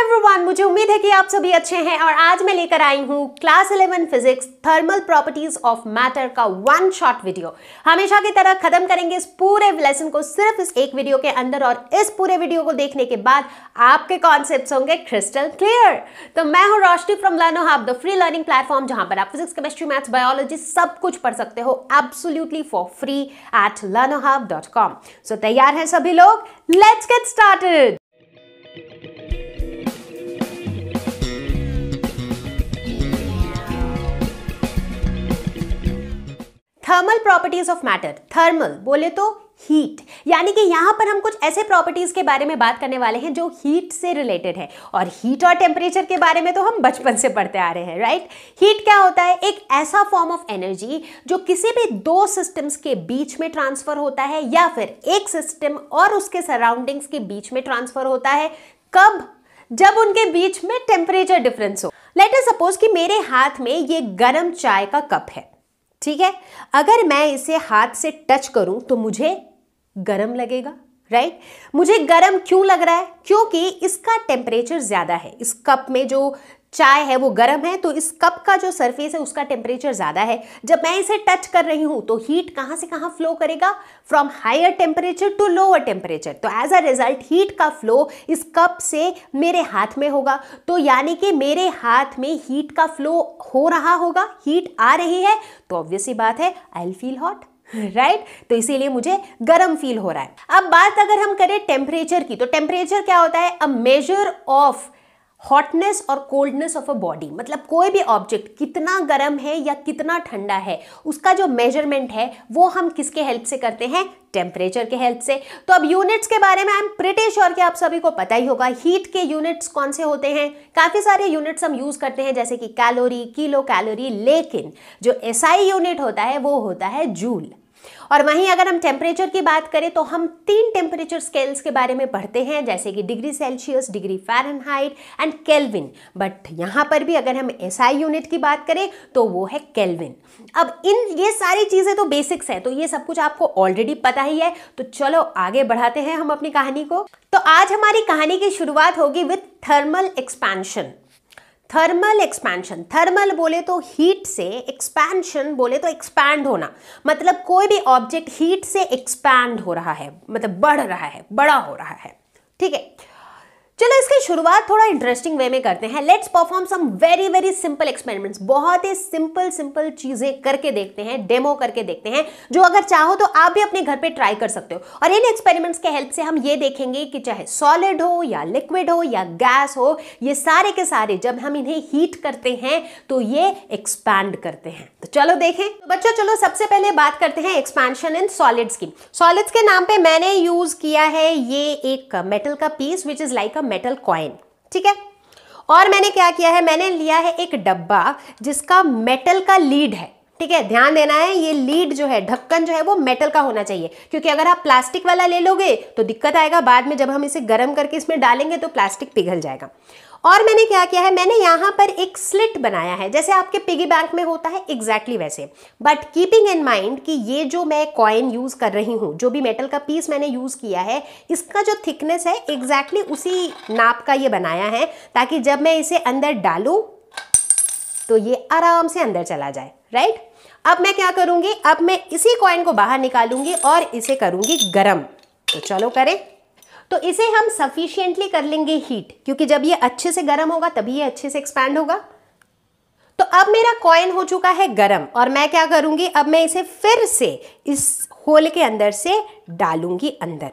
Everyone मुझे उम्मीद है कि आप सभी अच्छे हैं और आज मैं लेकर आई हूँ class 11 physics thermal properties of matter का वन शॉट वीडियो हमेशा की तरह खत्म करेंगे इस पूरे लेसन को सिर्फ इस एक वीडियो के अंदर और इस पूरे वीडियो को देखने के बाद आपके कॉन्सेप्ट होंगे क्रिस्टल क्लियर तो मैं हूँ Roshni from LearnoHub the free learning platform जहां पर आप फिजिक्स केमिस्ट्री मैथ्स बायोलॉजी सब कुछ पढ़ सकते हो absolutely for free at LearnoHub dot com so तैयार है सभी लोग let's get started thermal properties of matter thermal बोले तो हीट यानी कि यहाँ पर हम कुछ ऐसे प्रॉपर्टीज के बारे में बात करने वाले हैं जो हीट से रिलेटेड है और हीट और टेम्परेचर के बारे में तो हम बचपन से पढ़ते आ रहे हैं राइट हीट क्या होता है एक ऐसा फॉर्म ऑफ एनर्जी जो किसी भी दो सिस्टम्स के बीच में ट्रांसफर होता है या फिर एक सिस्टम और उसके सराउंडिंग्स के बीच में ट्रांसफर होता है कब जब उनके बीच में टेम्परेचर डिफरेंस हो लेट सपोज कि मेरे हाथ में ये गर्म चाय का कप है ठीक है अगर मैं इसे हाथ से टच करूं तो मुझे गर्म लगेगा राइट right? मुझे गर्म क्यों लग रहा है क्योंकि इसका टेम्परेचर ज़्यादा है इस कप में जो चाय है वो गर्म है तो इस कप का जो सरफेस है उसका टेम्परेचर ज़्यादा है जब मैं इसे टच कर रही हूँ तो हीट कहाँ से कहाँ फ्लो करेगा from higher temperature to lower temperature तो एज अ रिजल्ट हीट का फ्लो इस कप से मेरे हाथ में होगा तो यानी कि मेरे हाथ में हीट का फ्लो हो रहा होगा हीट आ रही है तो ऑब्वियसली बात है I feel hot right right? तो इसीलिए मुझे गर्म फील हो रहा है अब बात अगर हम करें टेम्परेचर की तो टेम्परेचर क्या होता है अ मेजर ऑफ हॉटनेस और कोल्डनेस ऑफ अ बॉडी मतलब कोई भी ऑब्जेक्ट कितना गर्म है या कितना ठंडा है उसका जो मेजरमेंट है वो हम किसके हेल्प से करते हैं टेम्परेचर के हेल्प से तो अब यूनिट्स के बारे में आई एम प्रिटी श्योर कि आप सभी को पता ही होगा हीट के यूनिट्स कौन से होते हैं काफ़ी सारे यूनिट्स हम यूज़ करते हैं जैसे कि कैलोरी किलो कैलोरी लेकिन जो एसआई SI यूनिट होता है वो होता है जूल और वहीं अगर हम टेम्परेचर की बात करें तो हम तीन टेम्परेचर स्केल्स के बारे में पढ़ते हैं जैसे कि degree Celsius degree Fahrenheit and Kelvin but यहाँ पर भी अगर हम एसआई यूनिट की बात करें तो वो है केल्विन अब इन ये सारी चीज़ें तो बेसिक्स हैं तो ये सब कुछ आपको ऑलरेडी पता ही है तो चलो आगे बढ़ाते हैं हम अपनी कहानी को तो आज हमारी कहानी की शुरुआत होगी with thermal expansion thermal expansion thermal बोले तो हीट से एक्सपेंशन बोले तो एक्सपैंड होना मतलब कोई भी ऑब्जेक्ट हीट से एक्सपैंड हो रहा है मतलब बढ़ रहा है बड़ा हो रहा है ठीक है चलो इसकी शुरुआत थोड़ा इंटरेस्टिंग वे में करते हैं let's perform some very very simple experiments बहुत ही सिंपल सिंपल चीजें करके देखते हैं डेमो करके देखते हैं जो अगर चाहो तो आप भी अपने घर पे ट्राई कर सकते हो और इन एक्सपेरिमेंट्स के हेल्प से हम ये देखेंगे कि चाहे सॉलिड हो या लिक्विड हो या गैस हो ये सारे के सारे जब हम इन्हें हीट करते हैं तो ये एक्सपैंड करते हैं तो चलो देखें तो बच्चों चलो सबसे पहले बात करते हैं एक्सपेंशन इन सॉलिड्स की सॉलिड्स के नाम पे मैंने यूज किया है ये एक मेटल का piece which is like a metal coin ठीक है और मैंने क्या किया है मैंने लिया है एक डब्बा जिसका मेटल का लीड है ठीक है ध्यान देना है ये लीड जो है ढक्कन जो है वो मेटल का होना चाहिए क्योंकि अगर आप प्लास्टिक वाला ले लोगे तो दिक्कत आएगा बाद में जब हम इसे गर्म करके इसमें डालेंगे तो प्लास्टिक पिघल जाएगा और मैंने क्या किया है मैंने यहाँ पर एक स्लिट बनाया है जैसे आपके पिगी बैंक में होता है एग्जैक्टली exactly वैसे बट कीपिंग इन माइंड कि ये जो मैं कॉइन यूज़ कर रही हूँ जो भी मेटल का पीस मैंने यूज़ किया है इसका जो थिकनेस है एग्जैक्टली exactly उसी नाप का ये बनाया है ताकि जब मैं इसे अंदर डालूँ तो ये आराम से अंदर चला जाए राइट अब मैं क्या करूँगी अब मैं इसी कॉइन को बाहर निकालूंगी और इसे करूँगी गर्म तो चलो करें तो इसे हम सफिशियंटली कर लेंगे हीट क्योंकि जब ये अच्छे से गर्म होगा तभी ये अच्छे से एक्सपैंड होगा तो अब मेरा कॉइन हो चुका है गर्म और मैं क्या करूंगी अब मैं इसे फिर से इस होल के अंदर से डालूंगी अंदर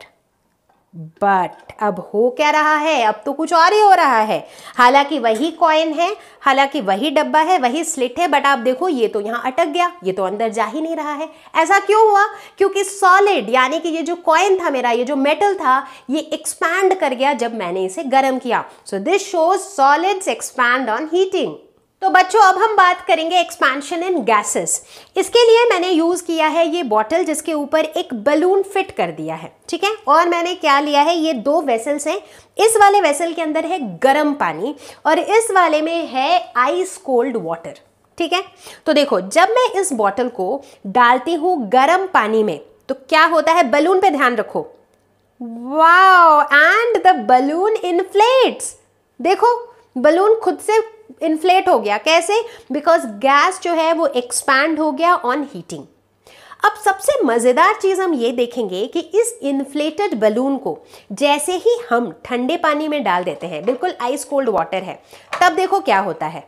बट अब हो क्या रहा है अब तो कुछ और ही हो रहा है हालांकि वही कॉइन है हालांकि वही डब्बा है वही स्लिट है बट आप देखो ये तो यहाँ अटक गया ये तो अंदर जा ही नहीं रहा है ऐसा क्यों हुआ क्योंकि सॉलिड यानी कि ये जो कॉइन था मेरा ये जो मेटल था ये एक्सपैंड कर गया जब मैंने इसे गर्म किया so this shows solids expand on heating तो बच्चों अब हम बात करेंगे एक्सपेंशन इन गैसेस इसके लिए मैंने यूज़ किया है ये बॉटल जिसके ऊपर एक बलून फिट कर दिया है ठीक है और मैंने क्या लिया है ये दो वेसल्स हैं इस वाले वेसल के अंदर है गर्म पानी और इस वाले में है आइस कोल्ड वाटर ठीक है तो देखो जब मैं इस बॉटल को डालती हूँ गर्म पानी में तो क्या होता है बलून पे ध्यान रखो wow and the balloon inflates देखो बलून खुद से इन्फ्लेट हो गया कैसे बिकॉज गैस जो है वो एक्सपैंड हो गया ऑन हीटिंग अब सबसे मज़ेदार चीज़ हम ये देखेंगे कि इस इन्फ्लेटेड बलून को जैसे ही हम ठंडे पानी में डाल देते हैं बिल्कुल आइस कोल्ड वाटर है तब देखो क्या होता है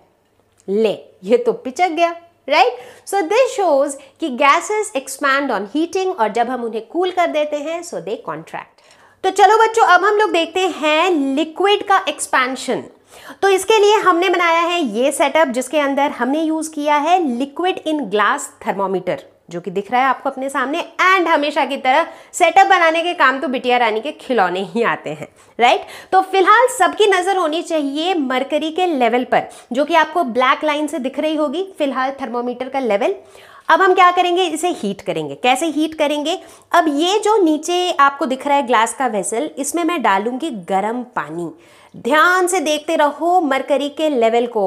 ले ये तो पिचक गया राइट सो दिस शोज कि गैसेस एक्सपैंड ऑन हीटिंग और जब हम उन्हें कूल कर देते हैं सो दे कॉन्ट्रैक्ट तो चलो बच्चों अब हम लोग देखते हैं लिक्विड का एक्सपेंशन तो इसके लिए हमने बनाया है ये सेटअप जिसके अंदर हमने यूज़ किया है लिक्विड इन ग्लास थर्मोमीटर जो कि दिख रहा है आपको अपने सामने एंड हमेशा की तरह सेटअप बनाने के काम तो बिटिया रानी के खिलौने ही आते हैं राइट तो फिलहाल सबकी नज़र होनी चाहिए मरकरी के लेवल पर जो कि आपको ब्लैक लाइन से दिख रही होगी फिलहाल थर्मोमीटर का लेवल अब हम क्या करेंगे इसे हीट करेंगे कैसे हीट करेंगे अब ये जो नीचे आपको दिख रहा है ग्लास का वेसल इसमें मैं डालूंगी गर्म पानी ध्यान से देखते रहो मरकरी के लेवल को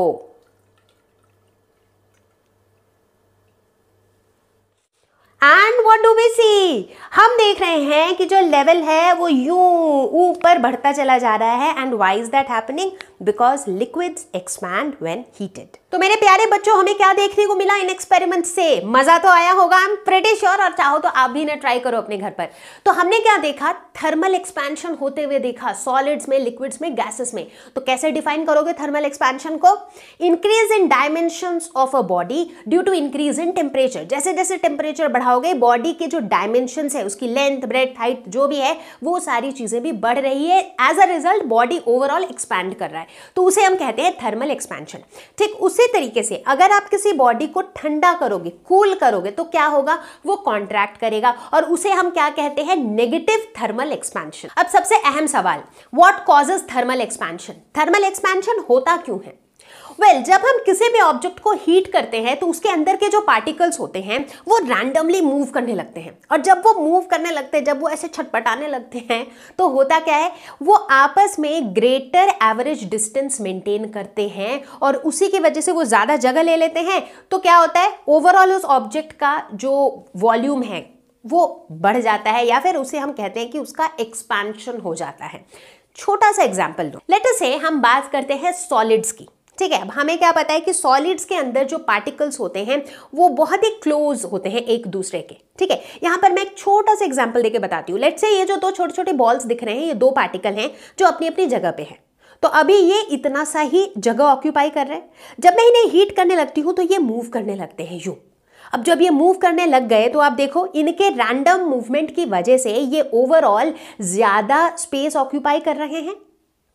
and what do we see हम देख रहे हैं कि जो लेवल है वो यूं ऊपर बढ़ता चला जा रहा है and why is that happening because liquids expand when heated तो मेरे प्यारे बच्चों हमें क्या देखने को मिला इन एक्सपेरिमेंट से मजा तो आया होगा आई एम प्रेटी श्योर और चाहो तो आप भी इन्हें ट्राई करो अपने घर पर तो हमने क्या देखा थर्मल एक्सपेंशन होते हुए देखा सॉलिड्स में लिक्विड्स में गैसेस में तो कैसे डिफाइन करोगे थर्मल एक्सपेंशन को increase in dimension of a body due to increase in temperature जैसे जैसे टेम्परेचर बढ़ाओगे बॉडी के जो डायमेंशन है उसकी लेंथ ब्रेथ हाइट जो भी है वो सारी चीजें भी बढ़ रही है as a result body overall expand कर रहा है तो उसे हम कहते हैं थर्मल एक्सपेंशन ठीक उस उसी तरीके से अगर आप किसी बॉडी को ठंडा करोगे कूल करोगे तो क्या होगा वो कॉन्ट्रैक्ट करेगा और उसे हम क्या कहते हैं नेगेटिव थर्मल एक्सपेंशन अब सबसे अहम सवाल what causes thermal expansion thermal expansion होता क्यों है वेल well, जब हम किसी भी ऑब्जेक्ट को हीट करते हैं तो उसके अंदर के जो पार्टिकल्स होते हैं वो रैंडमली मूव करने लगते हैं और जब वो मूव करने लगते हैं जब वो ऐसे छटपटाने लगते हैं तो होता क्या है वो आपस में ग्रेटर एवरेज डिस्टेंस मेंटेन करते हैं और उसी की वजह से वो ज़्यादा जगह ले लेते हैं तो क्या होता है ओवरऑल उस ऑब्जेक्ट का जो वॉल्यूम है वो बढ़ जाता है या फिर उसे हम कहते हैं कि उसका एक्सपेंशन हो जाता है छोटा सा एग्जाम्पल दो लेटर से हम बात करते हैं सॉलिड्स की ठीक है अब हमें क्या पता है कि सॉलिड्स के अंदर जो पार्टिकल्स होते हैं वो बहुत ही क्लोज होते हैं एक दूसरे के ठीक है यहाँ पर मैं एक छोटा सा एग्जाम्पल देके बताती हूँ लेट से ये जो दो छोटे छोटे बॉल्स दिख रहे हैं ये दो पार्टिकल हैं जो अपनी अपनी जगह पे हैं तो अभी ये इतना सा ही जगह ऑक्यूपाई कर रहे हैं जब मैं इन्हें हीट करने लगती हूँ तो ये मूव करने लगते हैं यू अब जब ये मूव करने लग गए तो आप देखो इनके रैंडम मूवमेंट की वजह से ये ओवरऑल ज़्यादा स्पेस ऑक्यूपाई कर रहे हैं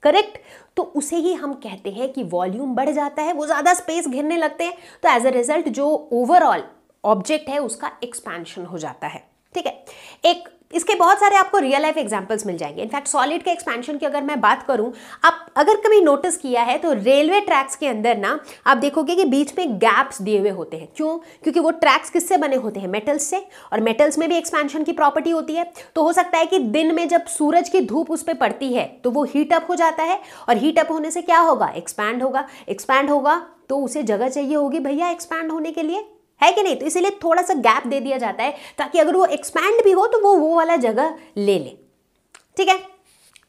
करेक्ट तो उसे ही हम कहते हैं कि वॉल्यूम बढ़ जाता है वो ज़्यादा स्पेस घिरने लगते हैं तो एज अ रिजल्ट जो ओवरऑल ऑब्जेक्ट है उसका एक्सपेंशन हो जाता है ठीक है एक इसके बहुत सारे आपको रियल लाइफ एग्जाम्पल्स मिल जाएंगे इनफैक्ट सॉलिड के एक्सपेंशन की अगर मैं बात करूं आप अगर कभी नोटिस किया है तो रेलवे ट्रैक्स के अंदर ना आप देखोगे कि बीच में गैप्स दिए हुए होते हैं क्यों क्योंकि वो ट्रैक्स किससे बने होते हैं मेटल्स से और मेटल्स में भी एक्सपेंशन की प्रॉपर्टी होती है तो हो सकता है कि दिन में जब सूरज की धूप उस पर पड़ती है तो वो हीटअप हो जाता है और हीट अप होने से क्या होगा एक्सपैंड होगा एक्सपैंड होगा तो उसे जगह चाहिए होगी भैया एक्सपैंड होने के लिए है कि नहीं तो इसीलिए थोड़ा सा गैप दे दिया जाता है ताकि अगर वो एक्सपैंड भी हो तो वो वो वाला जगह ले ले ठीक है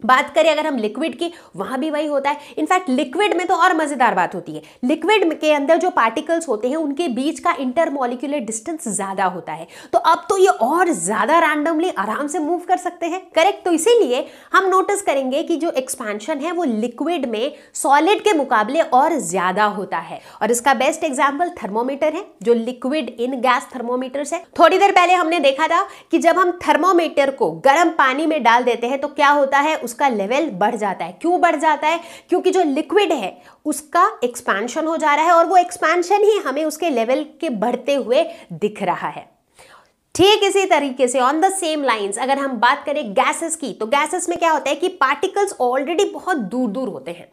बात करें अगर हम लिक्विड की वहाँ भी वही होता है इनफैक्ट लिक्विड में तो और मज़ेदार बात होती है लिक्विड के अंदर जो पार्टिकल्स होते हैं उनके बीच का इंटरमोलिकुलर डिस्टेंस ज़्यादा होता है तो अब तो ये और ज़्यादा रैंडमली आराम से मूव कर सकते हैं करेक्ट तो इसीलिए हम नोटिस करेंगे कि जो एक्सपेंशन है वो लिक्विड में सॉलिड के मुकाबले और ज़्यादा होता है और इसका बेस्ट एग्जाम्पल थर्मोमीटर है जो लिक्विड इन गैस थर्मोमीटर है थोड़ी देर पहले हमने देखा था कि जब हम थर्मोमीटर को गर्म पानी में डाल देते हैं तो क्या होता है उस उसका लेवल बढ़ जाता है क्यों बढ़ जाता है क्योंकि जो लिक्विड है उसका एक्सपेंशन हो जा रहा है और वो एक्सपेंशन ही हमें उसके लेवल के बढ़ते हुए दिख रहा है ठीक इसी तरीके से ऑन द सेम लाइंस अगर हम बात करें गैसेस की तो गैसेस में क्या होता है कि पार्टिकल्स ऑलरेडी बहुत दूर दूर होते हैं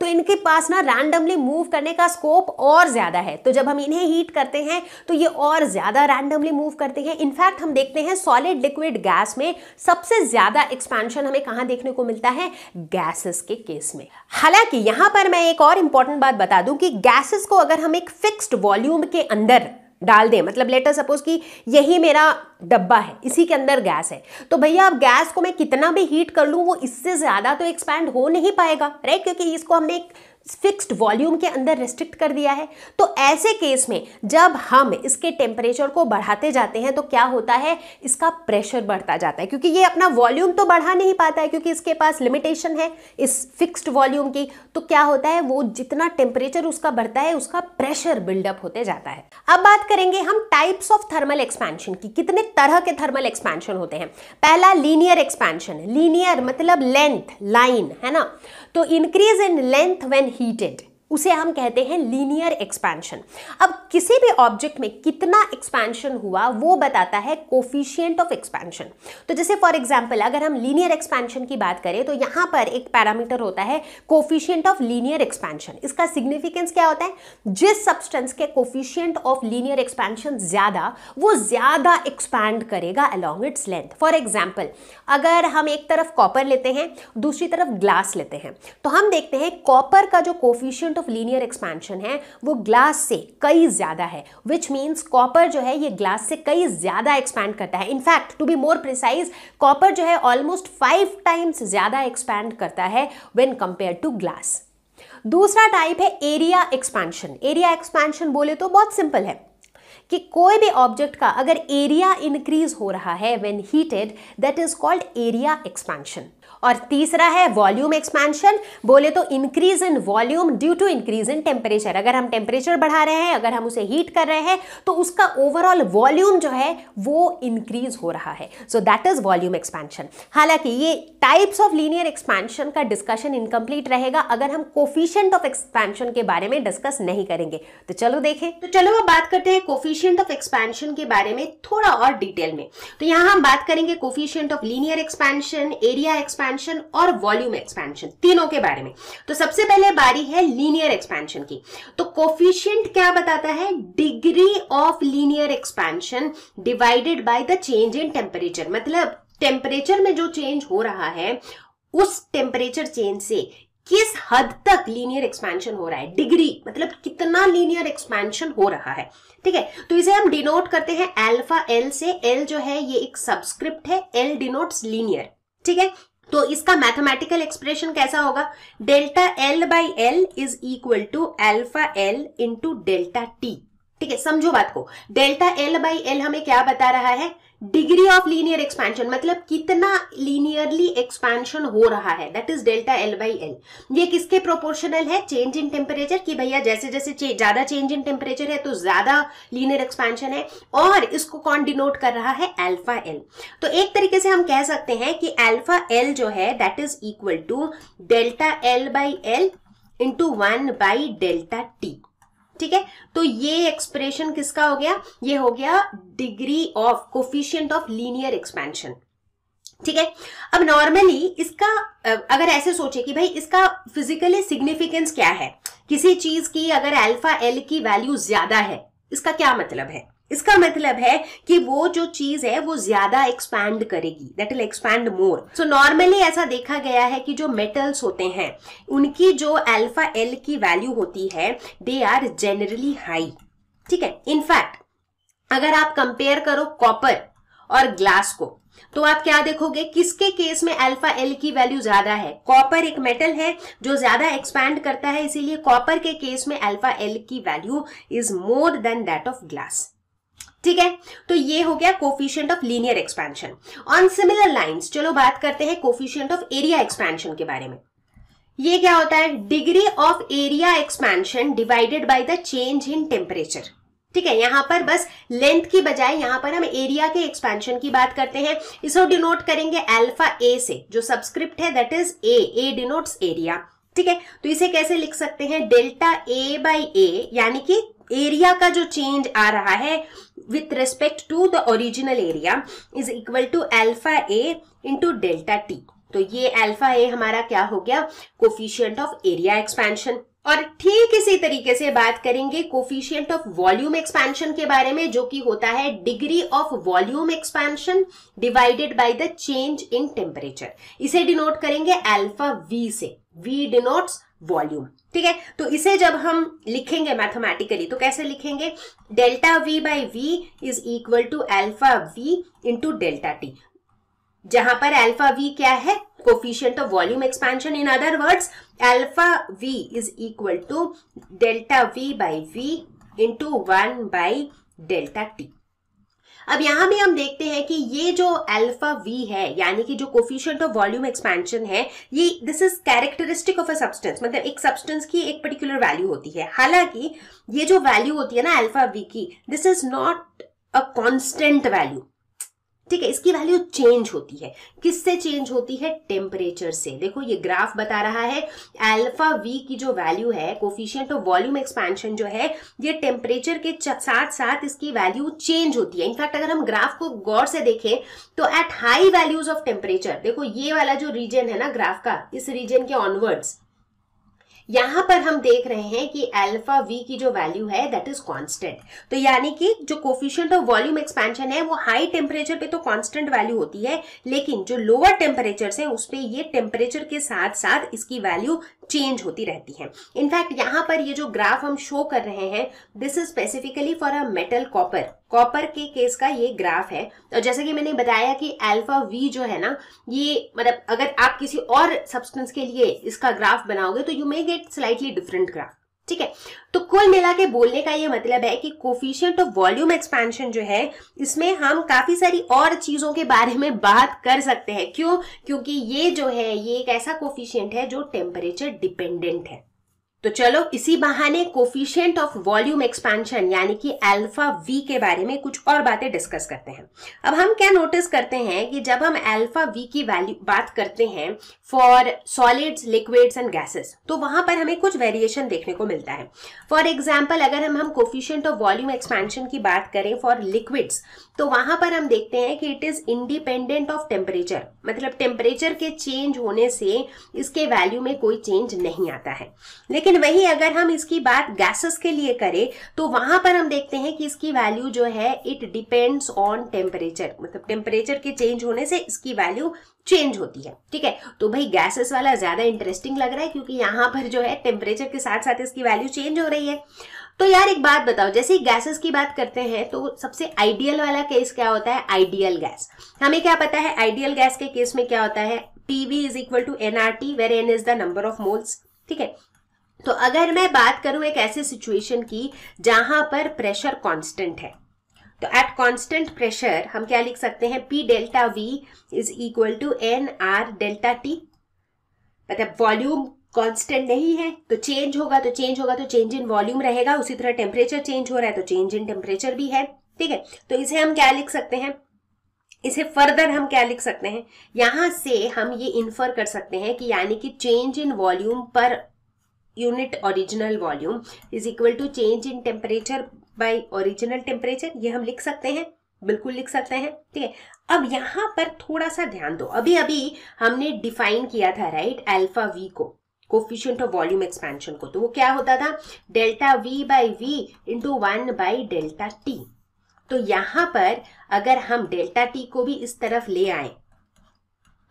तो इनके पास ना रैंडमली मूव करने का स्कोप और ज़्यादा है तो जब हम इन्हें हीट करते हैं तो ये और ज़्यादा रैंडमली मूव करते हैं इनफैक्ट हम देखते हैं सॉलिड लिक्विड गैस में सबसे ज़्यादा एक्सपेंशन हमें कहां देखने को मिलता है गैसेस के केस में हालांकि यहां पर मैं एक और इंपॉर्टेंट बात बता दूं कि गैसेस को अगर हम एक फिक्स्ड वॉल्यूम के अंदर डाल दें मतलब लेटर सपोज कि यही मेरा डब्बा है इसी के अंदर गैस है तो भैया अब गैस को मैं कितना भी हीट कर लूँ वो इससे ज़्यादा तो एक्सपैंड हो नहीं पाएगा राइट क्योंकि इसको हमने एक फिक्स्ड वॉल्यूम के अंदर रिस्ट्रिक्ट कर दिया है तो ऐसे केस में जब हम इसके टेम्परेचर को बढ़ाते जाते हैं तो क्या होता है इसका प्रेशर बढ़ता जाता है क्योंकि ये अपना वॉल्यूम तो बढ़ा नहीं पाता है क्योंकि इसके पास लिमिटेशन है इस फिक्स्ड वॉल्यूम की तो क्या होता है वो जितना टेम्परेचर उसका बढ़ता है उसका प्रेशर बिल्डअप होते जाता है अब बात करेंगे हम टाइप्स ऑफ थर्मल एक्सपेंशन की कितने तरह के थर्मल एक्सपेंशन होते हैं पहला लीनियर एक्सपेंशन लीनियर मतलब लेंथ लाइन है ना तो increase in length when heated उसे हम कहते हैं लीनियर एक्सपेंशन अब किसी भी ऑब्जेक्ट में कितना एक्सपेंशन हुआ वो बताता है कोफिशियंट ऑफ एक्सपेंशन तो जैसे फॉर एग्जाम्पल अगर हम लीनियर एक्सपेंशन की बात करें तो यहाँ पर एक पैरामीटर होता है कोफिशियंट ऑफ लीनियर एक्सपेंशन इसका सिग्निफिकेंस क्या होता है जिस सब्सटेंस के कोफिशियंट ऑफ लीनियर एक्सपेंशन ज़्यादा वो ज़्यादा एक्सपैंड करेगा along its length for example अगर हम एक तरफ कॉपर लेते हैं दूसरी तरफ ग्लास लेते हैं तो हम देखते हैं कॉपर का जो कोफिशियंट ऑफ लीनियर एक्सपेंशन है वो ग्लास से कई ज़्यादा है विच मीन्स कॉपर जो है ये ग्लास से कई ज़्यादा एक्सपैंड करता है in fact to be more precise copper जो है ऑलमोस्ट फाइव टाइम्स ज़्यादा एक्सपैंड करता है वेन कंपेयर टू ग्लास दूसरा टाइप है एरिया एक्सपेंशन एरिया एक्सपेंशन बोले तो बहुत सिंपल है कि कोई भी ऑब्जेक्ट का अगर एरिया इंक्रीज हो रहा है when heated that is called area expansion और तीसरा है वॉल्यूम एक्सपेंशन बोले तो increase in volume due to increase in temperature अगर हम टेम्परेचर बढ़ा रहे हैं अगर हम उसे हीट कर रहे हैं तो उसका ओवरऑल वॉल्यूम जो है वो इंक्रीज हो रहा है so that is volume expansion हालांकि ये टाइप्स ऑफ लीनियर एक्सपेंशन का डिस्कशन इनकम्प्लीट रहेगा अगर हम कोफिशियंट ऑफ एक्सपेंशन के बारे में डिस्कस नहीं करेंगे तो चलो देखें तो चलो अब बात करते हैं कोफिशियंट ऑफ एक्सपेंशन के बारे में थोड़ा और डिटेल में तो यहाँ हम बात करेंगे coefficient of linear expansion area expansion expansion और वॉल्यूम एक्सपेंशन तीनों के बारे में तो सबसे पहले बारी है लीनियर एक्सपेंशन की तो कोफिशियंट क्या बताता है degree of linear expansion divided by the change in temperature मतलब टेम्परेचर में जो चेंज हो रहा है उस टेम्परेचर चेंज से किस हद तक लीनियर एक्सपेंशन हो रहा है डिग्री मतलब कितना लीनियर एक्सपेंशन हो रहा है ठीक है तो इसे हम डिनोट करते हैं अल्फा एल से एल जो है ये एक सबस्क्रिप्ट है एल डिनोट्स लीनियर ठीक है तो इसका मैथमेटिकल एक्सप्रेशन कैसा होगा delta L by L is equal to alpha L into delta T ठीक है समझो बात को डेल्टा एल बाई एल हमें क्या बता रहा है डिग्री ऑफ लीनियर एक्सपेंशन मतलब कितना लीनियरली एक्सपेंशन हो रहा है that is delta L by L ये किसके प्रोपोर्शनल है चेंज इन टेम्परेचर कि भैया जैसे जैसे ज्यादा चेंज इन टेम्परेचर है तो ज्यादा लीनियर एक्सपेंशन है और इसको कौन डिनोट कर रहा है एल्फा एल तो एक तरीके से हम कह सकते हैं कि एल्फा एल जो है that is equal to delta L by L into one by delta T ठीक है तो ये एक्सप्रेशन किसका हो गया ये हो गया degree of coefficient of linear expansion ठीक है अब नॉर्मली इसका अगर ऐसे सोचे कि भाई इसका फिजिकली सिग्निफिकेंस क्या है किसी चीज की अगर अल्फा एल की वैल्यू ज्यादा है इसका क्या मतलब है इसका मतलब है कि वो जो चीज है वो ज्यादा एक्सपैंड करेगी that will expand more so normally ऐसा देखा गया है कि जो मेटल्स होते हैं उनकी जो एल्फा एल की वैल्यू होती है दे आर जनरली हाई ठीक है इनफैक्ट अगर आप कंपेयर करो कॉपर और ग्लास को तो आप क्या देखोगे किसके केस में अल्फा एल की वैल्यू ज्यादा है कॉपर एक मेटल है जो ज्यादा एक्सपैंड करता है इसीलिए कॉपर के केस में अल्फा एल की value is more than that of glass ठीक है तो ये हो गया coefficient of linear expansion on similar line चलो बात करते हैं कोफिशियंट ऑफ एरिया एक्सपेंशन के बारे में ये क्या होता है degree of area expansion divided by the change in temperature ठीक है यहां पर बस लेंथ की बजाय यहां पर हम एरिया के एक्सपेंशन की बात करते हैं इसको डिनोट करेंगे अल्फा ए से जो सब्सक्रिप्ट है that is A A denotes area ठीक है तो इसे कैसे लिख सकते हैं डेल्टा ए बाई ए यानी कि एरिया का जो चेंज आ रहा है with respect to the original area is equal to alpha A into delta T तो ये एल्फा ए हमारा क्या हो गया कोफिशियंट ऑफ एरिया एक्सपेंशन और ठीक इसी तरीके से बात करेंगे कोफिशियंट ऑफ वॉल्यूम एक्सपेंशन के बारे में जो कि होता है degree of volume expansion divided by the change in temperature इसे डिनोट करेंगे अल्फा वी से वी डिनोट्स वॉल्यूम ठीक है तो इसे जब हम लिखेंगे मैथमेटिकली तो कैसे लिखेंगे delta V by V is equal to alpha V into delta T जहां पर एल्फा वी क्या है coefficient of volume expansion in other words alpha V is equal to delta V by V into one by delta T अब यहां भी हम देखते हैं कि ये जो अल्फा वी है यानी कि जो कोफिशियंट ऑफ वॉल्यूम एक्सपेंशन है ये this is characteristic of a substance मतलब एक सब्सटेंस की एक पर्टिकुलर वैल्यू होती है हालांकि ये जो वैल्यू होती है ना अल्फा वी की this is not a constant value ठीक है इसकी वैल्यू चेंज होती है किससे चेंज होती है टेम्परेचर से देखो ये ग्राफ बता रहा है एल्फा वी की जो वैल्यू है कोफिशियंट ऑफ वॉल्यूम एक्सपेंशन जो है ये टेम्परेचर के साथ साथ इसकी वैल्यू चेंज होती है इनफैक्ट अगर हम ग्राफ को गौर से देखें तो at high values of temperature देखो ये वाला जो रीजन है ना ग्राफ का इस रीजन के ऑनवर्ड्स यहाँ पर हम देख रहे हैं कि अल्फा वी की जो वैल्यू है दैट इज कांस्टेंट तो यानी कि जो कोफिशियंट ऑफ वॉल्यूम एक्सपेंशन है वो हाई टेम्परेचर पे तो कांस्टेंट वैल्यू होती है लेकिन जो लोअर टेम्परेचर है उस पर ये टेम्परेचर के साथ साथ इसकी वैल्यू चेंज होती रहती हैं इनफैक्ट यहाँ पर ये जो ग्राफ हम शो कर रहे हैं this is specifically for a metal copper copper के केस का ये ग्राफ है और जैसे कि मैंने बताया कि अल्फा वी जो है ना ये मतलब अगर आप किसी और सब्सटेंस के लिए इसका ग्राफ बनाओगे तो you may get slightly different graph ठीक है तो कुल मिला के बोलने का ये मतलब है कि कोफिशियंट ऑफ वॉल्यूम एक्सपेंशन जो है इसमें हम काफी सारी और चीजों के बारे में बात कर सकते हैं क्यों क्योंकि ये जो है ये एक ऐसा कोफिशियंट है जो टेम्परेचर डिपेंडेंट है तो चलो इसी बहाने कोफिशियंट ऑफ वॉल्यूम एक्सपेंशन यानी कि अल्फा वी के बारे में कुछ और बातें डिस्कस करते हैं अब हम क्या नोटिस करते हैं कि जब हम अल्फा वी की वैल्यू बात करते हैं for solids liquids and gases तो वहां पर हमें कुछ वेरिएशन देखने को मिलता है फॉर एग्जाम्पल अगर हम हम कोफिशियंट ऑफ वॉल्यूम एक्सपेंशन की बात करें फॉर लिक्विड्स तो वहां पर हम देखते हैं कि it is independent of temperature मतलब टेम्परेचर के चेंज होने से इसके वैल्यू में कोई चेंज नहीं आता है लेकिन वही अगर हम इसकी बात गैसेस के लिए करें तो वहां पर हम देखते हैं कि इसकी वैल्यू जो है इट डिपेंड्स ऑन टेम्परेचर मतलब टेम्परेचर के चेंज होने से इसकी वैल्यू चेंज होती है ठीक है तो भाई गैसेस वाला ज्यादा इंटरेस्टिंग लग रहा है क्योंकि यहां पर जो है टेम्परेचर के साथ साथ इसकी वैल्यू चेंज हो रही है तो यार एक बात बताओ जैसे गैसेस की बात करते हैं तो सबसे आइडियल वाला केस क्या होता है आइडियल गैस हमें क्या पता है आइडियल गैस के केस में क्या होता है PV is equal to nRT where n is the number of moles ठीक है तो अगर मैं बात करूं एक ऐसे सिचुएशन की जहां पर प्रेशर कॉन्स्टेंट है तो एट कॉन्स्टेंट प्रेशर हम क्या लिख सकते हैं P delta V is equal to n R delta T मतलब वॉल्यूम कांस्टेंट नहीं है तो चेंज होगा तो चेंज होगा तो चेंज इन वॉल्यूम रहेगा उसी तरह टेम्परेचर चेंज हो रहा है तो चेंज इन टेम्परेचर भी है ठीक है तो इसे हम क्या लिख सकते हैं इसे फर्दर हम क्या लिख सकते हैं यहां से हम ये इन्फर कर सकते हैं कि यानी कि change in volume per unit original volume is equal to change in temperature by original temperature ये हम लिख सकते हैं बिल्कुल लिख सकते हैं ठीक है अब यहां पर थोड़ा सा ध्यान दो अभी अभी हमने डिफाइन किया था राइट अल्फा वी को कोफिशियंट ऑफ वॉल्यूम एक्सपेंशन को तो वो क्या होता था delta V by V into one by delta T तो यहां पर अगर हम डेल्टा टी को भी इस तरफ ले आए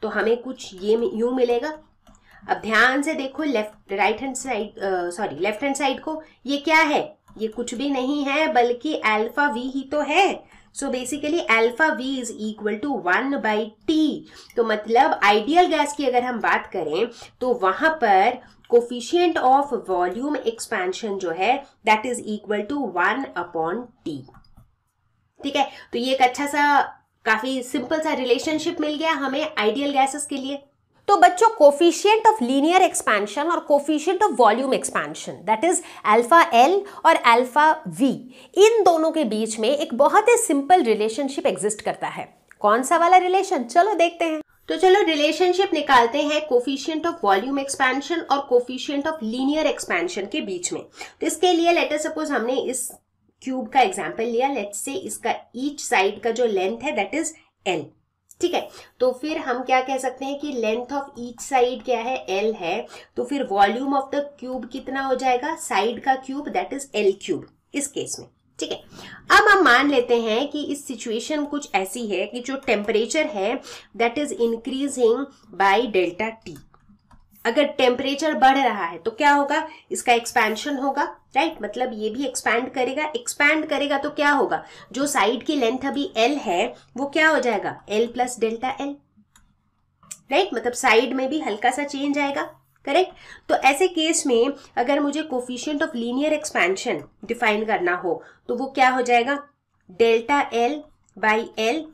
तो हमें कुछ ये यू मिलेगा अब ध्यान से देखो left right hand side sorry left hand side को ये क्या है ये कुछ भी नहीं है बल्कि अल्फा वी ही तो है so basically alpha V is equal to one by T तो मतलब आइडियल गैस की अगर हम बात करें तो वहां पर कोफिशियंट ऑफ वॉल्यूम एक्सपेंशन जो है that is equal to one upon T ठीक है तो ये एक अच्छा सा काफी सिंपल सा रिलेशनशिप मिल गया हमें आइडियल गैसेस के लिए तो बच्चों कोफिशियंट ऑफ लीनियर एक्सपेंशन और coefficient of volume expansion that is alpha L और अल्फा वी इन दोनों के बीच में एक बहुत ही सिंपल रिलेशनशिप एग्जिस्ट करता है कौन सा वाला रिलेशन चलो देखते हैं तो चलो रिलेशनशिप निकालते हैं कोफिशियंट ऑफ वॉल्यूम एक्सपेंशन और कोफिशियंट ऑफ लीनियर एक्सपेंशन के बीच में तो इसके लिए लेटर सपोज हमने इस क्यूब का एग्जाम्पल लिया लेट्स से इसका ईच साइड का जो लेंथ है दैट इज एल ठीक है तो फिर हम क्या कह सकते हैं कि लेंथ ऑफ ईच साइड क्या है एल है तो फिर वॉल्यूम ऑफ द क्यूब कितना हो जाएगा साइड का cube that is L cube इस केस में ठीक है अब हम मान लेते हैं कि इस सिचुएशन कुछ ऐसी है कि जो टेम्परेचर है that is increasing by delta T अगर टेम्परेचर बढ़ रहा है तो क्या होगा इसका एक्सपेंशन होगा राइट right? मतलब ये भी एक्सपैंड करेगा एक्सपैंड करेगा तो क्या होगा जो साइड की लेंथ अभी एल है वो क्या हो जाएगा L plus delta L right मतलब साइड में भी हल्का सा चेंज आएगा करेक्ट तो ऐसे केस में अगर मुझे coefficient of linear expansion define करना हो तो वो क्या हो जाएगा delta L by L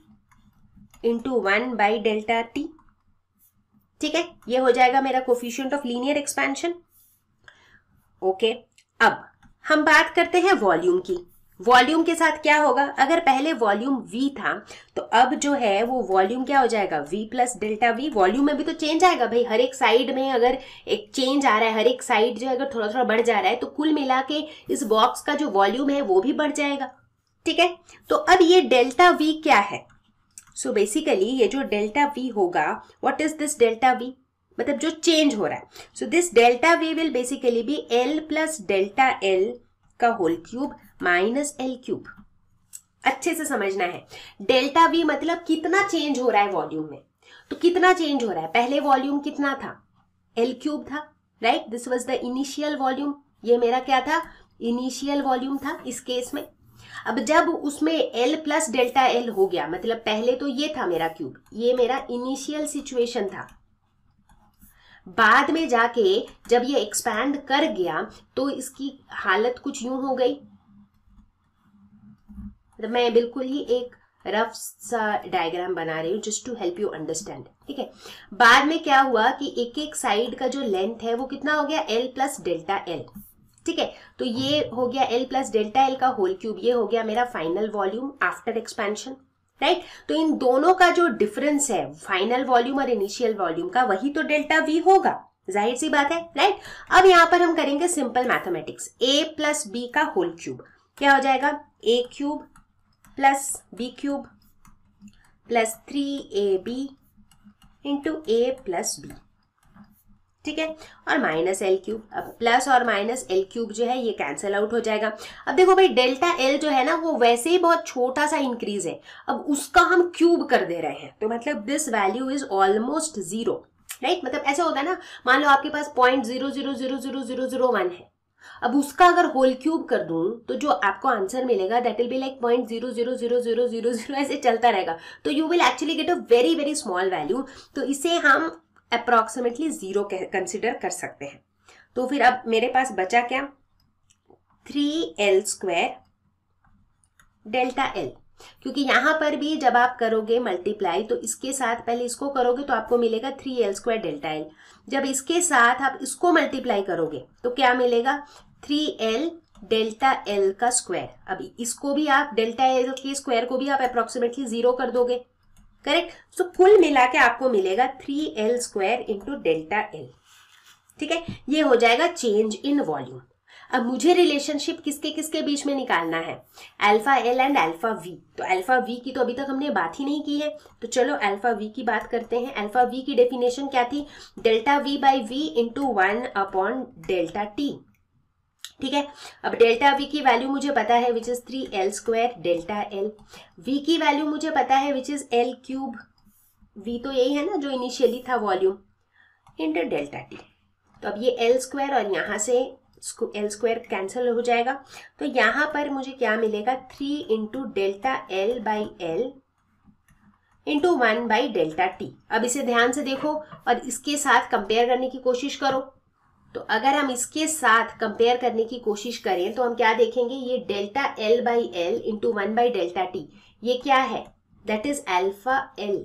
into one by delta T ठीक है ये हो जाएगा मेरा coefficient of linear expansion okay अब हम बात करते हैं वॉल्यूम की वॉल्यूम के साथ क्या होगा अगर पहले वॉल्यूम v था तो अब जो है वो वॉल्यूम क्या हो जाएगा v plus delta v volume में भी तो चेंज आएगा भाई हर एक साइड में अगर एक चेंज आ रहा है हर एक साइड जो है अगर थोड़ा थोड़ा बढ़ जा रहा है तो कुल मिला के इस बॉक्स का जो वॉल्यूम है वो भी बढ़ जाएगा ठीक है तो अब ये डेल्टा v क्या है सो बेसिकली ये जो डेल्टा वी होगा what is this delta V मतलब जो चेंज हो रहा है so this delta V will basically be L plus delta L का whole cube minus L cube अच्छे से समझना है डेल्टा वी मतलब कितना चेंज हो रहा है वॉल्यूम में तो कितना चेंज हो रहा है पहले वॉल्यूम कितना था एल क्यूब था right this was the initial volume ये मेरा क्या था इनिशियल वॉल्यूम था इस केस में अब जब उसमें एल प्लस डेल्टा एल हो गया मतलब पहले तो ये था मेरा क्यूब ये मेरा इनिशियल सिचुएशन था बाद में जाके जब ये एक्सपैंड कर गया तो इसकी हालत कुछ यूं हो गई तो मैं बिल्कुल ही एक रफ सा डायग्राम बना रही हूँ just to help you understand ठीक है बाद में क्या हुआ कि एक एक साइड का जो लेंथ है वो कितना हो गया एल प्लस डेल्टा एल ठीक है तो ये हो गया एल प्लस डेल्टा एल का होल क्यूब ये हो गया मेरा final volume after expansion right तो इन दोनों का जो डिफरेंस है फाइनल वॉल्यूम और इनिशियल वॉल्यूम का वही तो डेल्टा वी होगा जाहिर सी बात है राइट अब यहां पर हम करेंगे simple mathematics A plus B का होल क्यूब क्या हो जाएगा A cube plus B cube plus three A B into A plus B ठीक है और माइनस एल क्यूब अब प्लस और माइनस एल क्यूब जो है ये कैंसिल आउट हो जाएगा अब देखो भाई डेल्टा एल जो है ना वो वैसे ही बहुत छोटा सा इंक्रीज है अब उसका हम क्यूब कर दे रहे हैं तो मतलब this value is almost zero right मतलब ऐसा होता है ना मान लो आपके पास point zero zero zero zero zero zero one है अब उसका अगर होल क्यूब कर दूं तो जो आपको आंसर मिलेगा that will be like point zero zero zero zero zero zero ऐसे चलता रहेगा तो you will actually get a very very small value तो इसे हम अप्रॉक्सीमेटली ज़ीरो कंसिडर कर सकते हैं तो फिर अब मेरे पास बचा क्या three L square delta L क्योंकि यहां पर भी जब आप करोगे मल्टीप्लाई तो इसके साथ पहले इसको करोगे तो आपको मिलेगा three L square delta L जब इसके साथ आप इसको मल्टीप्लाई करोगे तो क्या मिलेगा थ्री एल डेल्टा एल का स्क्वायर अभी इसको भी आप डेल्टा एल के स्क्वायर को भी आप अप्रोक्सीमेटली जीरो कर दोगे करेक्ट सो फुल कुल मिला के आपको मिलेगा three L square into delta L ठीक है ये हो जाएगा चेंज इन वॉल्यूम अब मुझे रिलेशनशिप किसके किसके बीच में निकालना है alpha L and alpha V तो अल्फा वी की तो अभी तक हमने बात ही नहीं की है तो चलो अल्फा वी की बात करते हैं अल्फा वी की डेफिनेशन क्या थी delta V by V into one upon delta T ठीक है अब डेल्टा वी की वैल्यू मुझे पता है which is three L square delta L V की वैल्यू मुझे पता है which is L cube V तो यही है ना जो इनिशियली था वॉल्यूम इंटर डेल्टा टी तो अब ये एल स्क्वायर और यहाँ से एल स्क्वायर कैंसिल हो जाएगा तो यहाँ पर मुझे क्या मिलेगा three into delta L by L into one by delta T अब इसे ध्यान से देखो और इसके साथ कंपेयर करने की कोशिश करो तो अगर हम इसके साथ कंपेयर करने की कोशिश करें तो हम क्या देखेंगे ये delta L by L into one by delta T ये क्या है दैट इज एल्फा एल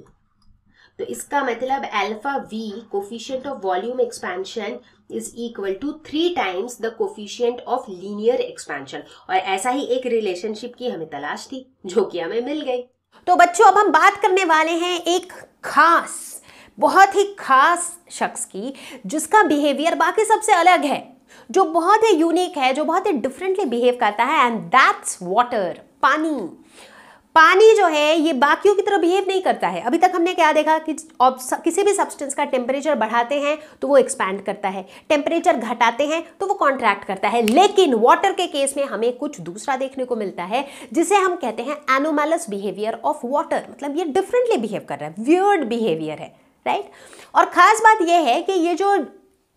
तो इसका मतलब alpha V coefficient of volume expansion is equal to three times the coefficient of linear expansion और ऐसा ही एक रिलेशनशिप की हमें तलाश थी जो कि हमें मिल गई तो बच्चों अब हम बात करने वाले हैं एक खास बहुत ही खास शख्स की जिसका बिहेवियर बाकी सबसे अलग है जो बहुत ही यूनिक है जो बहुत ही डिफरेंटली बिहेव करता है एंड दैट्स वाटर पानी पानी जो है ये बाकियों की तरह बिहेव नहीं करता है अभी तक हमने क्या देखा कि किसी भी सब्सटेंस का टेम्परेचर बढ़ाते हैं तो वो एक्सपैंड करता है टेम्परेचर घटाते हैं तो वो कॉन्ट्रैक्ट करता है लेकिन वाटर के केस में हमें कुछ दूसरा देखने को मिलता है जिसे हम कहते हैं एनोमैलस बिहेवियर ऑफ वाटर मतलब ये डिफरेंटली बिहेव कर रहा है व्यर्ड बिहेवियर है राइट और ख़ास बात यह है कि ये जो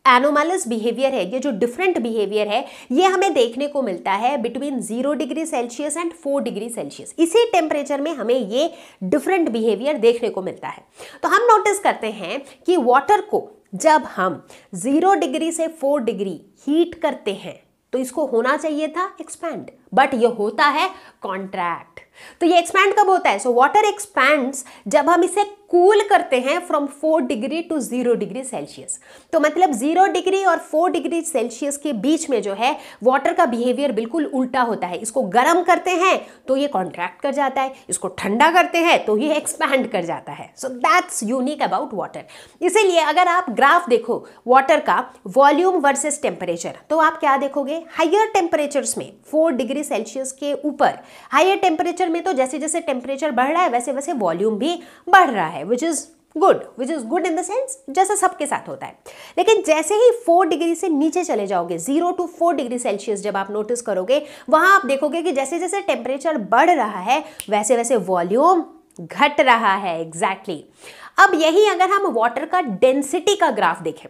एनोमलस बिहेवियर है ये जो डिफरेंट बिहेवियर है ये हमें देखने को मिलता है between zero degree Celsius and four degree Celsius इसी टेम्परेचर में हमें ये डिफरेंट बिहेवियर देखने को मिलता है तो हम नोटिस करते हैं कि वाटर को जब हम जीरो डिग्री से फोर डिग्री हीट करते हैं तो इसको होना चाहिए था एक्सपैंड बट ये होता है कॉन्ट्रैक्ट तो ये एक्सपैंड कब होता है सो वाटर एक्सपैंड जब हम इसे कूल cool करते हैं from four degree to zero degree Celsius तो मतलब जीरो डिग्री और फोर डिग्री सेल्सियस के बीच में जो है वाटर का बिहेवियर बिल्कुल उल्टा होता है इसको गर्म करते हैं तो ये कॉन्ट्रैक्ट कर जाता है इसको ठंडा करते हैं तो ये एक्सपैंड कर जाता है so that's unique about water इसीलिए अगर आप ग्राफ देखो वाटर का वॉल्यूम वर्सेज टेम्परेचर तो आप क्या देखोगे हाइयर टेम्परेचर में फोर डिग्री सेल्सियस के ऊपर हाइयर टेम्परेचर में तो जैसे जैसे टेम्परेचर बढ़ रहा है वैसे वैसे वॉल्यूम भी बढ़ रहा है है which is good which is good in the sense जैसा सबके साथ होता है लेकिन जैसे ही फोर डिग्री से नीचे चले जाओगे zero to four degree Celsius जब आप नोटिस करोगे वहां आप देखोगे कि जैसे जैसे टेम्परेचर बढ़ रहा है वैसे वैसे वॉल्यूम घट रहा है एग्जैक्टली exactly. अब यही अगर हम वाटर का डेंसिटी का ग्राफ देखें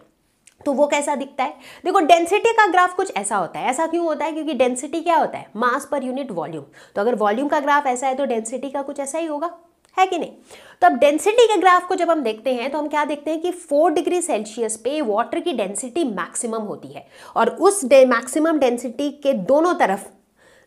तो वो कैसा दिखता है देखो डेंसिटी का ग्राफ कुछ ऐसा होता है ऐसा क्यों होता है क्योंकि डेंसिटी क्या होता है मास पर यूनिट वॉल्यूम तो अगर वॉल्यूम का ग्राफ ऐसा है तो डेंसिटी का कुछ ऐसा ही होगा है कि नहीं तो अब डेंसिटी के ग्राफ को जब हम देखते हैं तो हम क्या देखते हैं कि फोर डिग्री सेल्सियस पे वाटर की डेंसिटी मैक्सिमम होती है और उस डे मैक्सिमम डेंसिटी के दोनों तरफ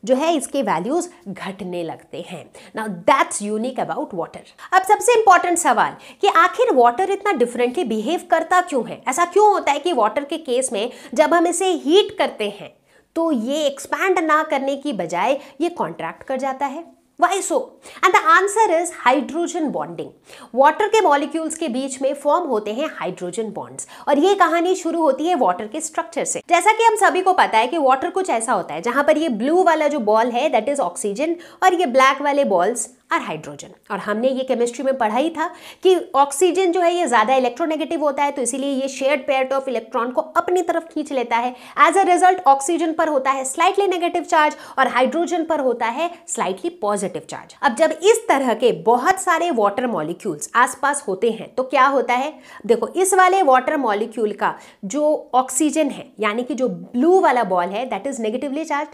जो है इसके वैल्यूज घटने लगते हैं now that's unique about water अब सबसे इंपॉर्टेंट सवाल कि आखिर वाटर इतना डिफरेंटली बिहेव करता क्यों है ऐसा क्यों होता है कि वाटर के केस में जब हम इसे हीट करते हैं तो ये एक्सपैंड ना करने की बजाय ये कॉन्ट्रैक्ट कर जाता है why so and the answer is hydrogen bonding water के मॉलिक्यूल्स के बीच में फॉर्म होते हैं हाइड्रोजन बॉन्ड्स और ये कहानी शुरू होती है वाटर के स्ट्रक्चर से जैसा कि हम सभी को पता है कि वाटर कुछ ऐसा होता है जहां पर ये ब्लू वाला जो बॉल है दैट इज ऑक्सीजन और ये ब्लैक वाले बॉल्स और हाइड्रोजन और हमने ये केमिस्ट्री में पढ़ा ही था कि ऑक्सीजन जो है ये ज़्यादा इलेक्ट्रोनेगेटिव होता है तो इसीलिए ये शेयर्ड पेयर ऑफ इलेक्ट्रॉन को अपनी तरफ खींच लेता है एज अ रिजल्ट ऑक्सीजन पर होता है स्लाइटली नेगेटिव चार्ज और हाइड्रोजन पर होता है स्लाइटली पॉजिटिव चार्ज अब जब इस तरह के बहुत सारे वाटर मॉलिक्यूल्स आसपास होते हैं तो क्या होता है देखो इस वाले वाटर मॉलिक्यूल का जो ऑक्सीजन है यानी कि जो ब्लू वाला बॉल है दैट इज नेगेटिवली चार्ज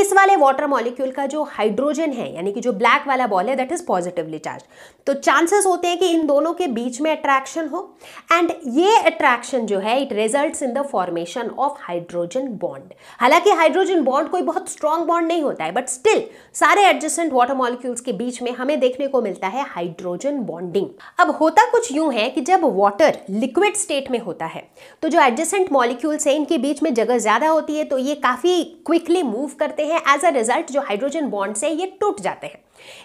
इस वाले वाटर मॉलिक्यूल का जो हाइड्रोजन है यानी कि जो ब्लैक वाला बॉल है दैट इज पॉजिटिवली चार्ज तो चांसेस होते हैं कि इन दोनों के बीच में अट्रैक्शन हो एंड ये अट्रैक्शन जो है it results in the formation of hydrogen bond हालांकि हाइड्रोजन बॉन्ड कोई बहुत स्ट्रांग बॉन्ड नहीं होता है बट स्टिल सारे एडजस्टेंट वाटर मॉलिक्यूल्स के बीच में हमें देखने को मिलता है हाइड्रोजन बॉन्डिंग अब होता कुछ यूं है कि जब वाटर लिक्विड स्टेट में होता है तो जो एडजस्टेंट मॉलिक्यूल्स हैं इनके बीच में जगह ज़्यादा होती है तो ये काफ़ी क्विकली मूव करते हैं एज अ रिजल्ट जो हाइड्रोजन बॉन्ड्स हैं ये टूट जाते हैं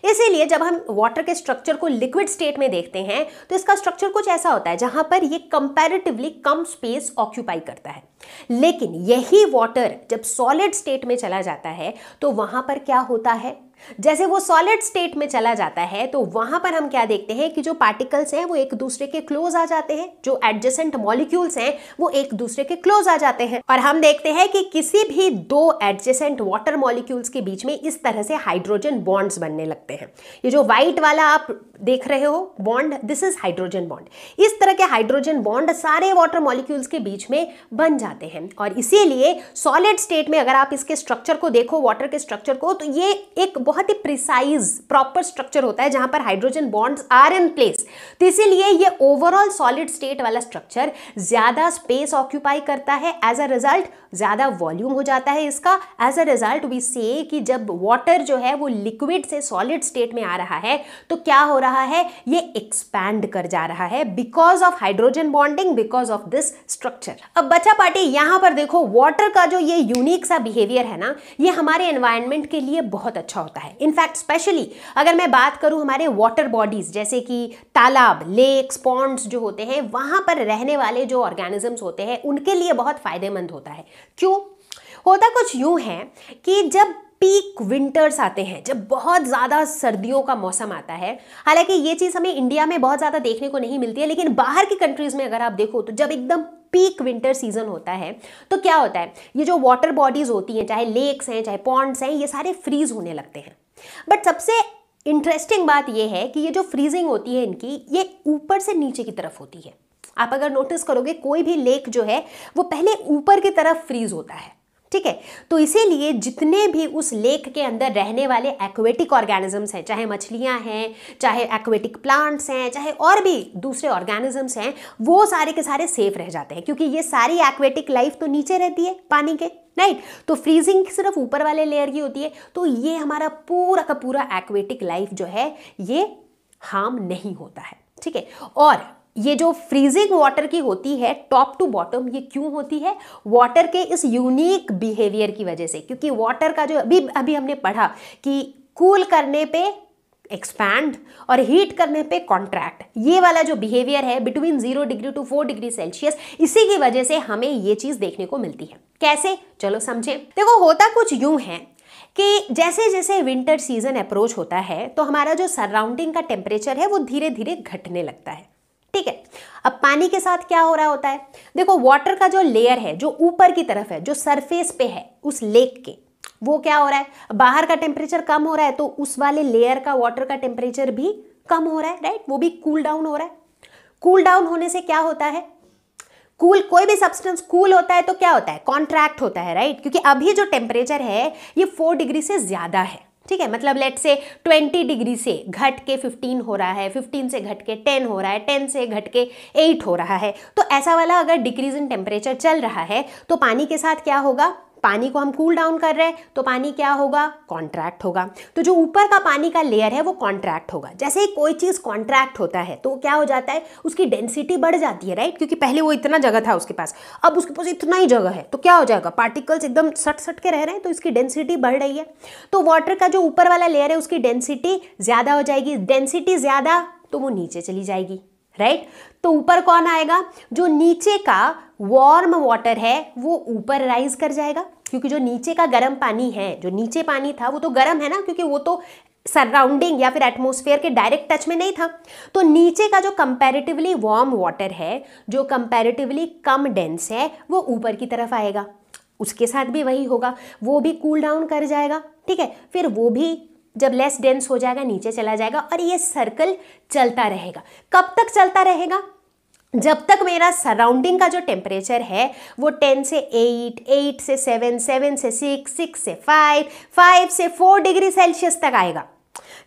इसीलिए जब हम वाटर के स्ट्रक्चर को लिक्विड स्टेट में देखते हैं तो इसका स्ट्रक्चर कुछ ऐसा होता है जहां पर ये कंपैरेटिवली कम स्पेस ऑक्यूपाई करता है लेकिन यही वाटर जब सॉलिड स्टेट में चला जाता है तो वहां पर क्या होता है जैसे वो सॉलिड स्टेट में चला जाता है तो वहां पर हम क्या देखते हैं कि जो पार्टिकल्स हैं वो एक दूसरे के क्लोज आ जाते हैं जो एडजेसेंट मॉलिक्यूल्स हैं वो एक दूसरे के क्लोज आ जाते हैं और हम देखते हैं कि किसी भी दो एडजेसेंट वाटर मॉलिक्यूल्स के बीच में इस तरह से हाइड्रोजन बॉन्ड्स बनने लगते हैं ये जो व्हाइट वाला आप देख रहे हो bond this is hydrogen bond इस तरह के हाइड्रोजन बॉन्ड सारे वाटर मॉलिक्यूल्स के बीच में बन जाते हैं और इसीलिए सॉलिड स्टेट में अगर आप इसके स्ट्रक्चर को देखो वाटर के स्ट्रक्चर को तो ये एक बहुत ही प्रिसाइज प्रॉपर स्ट्रक्चर होता है जहां पर hydrogen bonds are in place तो इसीलिए ये ओवरऑल सॉलिड स्टेट वाला स्ट्रक्चर ज़्यादा स्पेस ऑक्यूपाई करता है एज अ रिजल्ट ज़्यादा वॉल्यूम हो जाता है इसका एज अ रिजल्ट वी से कि जब वाटर जो है वो लिक्विड से सॉलिड स्टेट में आ रहा है तो क्या हो रहा है ये एक्सपैंड कर जा रहा है because of hydrogen bonding because of this structure अब बच्चा पार्टी यहां पर देखो वाटर का जो ये यूनिक सा बिहेवियर है ना ये हमारे एनवायरमेंट के लिए बहुत अच्छा होता है सकता है इनफैक्ट स्पेशली अगर मैं बात करूँ हमारे वाटर बॉडीज़ जैसे कि तालाब लेक्स पॉन्ड्स जो होते हैं वहाँ पर रहने वाले जो ऑर्गेनिजम्स होते हैं उनके लिए बहुत फ़ायदेमंद होता है क्यों होता कुछ यूँ है कि जब पीक विंटर्स आते हैं जब बहुत ज़्यादा सर्दियों का मौसम आता है हालांकि ये चीज़ हमें इंडिया में बहुत ज़्यादा देखने को नहीं मिलती है लेकिन बाहर की कंट्रीज़ में अगर आप देखो तो जब एकदम पीक विंटर सीजन होता है तो क्या होता है ये जो वाटर बॉडीज़ होती हैं चाहे लेक्स हैं चाहे पॉन्ड्स हैं ये सारे फ्रीज होने लगते हैं बट सबसे इंटरेस्टिंग बात यह है कि ये जो फ्रीजिंग होती है इनकी ये ऊपर से नीचे की तरफ होती है आप अगर नोटिस करोगे कोई भी लेक जो है वो पहले ऊपर की तरफ फ्रीज होता है ठीक है तो इसीलिए जितने भी उस लेक के अंदर रहने वाले एक्वेटिक ऑर्गेनिजम्स हैं चाहे मछलियां हैं चाहे एक्वेटिक प्लांट्स हैं चाहे और भी दूसरे ऑर्गेनिजम्स हैं वो सारे के सारे सेफ रह जाते हैं क्योंकि ये सारी एक्वेटिक लाइफ तो नीचे रहती है पानी के राइट तो फ्रीजिंग सिर्फ ऊपर वाले लेयर की होती है तो ये हमारा पूरा का पूरा एक्वेटिक लाइफ जो है ये हार्म नहीं होता है ठीक है और ये जो फ्रीजिंग वाटर की होती है टॉप टू बॉटम ये क्यों होती है वाटर के इस यूनिक बिहेवियर की वजह से क्योंकि वाटर का जो अभी अभी हमने पढ़ा कि कूल करने पे एक्सपैंड और हीट करने पे कॉन्ट्रैक्ट ये वाला जो बिहेवियर है between zero degree to four degree Celsius इसी की वजह से हमें ये चीज देखने को मिलती है कैसे चलो समझें देखो होता कुछ यूं है कि जैसे जैसे विंटर सीजन अप्रोच होता है तो हमारा जो सराउंडिंग का टेम्परेचर है वो धीरे धीरे घटने लगता है ठीक है अब पानी के साथ क्या हो रहा होता है देखो वाटर का जो लेयर है जो ऊपर की तरफ है जो सरफेस पे है उस लेक के वो क्या हो रहा है बाहर का टेम्परेचर कम हो रहा है तो उस वाले लेयर का वाटर का टेम्परेचर भी कम हो रहा है राइट वो भी कूल cool डाउन हो रहा है कूल cool डाउन होने से क्या होता है कूल cool, कोई भी सब्सटेंस कूल होता है तो क्या होता है कॉन्ट्रैक्ट होता है राइट क्योंकि अभी जो टेम्परेचर है ये फोर डिग्री से ज़्यादा है ठीक है मतलब लेट से 20 डिग्री से घट के 15 हो रहा है 15 से घट के 10 हो रहा है 10 से घट के 8 हो रहा है तो ऐसा वाला अगर डिक्रीज इन टेम्परेचर चल रहा है तो पानी के साथ क्या होगा पानी को हम कूल डाउन कर रहे हैं तो पानी क्या होगा कॉन्ट्रैक्ट होगा तो जो ऊपर का पानी का लेयर है वो कॉन्ट्रैक्ट होगा जैसे ही कोई चीज़ कॉन्ट्रैक्ट होता है तो क्या हो जाता है उसकी डेंसिटी बढ़ जाती है राइट क्योंकि पहले वो इतना जगह था उसके पास अब उसके पास इतना ही जगह है तो क्या हो जाएगा पार्टिकल्स एकदम सट सट के रह रहे हैं तो इसकी डेंसिटी बढ़ रही है तो वाटर का जो ऊपर वाला लेयर है उसकी डेंसिटी ज़्यादा हो जाएगी डेंसिटी ज़्यादा तो वो नीचे चली जाएगी राइट right? तो ऊपर कौन आएगा जो नीचे का वार्म वाटर है वो ऊपर राइज कर जाएगा क्योंकि जो नीचे का गर्म पानी है जो नीचे पानी था वो तो गर्म है ना क्योंकि वो तो सराउंडिंग या फिर एटमोसफेयर के डायरेक्ट टच में नहीं था तो नीचे का जो कंपेरेटिवली वार्म वाटर है जो कंपेरेटिवली कम डेंस है वो ऊपर की तरफ आएगा उसके साथ भी वही होगा वो भी कूल cool डाउन कर जाएगा ठीक है फिर वो भी जब लेस डेंस हो जाएगा नीचे चला जाएगा और ये सर्कल चलता रहेगा कब तक चलता रहेगा जब तक मेरा सराउंडिंग का जो टेम्परेचर है वो टेन से एट एट से सेवन सेवन से सिक्स सिक्स से फाइव फाइव से फोर डिग्री सेल्सियस तक आएगा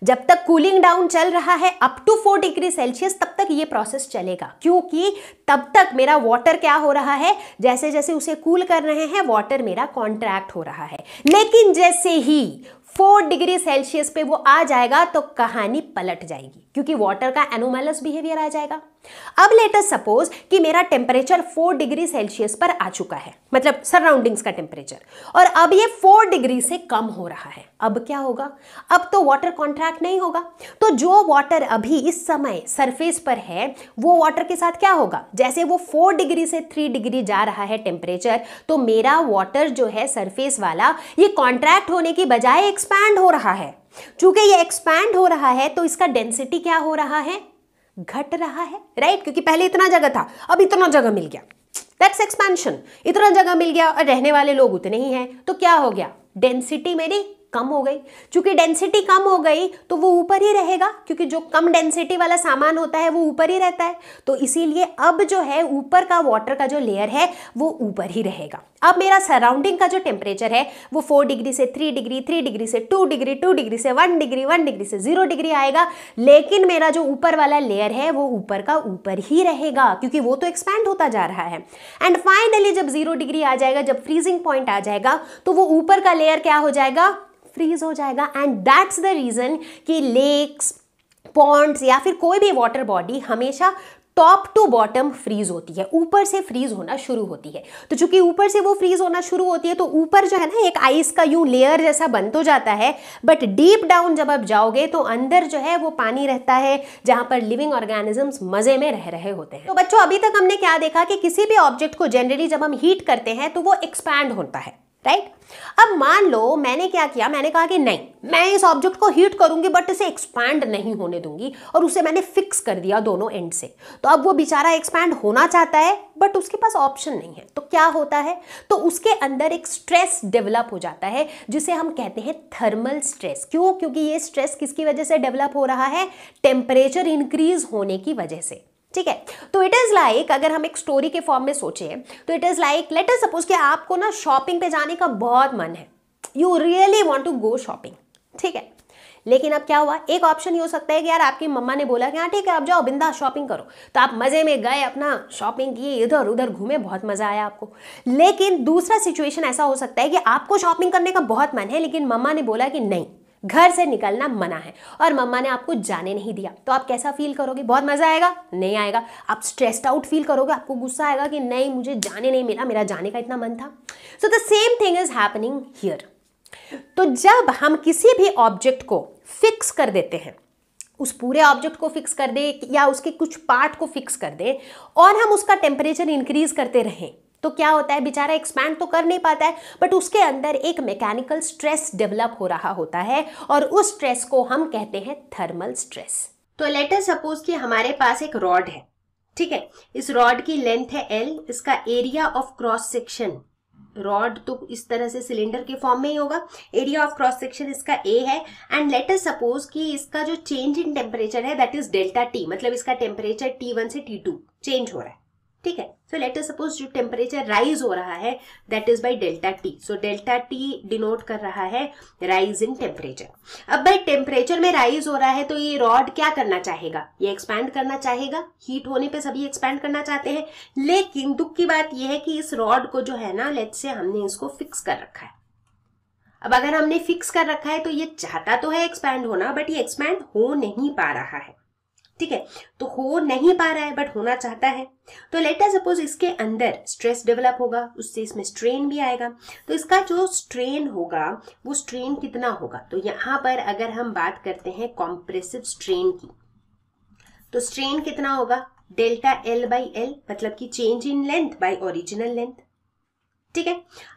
जब तक कूलिंग डाउन चल रहा है up to four degree Celsius तब तक ये प्रोसेस चलेगा क्योंकि तब तक मेरा वाटर क्या हो रहा है जैसे जैसे उसे कूल कर रहे हैं वाटर मेरा कॉन्ट्रैक्ट हो रहा है लेकिन जैसे ही फोर डिग्री सेल्सियस पे वो आ जाएगा तो कहानी पलट जाएगी क्योंकि वाटर का एनोमलस बिहेवियर आ जाएगा अब लेटर सपोज कि मेरा टेम्परेचर फोर डिग्री सेल्सियस पर आ चुका है मतलब सराउंडिंग्स का टेम्परेचर और अब ये फोर डिग्री से कम हो रहा है अब क्या होगा अब तो वाटर कॉन्ट्रैक्ट नहीं होगा तो जो वाटर अभी इस समय सरफेस पर है वो वाटर के साथ क्या होगा जैसे वो फोर डिग्री से थ्री डिग्री जा रहा है टेम्परेचर तो मेरा वाटर जो है सरफेस वाला ये कॉन्ट्रैक्ट होने की बजाय एक्सपैंड हो रहा है चूंकि ये एक्सपैंड हो रहा है तो इसका डेंसिटी क्या हो रहा है घट रहा है राइट right? क्योंकि पहले इतना जगह था अब इतना जगह मिल गया दैट्स एक्सपेंशन इतना जगह मिल गया और रहने वाले लोग उतने ही हैं तो क्या हो गया डेंसिटी मेरी कम हो गई क्योंकि डेंसिटी कम हो गई तो वो ऊपर ही रहेगा क्योंकि जो कम डेंसिटी वाला सामान होता है वो ऊपर ही रहता है तो इसीलिए अब जो है ऊपर का वाटर का जो लेयर है वो ऊपर ही रहेगा अब मेरा सराउंडिंग का जो टेम्परेचर है वो फोर डिग्री से थ्री डिग्री थ्री डिग्री से टू डिग्री टू डिग्री से वन डिग्री वन डिग्री से जीरो डिग्री आएगा लेकिन मेरा जो ऊपर वाला लेयर है वो ऊपर का ऊपर ही रहेगा क्योंकि वो तो एक्सपैंड होता जा रहा है एंड फाइनली जब जीरो डिग्री आ जाएगा जब फ्रीजिंग पॉइंट आ जाएगा तो वो ऊपर का लेयर क्या हो जाएगा फ्रीज हो जाएगा एंड दैट्स द रीज़न कि लेक्स पॉन्ड्स या फिर कोई भी वाटर बॉडी हमेशा टॉप टू बॉटम फ्रीज होती है ऊपर से फ्रीज होना शुरू होती है तो चूंकि ऊपर से वो फ्रीज होना शुरू होती है तो ऊपर जो है ना एक आइस का यूं लेयर जैसा बन तो जाता है बट डीप डाउन जब आप जाओगे तो अंदर जो है वो पानी रहता है जहां पर लिविंग ऑर्गेनिजम्स मजे में रह रहे होते हैं तो बच्चों अभी तक हमने क्या देखा कि किसी भी ऑब्जेक्ट को जनरली जब हम हीट करते हैं तो वो एक्सपैंड होता है राइट अब मान लो मैंने क्या किया मैंने कहा कि नहीं मैं इस ऑब्जेक्ट को हीट करूंगी बट इसे एक्सपैंड नहीं होने दूंगी और उसे मैंने फिक्स कर दिया दोनों एंड से तो अब वो बेचारा एक्सपैंड होना चाहता है बट उसके पास ऑप्शन नहीं है तो क्या होता है तो उसके अंदर एक स्ट्रेस डेवलप हो जाता है जिसे हम कहते हैं थर्मल स्ट्रेस क्यों क्योंकि ये स्ट्रेस किसकी वजह से डेवलप हो रहा है टेम्परेचर इंक्रीज होने की वजह से ठीक है तो इट इज़ लाइक अगर हम एक स्टोरी के फॉर्म में सोचे तो it is like let us suppose कि आपको ना शॉपिंग पे जाने का बहुत मन है you really want to go shopping ठीक है लेकिन अब क्या हुआ एक ऑप्शन ये हो सकता है कि यार आपकी मम्मा ने बोला कि हाँ ठीक है आप जाओ बिंदा शॉपिंग करो तो आप मज़े में गए अपना शॉपिंग किए इधर उधर घूमे बहुत मज़ा आया आपको लेकिन दूसरा सिचुएशन ऐसा हो सकता है कि आपको शॉपिंग करने का बहुत मन है लेकिन मम्मा ने बोला कि नहीं घर से निकलना मना है और मम्मा ने आपको जाने नहीं दिया तो आप कैसा फील करोगे बहुत मज़ा आएगा नहीं आएगा आप स्ट्रेस्ड आउट फील करोगे आपको गुस्सा आएगा कि नहीं मुझे जाने नहीं मिला मेरा जाने का इतना मन था so the same thing is happening here तो जब हम किसी भी ऑब्जेक्ट को फिक्स कर देते हैं उस पूरे ऑब्जेक्ट को फिक्स कर दें या उसके कुछ पार्ट को फिक्स कर दें और हम उसका टेम्परेचर इंक्रीज करते रहें तो क्या होता है बेचारा एक्सपैंड तो कर नहीं पाता है बट उसके अंदर एक मैकेनिकल स्ट्रेस डेवलप हो रहा होता है और उस स्ट्रेस को हम कहते हैं थर्मल स्ट्रेस तो लेटर सपोज कि हमारे पास एक रॉड है ठीक है इस रॉड की लेंथ है एल इसका area of cross section rod तो इस तरह से सिलेंडर के फॉर्म में ही होगा एरिया ऑफ क्रॉस सेक्शन इसका ए है एंड लेट अस सपोज कि इसका जो चेंज इन टेम्परेचर है दैट इज डेल्टा टी मतलब इसका टेम्परेचर टी वन से टी टू चेंज हो रहा है ठीक है सो लेट अस सपोज जो टेम्परेचर राइज हो रहा है that is by delta T so delta T denote कर रहा है राइज इन टेम्परेचर अब भाई टेम्परेचर में राइज हो रहा है तो ये रॉड क्या करना चाहेगा ये एक्सपैंड करना चाहेगा हीट होने पे सभी एक्सपैंड करना चाहते हैं लेकिन दुख की बात यह है कि इस रॉड को जो है ना लेट से हमने इसको फिक्स कर रखा है अब अगर हमने फिक्स कर रखा है तो ये चाहता तो है एक्सपैंड होना बट ये एक्सपैंड हो नहीं पा रहा है ठीक है तो हो नहीं पा रहा है बट होना चाहता है तो लेटर सपोज इसके अंदर स्ट्रेस डेवलप होगा उससे इसमें स्ट्रेन भी आएगा तो इसका जो स्ट्रेन होगा वो स्ट्रेन कितना होगा तो यहां पर अगर हम बात करते हैं कॉम्प्रेसिव स्ट्रेन की तो स्ट्रेन कितना होगा डेल्टा एल बाई एल मतलब कि change in length by original length ठीक है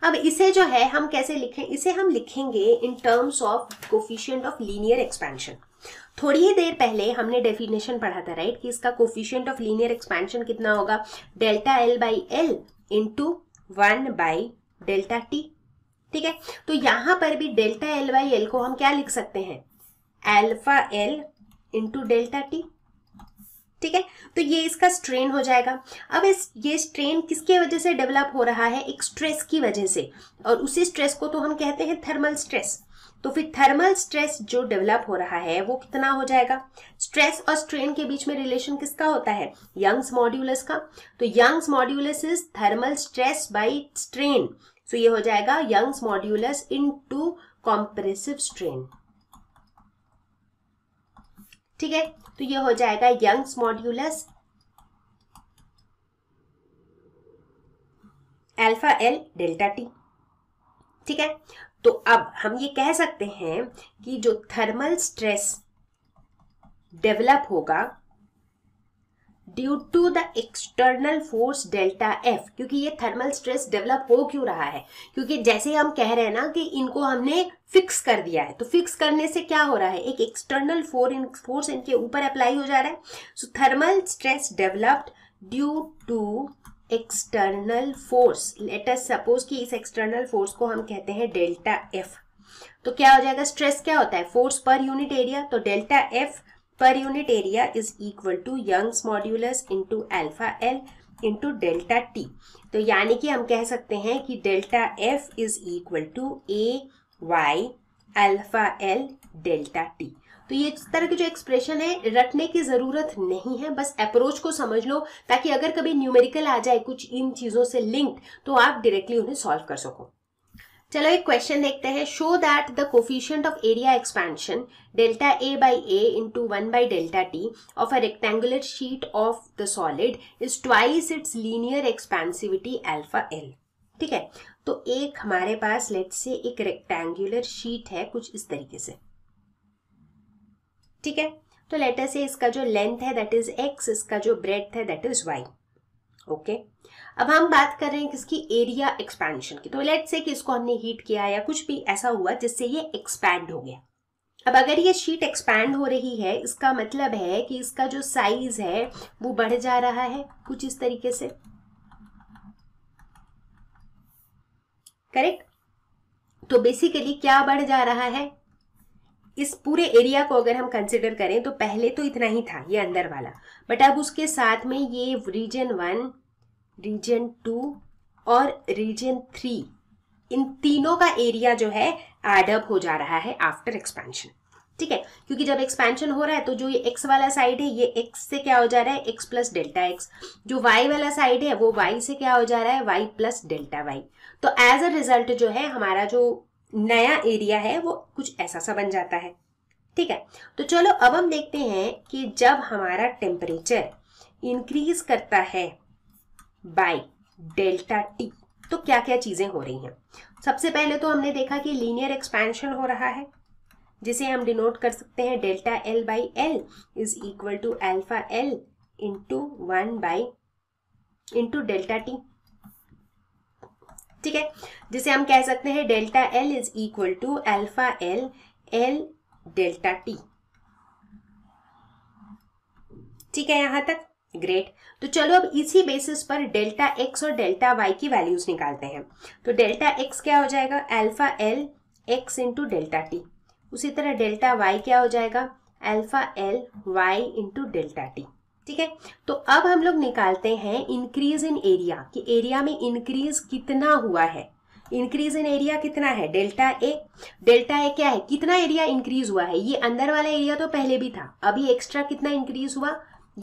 अब इसे जो है हम कैसे लिखें इसे हम लिखेंगे in terms of coefficient of linear expansion थोड़ी ही देर पहले हमने डेफिनेशन पढ़ा था राइट कि इसका कोफिशियंट ऑफ लीनियर एक्सपेंशन कितना होगा delta L by L into one by delta T ठीक है तो यहां पर भी डेल्टा एल बाई एल को हम क्या लिख सकते हैं alpha L into delta T ठीक है तो ये इसका स्ट्रेन हो जाएगा अब इस ये स्ट्रेन किसके वजह से डेवलप हो रहा है एक स्ट्रेस की वजह से और उसी स्ट्रेस को तो हम कहते हैं थर्मल स्ट्रेस तो फिर थर्मल स्ट्रेस जो डेवलप हो रहा है वो कितना हो जाएगा स्ट्रेस और स्ट्रेन के बीच में रिलेशन किसका होता है यंग्स मॉड्यूलस का तो Young's modulus is thermal stress by strain so ये हो जाएगा Young's modulus into compressive strain ठीक है तो ये हो जाएगा Young's modulus alpha L delta T ठीक है तो अब हम ये कह सकते हैं कि जो थर्मल स्ट्रेस डेवलप होगा due to the external force delta F क्योंकि ये थर्मल स्ट्रेस डेवलप हो क्यों रहा है क्योंकि जैसे हम कह रहे हैं ना कि इनको हमने फिक्स कर दिया है तो फिक्स करने से क्या हो रहा है एक एक्सटर्नल फोर्स इनके ऊपर अप्लाई हो जा रहा है so thermal stress developed due to external force let us suppose कि इस एक्सटर्नल फोर्स को हम कहते हैं डेल्टा एफ तो क्या हो जाएगा स्ट्रेस क्या होता है फोर्स पर यूनिट एरिया तो डेल्टा एफ पर unit area is equal to Young's modulus into alpha L into delta T तो यानी कि हम कह सकते हैं कि delta F is equal to A Y alpha L delta T तो ये इस तरह के जो एक्सप्रेशन है रटने की ज़रूरत नहीं है बस अप्रोच को समझ लो ताकि अगर कभी न्यूमेरिकल आ जाए कुछ इन चीज़ों से लिंक्ड तो आप डायरेक्टली उन्हें सॉल्व कर सको चलो एक क्वेश्चन देखते हैं show that the coefficient of area expansion delta A by A into one by delta T of a rectangular sheet of the solid is twice its linear expansivity alpha L ठीक है तो एक हमारे पास late से एक rectangular sheet है कुछ इस तरीके से ठीक है तो लेटर से इसका जो लेंथ है दैट इज एक्स इसका जो ब्रेथ है दैट इज वाई ओके अब हम बात कर रहे हैं किसकी एरिया एक्सपेंशन की तो लेट से कि इसको हमने हीट किया या कुछ भी ऐसा हुआ जिससे ये एक्सपैंड हो गया अब अगर ये शीट एक्सपैंड हो रही है इसका मतलब है कि इसका जो साइज है वो बढ़ जा रहा है कुछ इस तरीके से करेक्ट तो बेसिकली क्या बढ़ जा रहा है इस पूरे एरिया को अगर हम कंसिडर करें तो पहले तो इतना ही था ये अंदर वाला बट अब उसके साथ में ये रीजन वन रीजन टू और रीजन थ्री इन तीनों का एरिया जो है एडअप हो जा रहा है आफ्टर एक्सपेंशन ठीक है क्योंकि जब एक्सपेंशन हो रहा है तो जो ये एक्स वाला साइड है ये एक्स से क्या हो जा रहा है एक्स प्लस डेल्टा एक्स जो वाई वाला साइड है वो वाई से क्या हो जा रहा है वाई प्लस डेल्टा वाई तो एज अ रिजल्ट जो है हमारा जो नया एरिया है वो कुछ ऐसा सा बन जाता है ठीक है तो चलो अब हम देखते हैं कि जब हमारा टेम्परेचर इंक्रीज करता है बाय डेल्टा टी तो क्या क्या चीज़ें हो रही हैं सबसे पहले तो हमने देखा कि लीनियर एक्सपेंशन हो रहा है जिसे हम डिनोट कर सकते हैं delta L by L is equal to alpha L into one by into delta T ठीक है जिसे हम कह सकते हैं delta L is equal to alpha L L delta T ठीक है यहां तक ग्रेट तो चलो अब इसी बेसिस पर डेल्टा एक्स और डेल्टा वाई की वैल्यूज निकालते हैं तो डेल्टा एक्स क्या हो जाएगा alpha L X into delta T उसी तरह डेल्टा वाई क्या हो जाएगा alpha L Y into delta T ठीक है तो अब हम लोग निकालते हैं इंक्रीज इन एरिया कि एरिया में इंक्रीज कितना हुआ है इंक्रीज इन एरिया कितना है डेल्टा ए डेल्टा ए क्या है कितना एरिया इंक्रीज हुआ है ये अंदर वाला एरिया तो पहले भी था अभी एक्स्ट्रा कितना इंक्रीज हुआ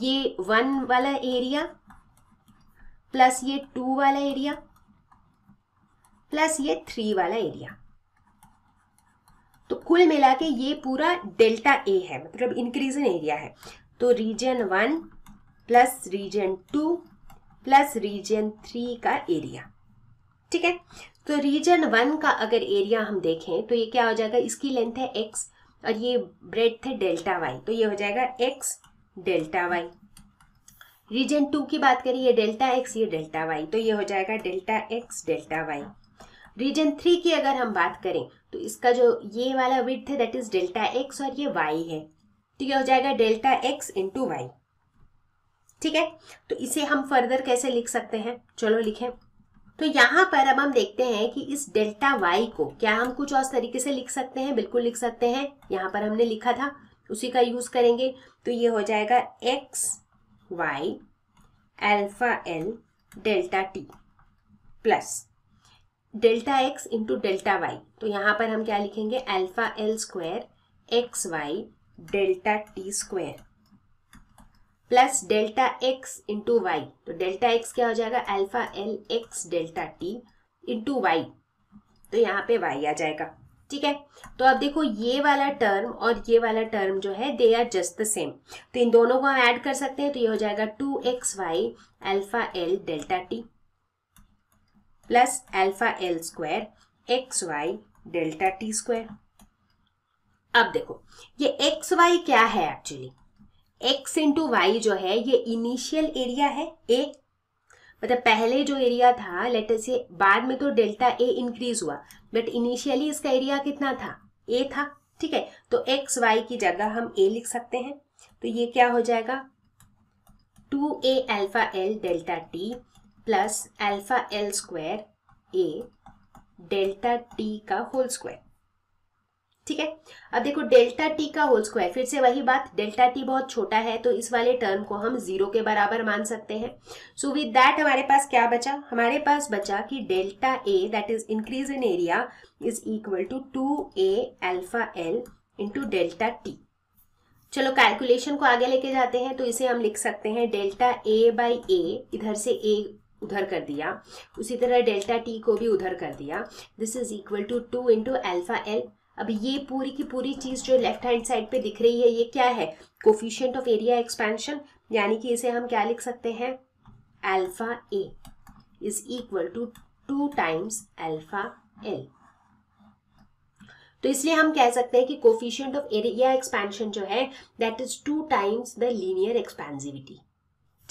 ये वन वाला एरिया प्लस ये टू वाला एरिया प्लस ये थ्री वाला एरिया तो कुल मिला के ये पूरा डेल्टा ए है मतलब इंक्रीज इन एरिया है तो region one plus region two plus region three का एरिया ठीक है तो रीजन वन का अगर एरिया हम देखें तो ये क्या हो जाएगा इसकी लेंथ है एक्स और ये ब्रेड है डेल्टा वाई तो ये हो जाएगा X delta Y region two की बात करें ये डेल्टा एक्स ये डेल्टा वाई तो ये हो जाएगा delta X delta Y region three की अगर हम बात करें तो इसका जो ये वाला विथ है दैट इज डेल्टा एक्स और ये वाई है तो ये हो जाएगा डेल्टा एक्स इंटू वाई ठीक है तो इसे हम फर्दर कैसे लिख सकते हैं चलो लिखें तो यहां पर अब हम देखते हैं कि इस डेल्टा वाई को क्या हम कुछ और तरीके से लिख सकते हैं बिल्कुल लिख सकते हैं यहां पर हमने लिखा था उसी का यूज करेंगे तो ये हो जाएगा X Y alpha L delta T plus delta X into delta Y तो यहां पर हम क्या लिखेंगे alpha L square X Y delta T square plus delta X into Y तो डेल्टा एक्स क्या हो जाएगा alpha L X delta T into Y तो यहाँ पे वाई आ जाएगा ठीक है तो अब देखो ये वाला टर्म और ये वाला टर्म जो है they are just the same तो इन दोनों को हम ऐड कर सकते हैं तो ये हो जाएगा two X Y alpha L delta T plus alpha L square X Y delta T square अब देखो ये एक्स वाई क्या है एक्चुअली एक्स इंटू वाई जो है ये इनिशियल एरिया है ए मतलब पहले जो एरिया था लेटर से बाद में तो डेल्टा ए इंक्रीज हुआ बट इनिशियली इसका एरिया कितना था ए था ठीक है तो एक्स वाई की जगह हम ए लिख सकते हैं तो ये क्या हो जाएगा two A alpha L delta T plus alpha L square A delta T का होल स्क्वायर ठीक है अब देखो डेल्टा टी का होल स्क्वायर फिर से वही बात डेल्टा टी बहुत छोटा है तो इस वाले टर्म को हम जीरो के बराबर मान सकते हैं सो विद दैट हमारे पास क्या बचा हमारे पास बचा कि delta A that is increase in area is equal to two A alpha L into delta T चलो कैलकुलेशन को आगे लेके जाते हैं तो इसे हम लिख सकते हैं डेल्टा ए बाई ए इधर से ए उधर कर दिया उसी तरह डेल्टा टी को भी उधर कर दिया this is equal to two into alpha L अब ये पूरी की पूरी चीज़ जो लेफ्ट हैंड साइड पे दिख रही है ये क्या है कोफिशियंट ऑफ एरिया एक्सपेंशन यानी कि इसे हम क्या लिख सकते हैं alpha A is equal to two times alpha L तो इसलिए हम कह सकते हैं कि कोफिशियंट ऑफ एरिया एक्सपेंशन जो है that is two times the linear expansivity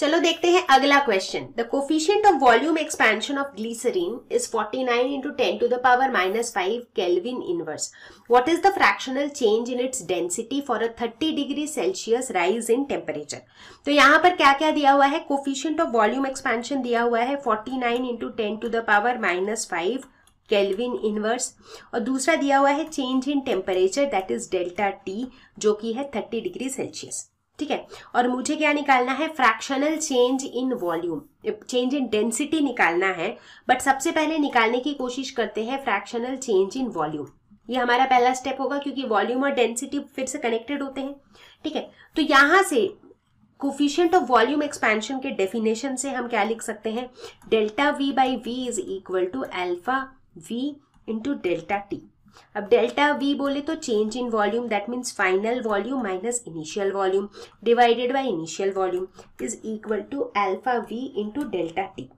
चलो देखते हैं अगला question the coefficient of volume expansion of glycerine is 49 nine into ten to the power minus five kelvin inverse what is the fractional change in its density for a 30 degree Celsius rise in temperature तो यहाँ पर क्या क्या दिया हुआ है coefficient of volume expansion दिया हुआ है 49 nine into ten to the power minus five kelvin inverse और दूसरा दिया हुआ है change in temperature that is delta T जो कि है थर्टी डिग्री सेल्सियस ठीक है और मुझे क्या निकालना है fractional change in volume change in density निकालना है बट सबसे पहले निकालने की कोशिश करते हैं फ्रैक्शनल चेंज इन वॉल्यूम ये हमारा पहला स्टेप होगा क्योंकि वॉल्यूम और डेंसिटी फिर से कनेक्टेड होते हैं ठीक है तो यहां से कोफिशियंट ऑफ वॉल्यूम एक्सपेंशन के डेफिनेशन से हम क्या लिख सकते हैं delta V by V is equal to alpha V into delta T अब डेल्टा वी बोले तो change in volume that means final volume minus initial volume divided by initial volume is equal to alpha V into delta T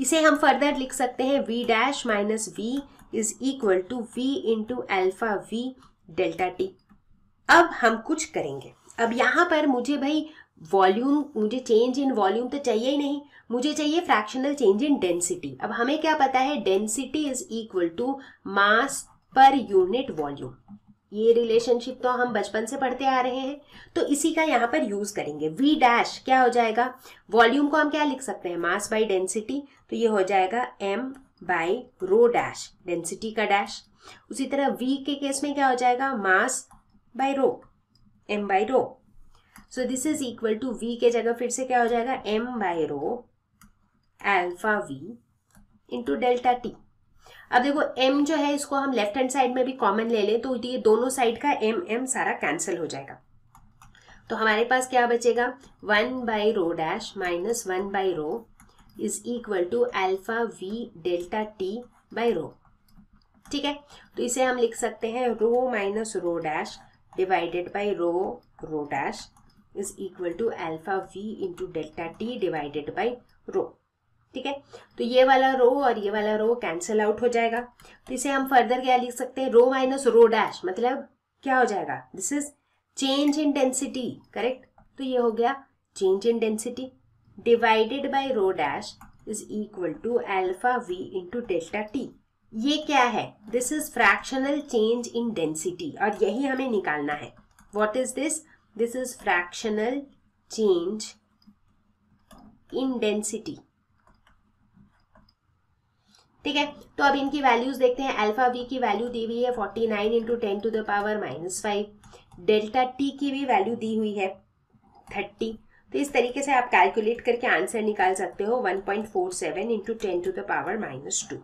इसे हम further लिख सकते हैं V dash minus V is equal to V into alpha V delta T अब हम कुछ करेंगे अब यहाँ पर मुझे भाई वॉल्यूम मुझे चेंज इन वॉल्यूम तो चाहिए ही नहीं मुझे चाहिए फ्रैक्शनल चेंज इन डेंसिटी अब हमें क्या पता है density is equal to mass पर यूनिट वॉल्यूम ये रिलेशनशिप तो हम बचपन से पढ़ते आ रहे हैं तो इसी का यहाँ पर यूज करेंगे वी डैश क्या हो जाएगा वॉल्यूम को हम क्या लिख सकते हैं मास बाई डेंसिटी तो ये हो जाएगा M by rho dash density का डैश उसी तरह वी के केस में क्या हो जाएगा mass by rho M by rho so this is equal to V के जगह फिर से क्या हो जाएगा M by rho alpha V into delta T अब देखो एम जो है इसको हम लेफ्ट हैंड साइड में भी कॉमन ले लें तो ये दोनों साइड का एम एम सारा कैंसिल हो जाएगा तो हमारे पास क्या बचेगा one by rho dash minus one by rho is equal to alpha V delta T by rho ठीक है तो इसे हम लिख सकते हैं rho minus rho dash divided by rho rho dash is equal to alpha V into delta T divided by rho ठीक है तो ये वाला रो और ये वाला रो कैंसिल आउट हो जाएगा तो इसे हम फर्दर क्या लिख सकते हैं रो माइनस रो डैश मतलब क्या हो जाएगा this is change in density correct तो ये हो गया change in density divided by rho dash is equal to alpha V into delta T ये क्या है this is fractional change in density और यही हमें निकालना है what is this This is fractional change in density. ठीक है तो अब इनकी वैल्यूज देखते हैं अल्फा वी की वैल्यू दी हुई है 49 nine into ten to the power minus five delta T की भी वैल्यू दी हुई है 30 तो इस तरीके से आप कैलकुलेट करके आंसर निकाल सकते हो 1.47 point four seven into ten to the power minus two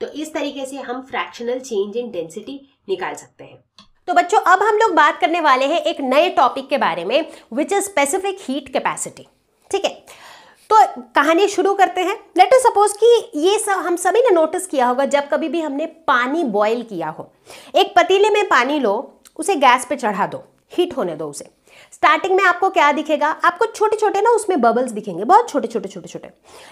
तो इस तरीके से हम फ्रैक्शनल चेंज इन डेंसिटी निकाल सकते हैं तो बच्चों अब हम लोग बात करने वाले हैं एक नए टॉपिक के बारे में which is specific heat capacity ठीक है तो कहानी शुरू करते हैं लेट अस सपोज कि ये सब हम सभी ने नोटिस किया होगा जब कभी भी हमने पानी बॉयल किया हो एक पतीले में पानी लो उसे गैस पे चढ़ा दो हीट होने दो उसे स्टार्टिंग में आपको क्या दिखेगा आपको छोटे छोटे ना उसमें बबल्स दिखेंगे बहुत छोटे छोटे छोटे छोटे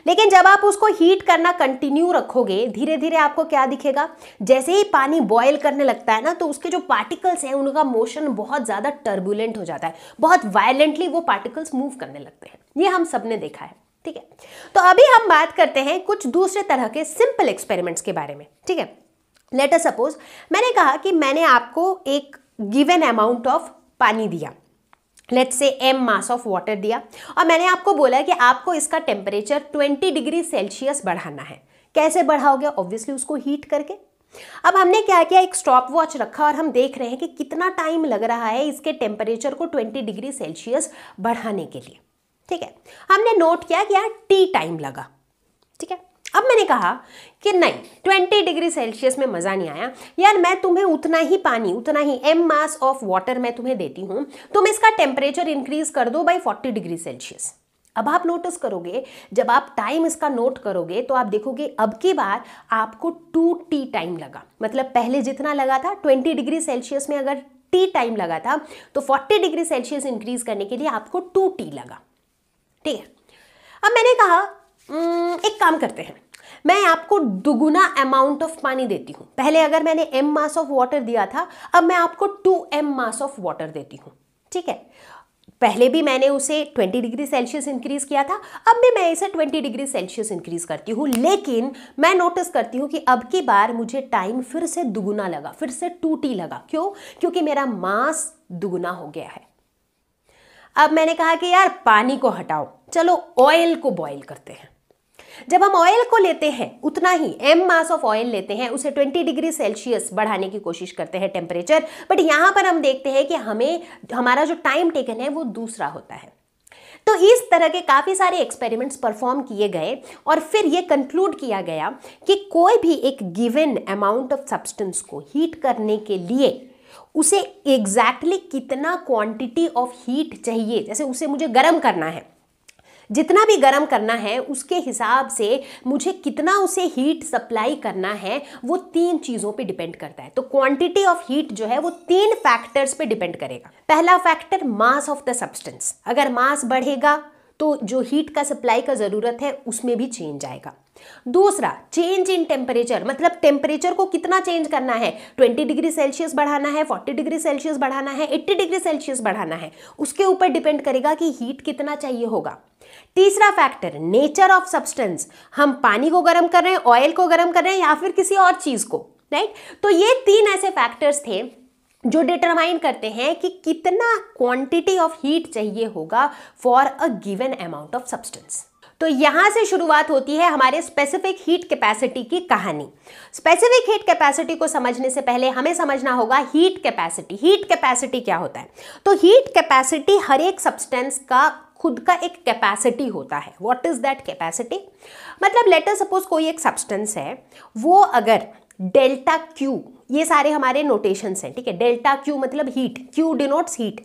लेकिन जब आप उसको हीट करना कंटिन्यू रखोगे धीरे धीरे आपको क्या दिखेगा जैसे ही पानी बॉयल करने लगता है ना तो उसके जो पार्टिकल्स हैं उनका मोशन बहुत ज़्यादा टर्बुलेंट हो जाता है बहुत वायलेंटली वो पार्टिकल्स मूव करने लगते हैं ये हम सब ने देखा है ठीक है तो अभी हम बात करते हैं कुछ दूसरे तरह के सिंपल एक्सपेरिमेंट्स के बारे में ठीक है लेटर सपोज मैंने कहा कि मैंने आपको एक गिवन अमाउंट ऑफ पानी दिया let's say M mass of water दिया और मैंने आपको बोला कि आपको इसका टेम्परेचर 20 डिग्री सेल्सियस बढ़ाना है कैसे बढ़ाओगे ऑब्वियसली उसको हीट करके अब हमने क्या किया एक स्टॉप वॉच रखा और हम देख रहे हैं कि कितना टाइम लग रहा है इसके टेम्परेचर को 20 डिग्री सेल्सियस बढ़ाने के लिए ठीक है हमने नोट किया कि यार टी टाइम लगा ठीक है अब मैंने कहा कि नहीं 20 डिग्री सेल्सियस में मज़ा नहीं आया यार मैं तुम्हें उतना ही पानी उतना ही एम मास ऑफ वाटर मैं तुम्हें देती हूँ तुम तो इसका टेम्परेचर इंक्रीज कर दो बाई 40 डिग्री सेल्सियस अब आप नोटिस करोगे जब आप टाइम इसका नोट करोगे तो आप देखोगे अब की बार आपको टू टी टाइम लगा मतलब पहले जितना लगा था 20 डिग्री सेल्सियस में अगर टी टाइम लगा था तो 40 डिग्री सेल्सियस इंक्रीज करने के लिए आपको टू टी लगा ठीक है अब मैंने कहा हम्म, एक काम करते हैं मैं आपको दुगुना अमाउंट ऑफ पानी देती हूँ पहले अगर मैंने एम मास ऑफ वाटर दिया था अब मैं आपको two M mass of water देती हूँ ठीक है पहले भी मैंने उसे 20 डिग्री सेल्सियस इंक्रीज़ किया था अब भी मैं इसे 20 डिग्री सेल्सियस इंक्रीज़ करती हूँ लेकिन मैं नोटिस करती हूँ कि अब की बार मुझे टाइम फिर से दुगुना लगा फिर से टू लगा क्यों क्योंकि मेरा मास दुगुना हो गया है अब मैंने कहा कि यार पानी को हटाओ चलो ऑयल को बॉयल करते हैं जब हम ऑयल को लेते हैं उतना ही एम मास ऑफ ऑयल लेते हैं उसे 20 डिग्री सेल्सियस बढ़ाने की कोशिश करते हैं टेम्परेचर बट यहाँ पर हम देखते हैं कि हमें हमारा जो टाइम टेकन है वो दूसरा होता है तो इस तरह के काफ़ी सारे एक्सपेरिमेंट्स परफॉर्म किए गए और फिर ये कंक्लूड किया गया कि कोई भी एक गिवन अमाउंट ऑफ सब्सटेंस को हीट करने के लिए उसे एग्जैक्टली exactly कितना क्वांटिटी ऑफ हीट चाहिए जैसे उसे मुझे गर्म करना है जितना भी गर्म करना है उसके हिसाब से मुझे कितना उसे हीट सप्लाई करना है वो तीन चीज़ों पे डिपेंड करता है तो क्वांटिटी ऑफ हीट जो है वो तीन फैक्टर्स पे डिपेंड करेगा पहला factor mass of the substance अगर मास बढ़ेगा तो जो हीट का सप्लाई का ज़रूरत है उसमें भी चेंज आएगा दूसरा चेंज इन टेम्परेचर मतलब टेम्परेचर को कितना चेंज करना है 20 डिग्री सेल्सियस बढ़ाना है 40 डिग्री सेल्सियस बढ़ाना है 80 डिग्री सेल्सियस बढ़ाना है उसके ऊपर डिपेंड करेगा कि हीट कितना चाहिए होगा तीसरा फैक्टर नेचर ऑफ सब्सटेंस हम पानी को गर्म कर रहे हैं ऑयल को गर्म कर रहे हैं या फिर किसी और चीज़ को राइट तो ये तीन ऐसे फैक्टर्स थे जो डिटरमाइन करते हैं कि कितना क्वांटिटी ऑफ हीट चाहिए होगा for a given amount of substance तो यहाँ से शुरुआत होती है हमारे स्पेसिफिक हीट कैपेसिटी की कहानी स्पेसिफिक हीट कैपेसिटी को समझने से पहले हमें समझना होगा हीट कैपेसिटी हीट कैपेसिटी क्या होता है तो हीट कैपेसिटी हर एक सब्सटेंस का खुद का एक कैपेसिटी होता है वॉट इज़ दैट कैपेसिटी मतलब लेटर सपोज कोई एक सब्सटेंस है वो अगर डेल्टा क्यू ये सारे हमारे नोटेशंस हैं ठीक है डेल्टा क्यू मतलब हीट क्यू डिनोट्स हीट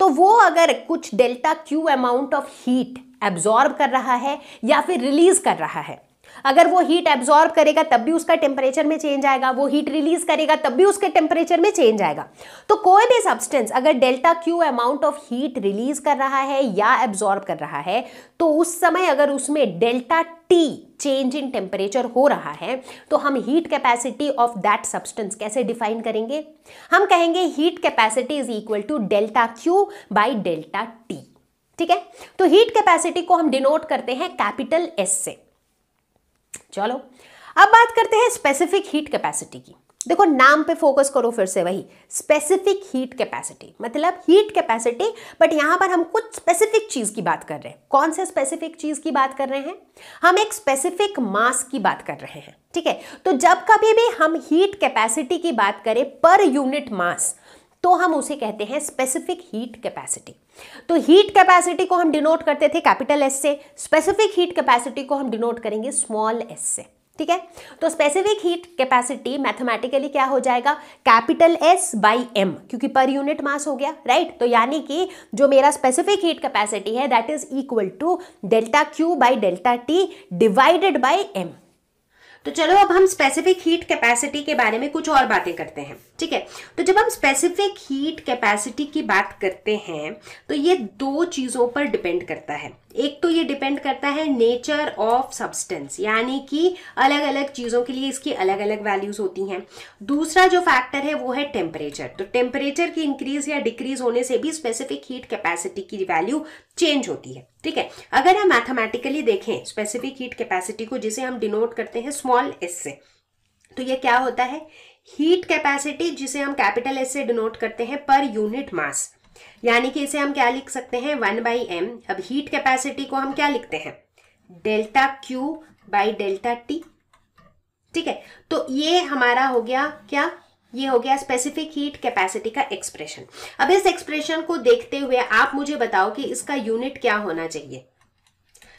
तो वो अगर कुछ delta Q amount of heat absorb कर रहा है या फिर रिलीज कर रहा है अगर वो हीट एब्जॉर्ब करेगा तब भी उसका टेम्परेचर में चेंज आएगा वो हीट रिलीज करेगा तब भी उसके टेम्परेचर में चेंज आएगा तो कोई भी सब्सटेंस अगर delta Q amount of heat release कर रहा है या एब्जॉर्ब कर रहा है तो उस समय अगर उसमें delta T change in temperature हो रहा है तो हम heat capacity of that substance कैसे डिफाइन करेंगे हम कहेंगे heat capacity is equal to delta Q by delta T ठीक है तो हीट कैपेसिटी को हम डिनोट करते हैं कैपिटल एस से चलो अब बात करते हैं स्पेसिफिक हीट कैपेसिटी की देखो नाम पे फोकस करो फिर से वही स्पेसिफिक हीट कैपेसिटी मतलब हीट कैपेसिटी बट यहां पर हम कुछ स्पेसिफिक चीज़ की बात कर रहे हैं कौन से स्पेसिफिक चीज़ की बात कर रहे हैं हम एक स्पेसिफिक मास की बात कर रहे हैं ठीक है तो जब कभी भी हम हीट कैपेसिटी की बात करें पर यूनिट मास तो हम उसे कहते हैं स्पेसिफिक हीट कैपेसिटी तो हीट कैपेसिटी को हम डिनोट करते थे कैपिटल एस से स्पेसिफिक हीट कैपेसिटी को हम डिनोट करेंगे स्मॉल एस से ठीक है तो स्पेसिफिक हीट कैपेसिटी मैथमेटिकली क्या हो जाएगा कैपिटल एस बाई एम क्योंकि पर यूनिट मास हो गया राइट right? तो यानी कि जो मेरा स्पेसिफिक हीट कैपेसिटी है that is equal to delta Q by delta T divided by M तो चलो अब हम स्पेसिफिक हीट कैपेसिटी के बारे में कुछ और बातें करते हैं ठीक है तो जब हम स्पेसिफिक हीट कैपेसिटी की बात करते हैं तो ये दो चीज़ों पर डिपेंड करता है एक तो ये डिपेंड करता है नेचर ऑफ सब्सटेंस यानी कि अलग अलग चीज़ों के लिए इसकी अलग अलग वैल्यूज़ होती हैं दूसरा जो फैक्टर है वो है टेम्परेचर तो टेम्परेचर की इंक्रीज या डिक्रीज होने से भी स्पेसिफिक हीट कैपेसिटी की वैल्यू चेंज होती है ठीक है अगर हम मैथमेटिकली देखें स्पेसिफिक हीट कैपेसिटी को जिसे हम डिनोट करते हैं स्मॉल एस से तो ये क्या होता है हीट कैपेसिटी जिसे हम कैपिटल एस से डिनोट करते हैं पर यूनिट मास यानी कि इसे हम क्या लिख सकते हैं वन बाई एम अब हीट कैपेसिटी को हम क्या लिखते हैं delta Q by delta T ठीक है तो ये हमारा हो गया क्या ये हो गया स्पेसिफिक हीट कैपेसिटी का एक्सप्रेशन अब इस एक्सप्रेशन को देखते हुए आप मुझे बताओ कि इसका यूनिट क्या होना चाहिए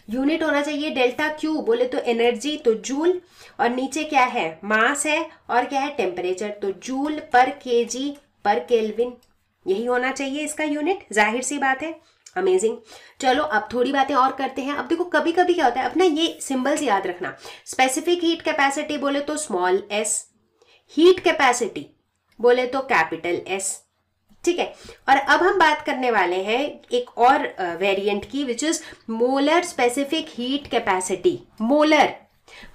यूनिट होना चाहिए डेल्टा क्यू बोले तो एनर्जी तो जूल और नीचे क्या है मास है और क्या है टेम्परेचर तो joule per KG per kelvin यही होना चाहिए इसका यूनिट जाहिर सी बात है अमेजिंग चलो अब थोड़ी बातें और करते हैं अब देखो कभी कभी क्या होता है अपना ये सिंबल्स याद रखना स्पेसिफिक हीट कैपेसिटी बोले तो स्मॉल एस हीट कैपेसिटी बोले तो कैपिटल एस ठीक है और अब हम बात करने वाले हैं एक और वेरिएंट की which is molar specific heat capacity molar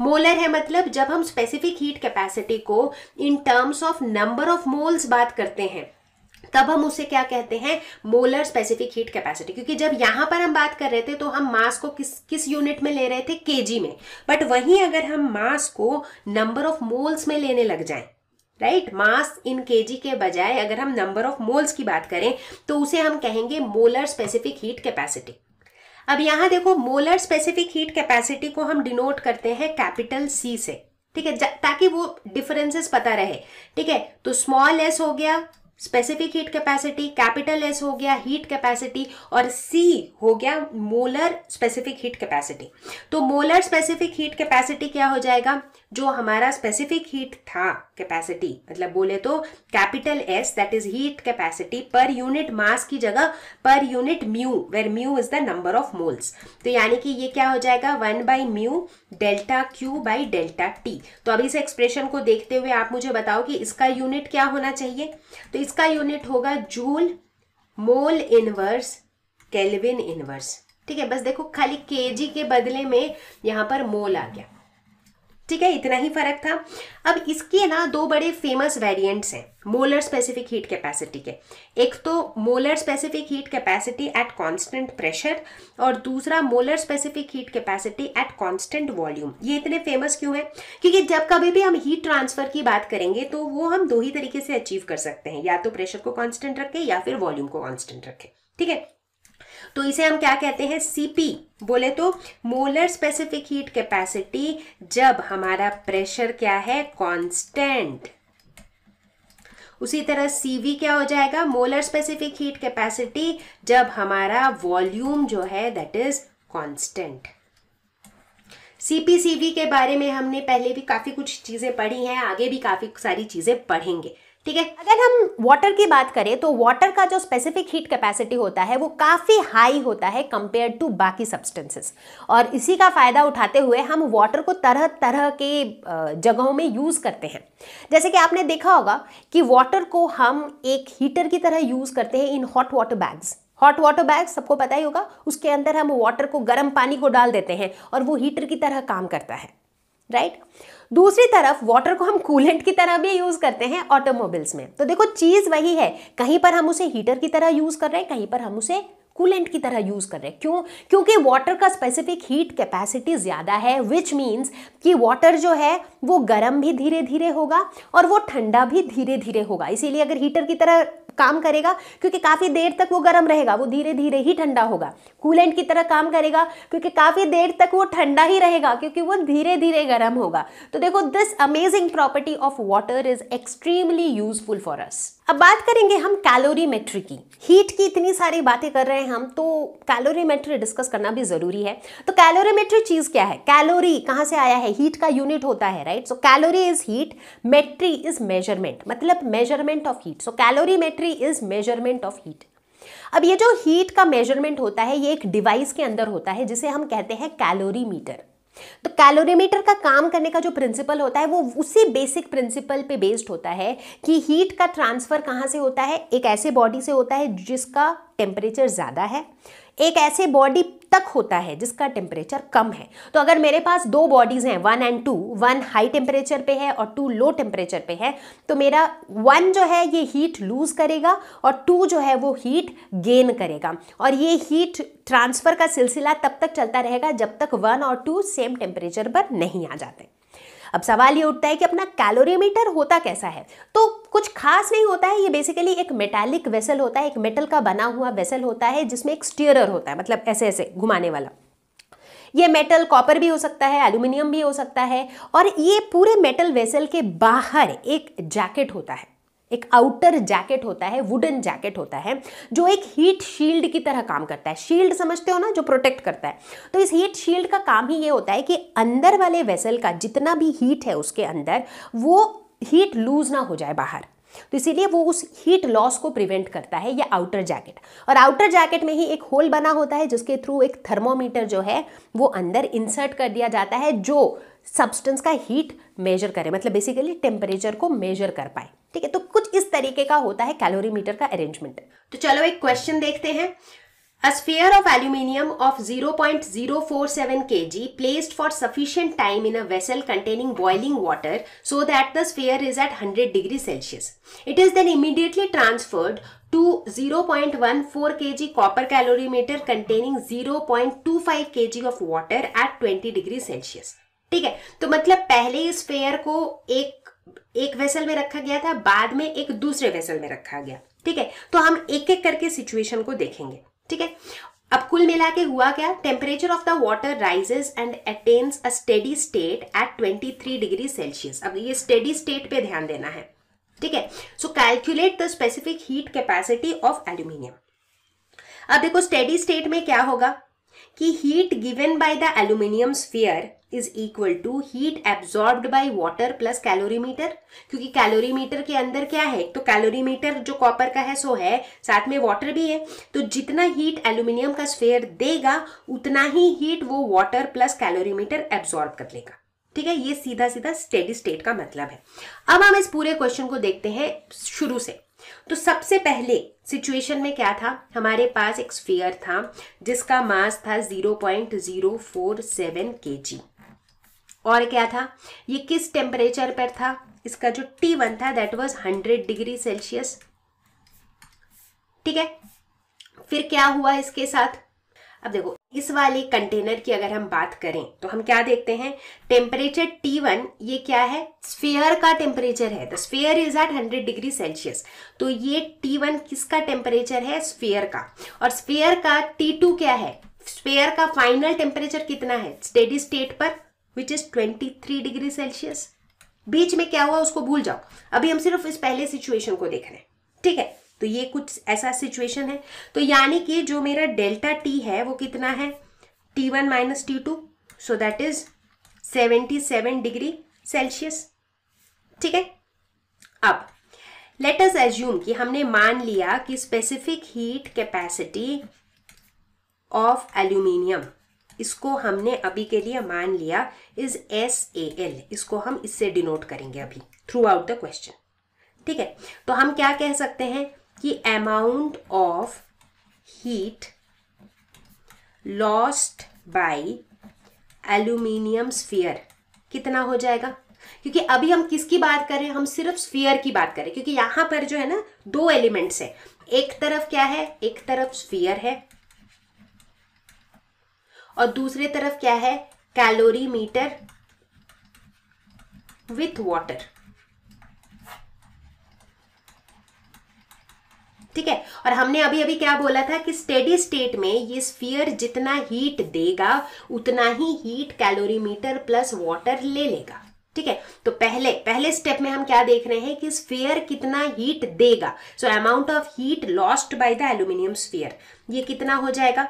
molar है मतलब जब हम स्पेसिफिक हीट कैपेसिटी को in terms of number of moles बात करते हैं तब हम उसे क्या कहते हैं मोलर स्पेसिफिक हीट कैपेसिटी क्योंकि जब यहां पर हम बात कर रहे थे तो हम मास को किस किस यूनिट में ले रहे थे केजी में बट वहीं अगर हम मास को नंबर ऑफ मोल्स में लेने लग जाए राइट मास इन केजी के बजाय अगर हम नंबर ऑफ मोल्स की बात करें तो उसे हम कहेंगे मोलर स्पेसिफिक हीट कैपेसिटी अब यहां देखो मोलर स्पेसिफिक हीट कैपेसिटी को हम डिनोट करते हैं कैपिटल सी से ठीक है ताकि वो डिफरेंसेस पता रहे ठीक है तो स्मॉल एस हो गया specific heat capacity capital S हो गया हीट कैपेसिटी और सी हो गया मोलर स्पेसिफिक हीट कैपेसिटी तो मोलर स्पेसिफिक हीट कैपेसिटी क्या हो जाएगा जो हमारा स्पेसिफिक हीट था कैपेसिटी मतलब बोले तो capital S that is heat capacity per unit mass की जगह per unit mu where mu is the number of moles तो यानी कि ये क्या हो जाएगा one by mu delta Q by delta T तो अभी इस एक्सप्रेशन को देखते हुए आप मुझे बताओ कि इसका यूनिट क्या होना चाहिए तो इसका यूनिट होगा joule mole inverse kelvin inverse ठीक है बस देखो खाली के के बदले में यहां पर मोल आ गया ठीक है इतना ही फर्क था अब इसके ना दो बड़े फेमस वेरिएंट्स हैं मोलर स्पेसिफिक हीट कैपेसिटी के एक तो molar specific heat capacity at constant pressure और दूसरा molar specific heat capacity at constant volume ये इतने फेमस क्यों है क्योंकि जब कभी भी हम हीट ट्रांसफर की बात करेंगे तो वो हम दो ही तरीके से अचीव कर सकते हैं या तो प्रेशर को कॉन्स्टेंट रखें या फिर वॉल्यूम को कॉन्स्टेंट रखें ठीक है तो इसे हम क्या कहते हैं सीपी बोले तो मोलर स्पेसिफिक हीट कैपेसिटी जब हमारा प्रेशर क्या है कांस्टेंट उसी तरह सीवी क्या हो जाएगा मोलर स्पेसिफिक हीट कैपेसिटी जब हमारा वॉल्यूम जो है दैट इज कांस्टेंट सीपीसीवी के बारे में हमने पहले भी काफ़ी कुछ चीज़ें पढ़ी हैं आगे भी काफ़ी सारी चीज़ें पढ़ेंगे ठीक है अगर हम वाटर की बात करें तो वाटर का जो स्पेसिफिक हीट कैपेसिटी होता है वो काफ़ी हाई होता है कंपेयर टू बाकी सब्सटेंसेस और इसी का फ़ायदा उठाते हुए हम वाटर को तरह तरह के जगहों में यूज़ करते हैं जैसे कि आपने देखा होगा कि वाटर को हम एक हीटर की तरह यूज़ करते हैं in hot water bags hot water bag सबको पता ही होगा उसके अंदर हम वाटर को गर्म पानी को डाल देते हैं और वो हीटर की तरह काम करता है राइट right? दूसरी तरफ वाटर को हम कूलेंट की तरह भी यूज करते हैं ऑटोमोबाइल्स में तो देखो चीज वही है कहीं पर हम उसे हीटर की तरह यूज कर रहे हैं कहीं पर हम उसे कूलेंट की तरह यूज़ कर रहे हैं क्यों क्योंकि वाटर का स्पेसिफिक हीट कैपेसिटी ज़्यादा है विच मीन्स कि वाटर जो है वो गर्म भी धीरे धीरे होगा और वो ठंडा भी धीरे धीरे होगा इसीलिए अगर हीटर की तरह काम करेगा क्योंकि काफ़ी देर तक वो गर्म रहेगा वो धीरे धीरे ही ठंडा होगा कूलेंट की तरह काम करेगा क्योंकि काफ़ी देर तक वो ठंडा ही रहेगा क्योंकि वो धीरे धीरे गर्म होगा तो देखो this amazing property of water is extremely useful for us अब बात करेंगे हम कैलोरीमेट्री की हीट की इतनी सारी बातें कर रहे हैं हम तो कैलोरीमेट्री डिस्कस करना भी ज़रूरी है तो कैलोरीमेट्री चीज़ क्या है कैलोरी कहाँ से आया है हीट का यूनिट होता है right so calorie is heat metry is measurement मतलब measurement of heat so calorimetry is measurement of heat अब ये जो हीट का मेजरमेंट होता है ये एक डिवाइस के अंदर होता है जिसे हम कहते हैं कैलोरी मीटर तो कैलोरीमीटर का काम करने का जो प्रिंसिपल होता है वो उसी बेसिक प्रिंसिपल पे बेस्ड होता है कि हीट का ट्रांसफ़र कहाँ से होता है एक ऐसे बॉडी से होता है जिसका टेम्परेचर ज़्यादा है एक ऐसे बॉडी तक होता है जिसका टेम्परेचर कम है तो अगर मेरे पास दो बॉडीज़ हैं one and two one high temperature पे है और टू लो टेम्परेचर पे है तो मेरा वन जो है ये हीट लूज़ करेगा और टू जो है वो हीट गेन करेगा और ये हीट ट्रांसफ़र का सिलसिला तब तक चलता रहेगा जब तक वन और टू सेम टेम्परेचर पर नहीं आ जाते अब सवाल ये उठता है कि अपना कैलोरीमीटर होता कैसा है तो कुछ खास नहीं होता है ये बेसिकली एक मेटालिक वेसल होता है एक मेटल का बना हुआ वेसल होता है जिसमें एक स्टीयरर होता है मतलब ऐसे ऐसे घुमाने वाला ये मेटल कॉपर भी हो सकता है एल्यूमिनियम भी हो सकता है और ये पूरे मेटल वेसल के बाहर एक जैकेट होता है एक आउटर जैकेट होता है वुडन जैकेट होता है जो एक हीट शील्ड की तरह काम करता है शील्ड समझते हो ना जो प्रोटेक्ट करता है तो इस हीट शील्ड का काम ही ये होता है कि अंदर वाले वेसल का जितना भी हीट है उसके अंदर वो हीट लूज ना हो जाए बाहर तो इसीलिए वो उस हीट लॉस को प्रिवेंट करता है या आउटर जैकेट और आउटर जैकेट में ही एक होल बना होता है जिसके थ्रू एक थर्मोमीटर जो है वो अंदर इंसर्ट कर दिया जाता है जो सब्सटेंस का हीट मेजर करे मतलब बेसिकली टेम्परेचर को मेजर कर पाए ठीक है तो कुछ इस तरीके का होता है कैलोरी मीटर का अरेंजमेंट तो चलो एक क्वेश्चन देखते हैं a sphere of aluminium of 0.047 point zero four seven K G placed for sufficient time in a vessel containing boiling water so that the sphere is at hundred degree Celsius it is then immediately transferred to zero point one four K G copper calorimeter containing zero point two five K G of water at twenty degree Celsius ठीक है तो मतलब पहले इस fair को एक एक vessel में रखा गया था बाद में एक दूसरे वेसल में रखा गया ठीक है तो हम एक एक करके सिचुएशन को देखेंगे ठीक है अब कुल मिला के हुआ क्या temperature of the water rises and attains a steady state at 23 degree Celsius अब ये स्टेडी स्टेट पे ध्यान देना है ठीक है so calculate the specific heat capacity of aluminium अब देखो स्टेडी स्टेट में क्या होगा कि heat given by the aluminium sphere is equal to heat absorb by water plus calorimeter क्योंकि कैलोरीमीटर के अंदर क्या है तो कैलोरीमीटर जो कॉपर का है सो है साथ में वाटर भी है तो जितना हीट एल्यूमिनियम का स्फेयर देगा उतना ही हीट वो वाटर प्लस कैलोरीमीटर एब्जॉर्ब कर लेगा ठीक है ये सीधा सीधा स्टेडी स्टेट का मतलब है अब हम इस पूरे क्वेश्चन को देखते हैं शुरू से तो सबसे पहले सिचुएशन में क्या था हमारे पास एक स्फीयर था जिसका मास था 0.047 जी और क्या था ये किस टेम्परेचर पर था इसका जो टी वन था that was hundred degree Celsius ठीक है फिर क्या हुआ इसके साथ अब देखो इस वाले कंटेनर की अगर हम बात करें तो हम क्या देखते हैं टेम्परेचर टी वन ये क्या है स्फेयर का टेम्परेचर है the sphere is at 100 degree Celsius तो ये टी वन किसका टेम्परेचर है स्फेयर का और स्फेयर का टी टू क्या है स्फेयर का फाइनल टेम्परेचर कितना है स्टेडी स्टेट पर which is twenty three degree Celsius बीच में क्या हुआ उसको भूल जाओ अभी हम सिर्फ इस पहले सिचुएशन को देख रहे हैं ठीक है तो ये कुछ ऐसा सिचुएशन है तो यानी कि जो मेरा डेल्टा टी है वो कितना है T one minus T two so that is seventy seven degree Celsius ठीक है अब लेट अस एज्यूम कि हमने मान लिया कि specific heat capacity of aluminium इसको हमने अभी के लिए मान लिया इज एस ए एल इसको हम इससे डिनोट करेंगे अभी थ्रू आउट द क्वेश्चन ठीक है तो हम क्या कह सकते हैं कि amount of heat lost by aluminium sphere कितना हो जाएगा क्योंकि अभी हम किसकी बात करें हम सिर्फ स्फीयर की बात करें क्योंकि यहां पर जो है ना दो एलिमेंट्स है एक तरफ क्या है एक तरफ स्फीयर है और दूसरे तरफ क्या है कैलोरी मीटर विथ वाटर ठीक है और हमने अभी अभी क्या बोला था कि स्टेडी स्टेट में ये स्फीयर जितना हीट देगा उतना ही हीट मीटर प्लस वाटर ले लेगा ठीक है तो पहले पहले स्टेप में हम क्या देख रहे हैं कि स्फीयर कितना हीट देगा so amount of heat lost by the aluminium sphere ये कितना हो जाएगा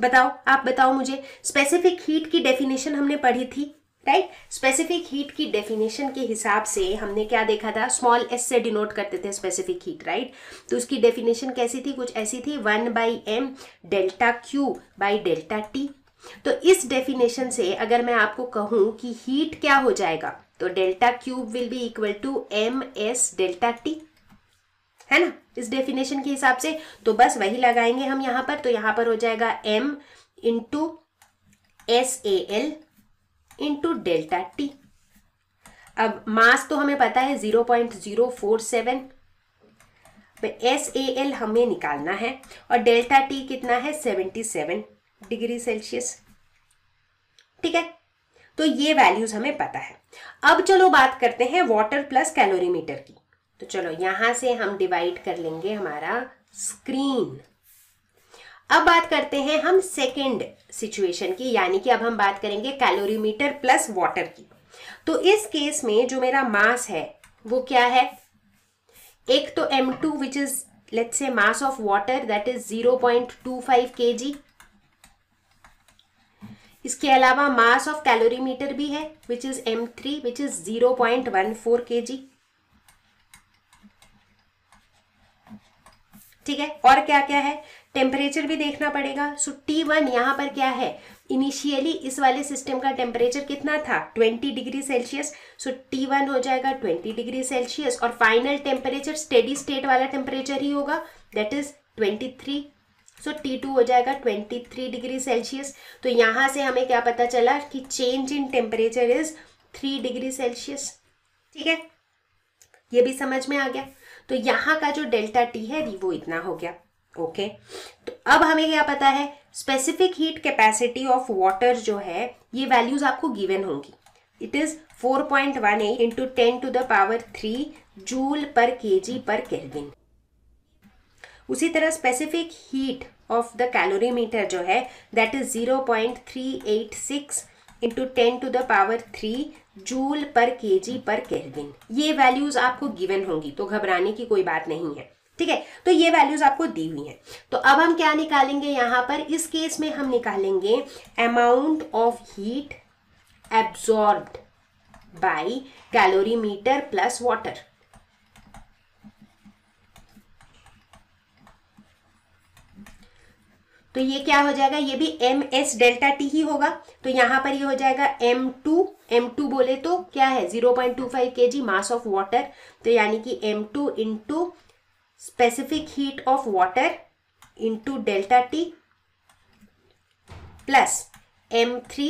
बताओ आप बताओ मुझे स्पेसिफिक हीट की डेफिनेशन हमने पढ़ी थी राइट स्पेसिफिक हीट की डेफिनेशन के हिसाब से हमने क्या देखा था स्मॉल एस से डिनोट करते थे स्पेसिफिक हीट राइट तो उसकी डेफिनेशन कैसी थी कुछ ऐसी थी one by M delta Q by delta T तो इस डेफिनेशन से अगर मैं आपको कहूं कि हीट क्या हो जाएगा तो delta Q will be equal to M S delta T है ना इस डेफिनेशन के हिसाब से तो बस वही लगाएंगे हम यहां पर तो यहां पर हो जाएगा M into S A L into delta T अब मास तो हमें पता है zero point zero four seven S A L हमें निकालना है और डेल्टा टी कितना है सेवेंटी सेवन डिग्री सेल्सियस ठीक है तो ये वैल्यूज हमें पता है अब चलो बात करते हैं वाटर प्लस कैलोरीमीटर की तो चलो यहां से हम डिवाइड कर लेंगे हमारा स्क्रीन अब बात करते हैं हम सेकेंड सिचुएशन की यानी कि अब हम बात करेंगे कैलोरीमीटर प्लस वाटर की तो इस केस में जो मेरा मास है वो क्या है एक तो M two which is let's say mass of water that is zero point two five K G इसके अलावा मास ऑफ कैलोरीमीटर भी है which is M three which is zero point one four K G ठीक है और क्या क्या है टेम्परेचर भी देखना पड़ेगा सो टी वन यहाँ पर क्या है इनिशियली इस वाले सिस्टम का टेम्परेचर कितना था 20 degree Celsius so T one हो जाएगा 20 डिग्री सेल्सियस और फाइनल टेम्परेचर स्टेडी स्टेट वाला टेम्परेचर ही होगा that is 23 so T two हो जाएगा 23 डिग्री सेल्सियस तो यहाँ से हमें क्या पता चला कि change in temperature is three degree Celsius ठीक है ये भी समझ में आ गया तो यहाँ का जो डेल्टा टी है वो इतना हो गया ओके okay. तो अब हमें क्या पता है specific heat capacity of water जो है ये वैल्यूज आपको गिवन होंगी it is 4.18 point one eight into ten to the power three joule per G per kelvin उसी तरह specific heat of the calorimeter जो है that is 0.386 point three eight six into ten to the power three joule per KG per kelvin ये values आपको given होंगी तो घबराने की कोई बात नहीं है ठीक है तो ये वैल्यूज आपको दी हुई हैं तो अब हम क्या निकालेंगे यहां पर इस केस में हम निकालेंगे amount of heat by by calorimeter plus water तो ये क्या हो जाएगा ये भी एम एस डेल्टा टी ही होगा तो यहाँ पर ये हो जाएगा एम टू एम टू बोले तो क्या है zero point two five K ji mass of water तो यानी कि M two into specific heat of water into delta T plus M three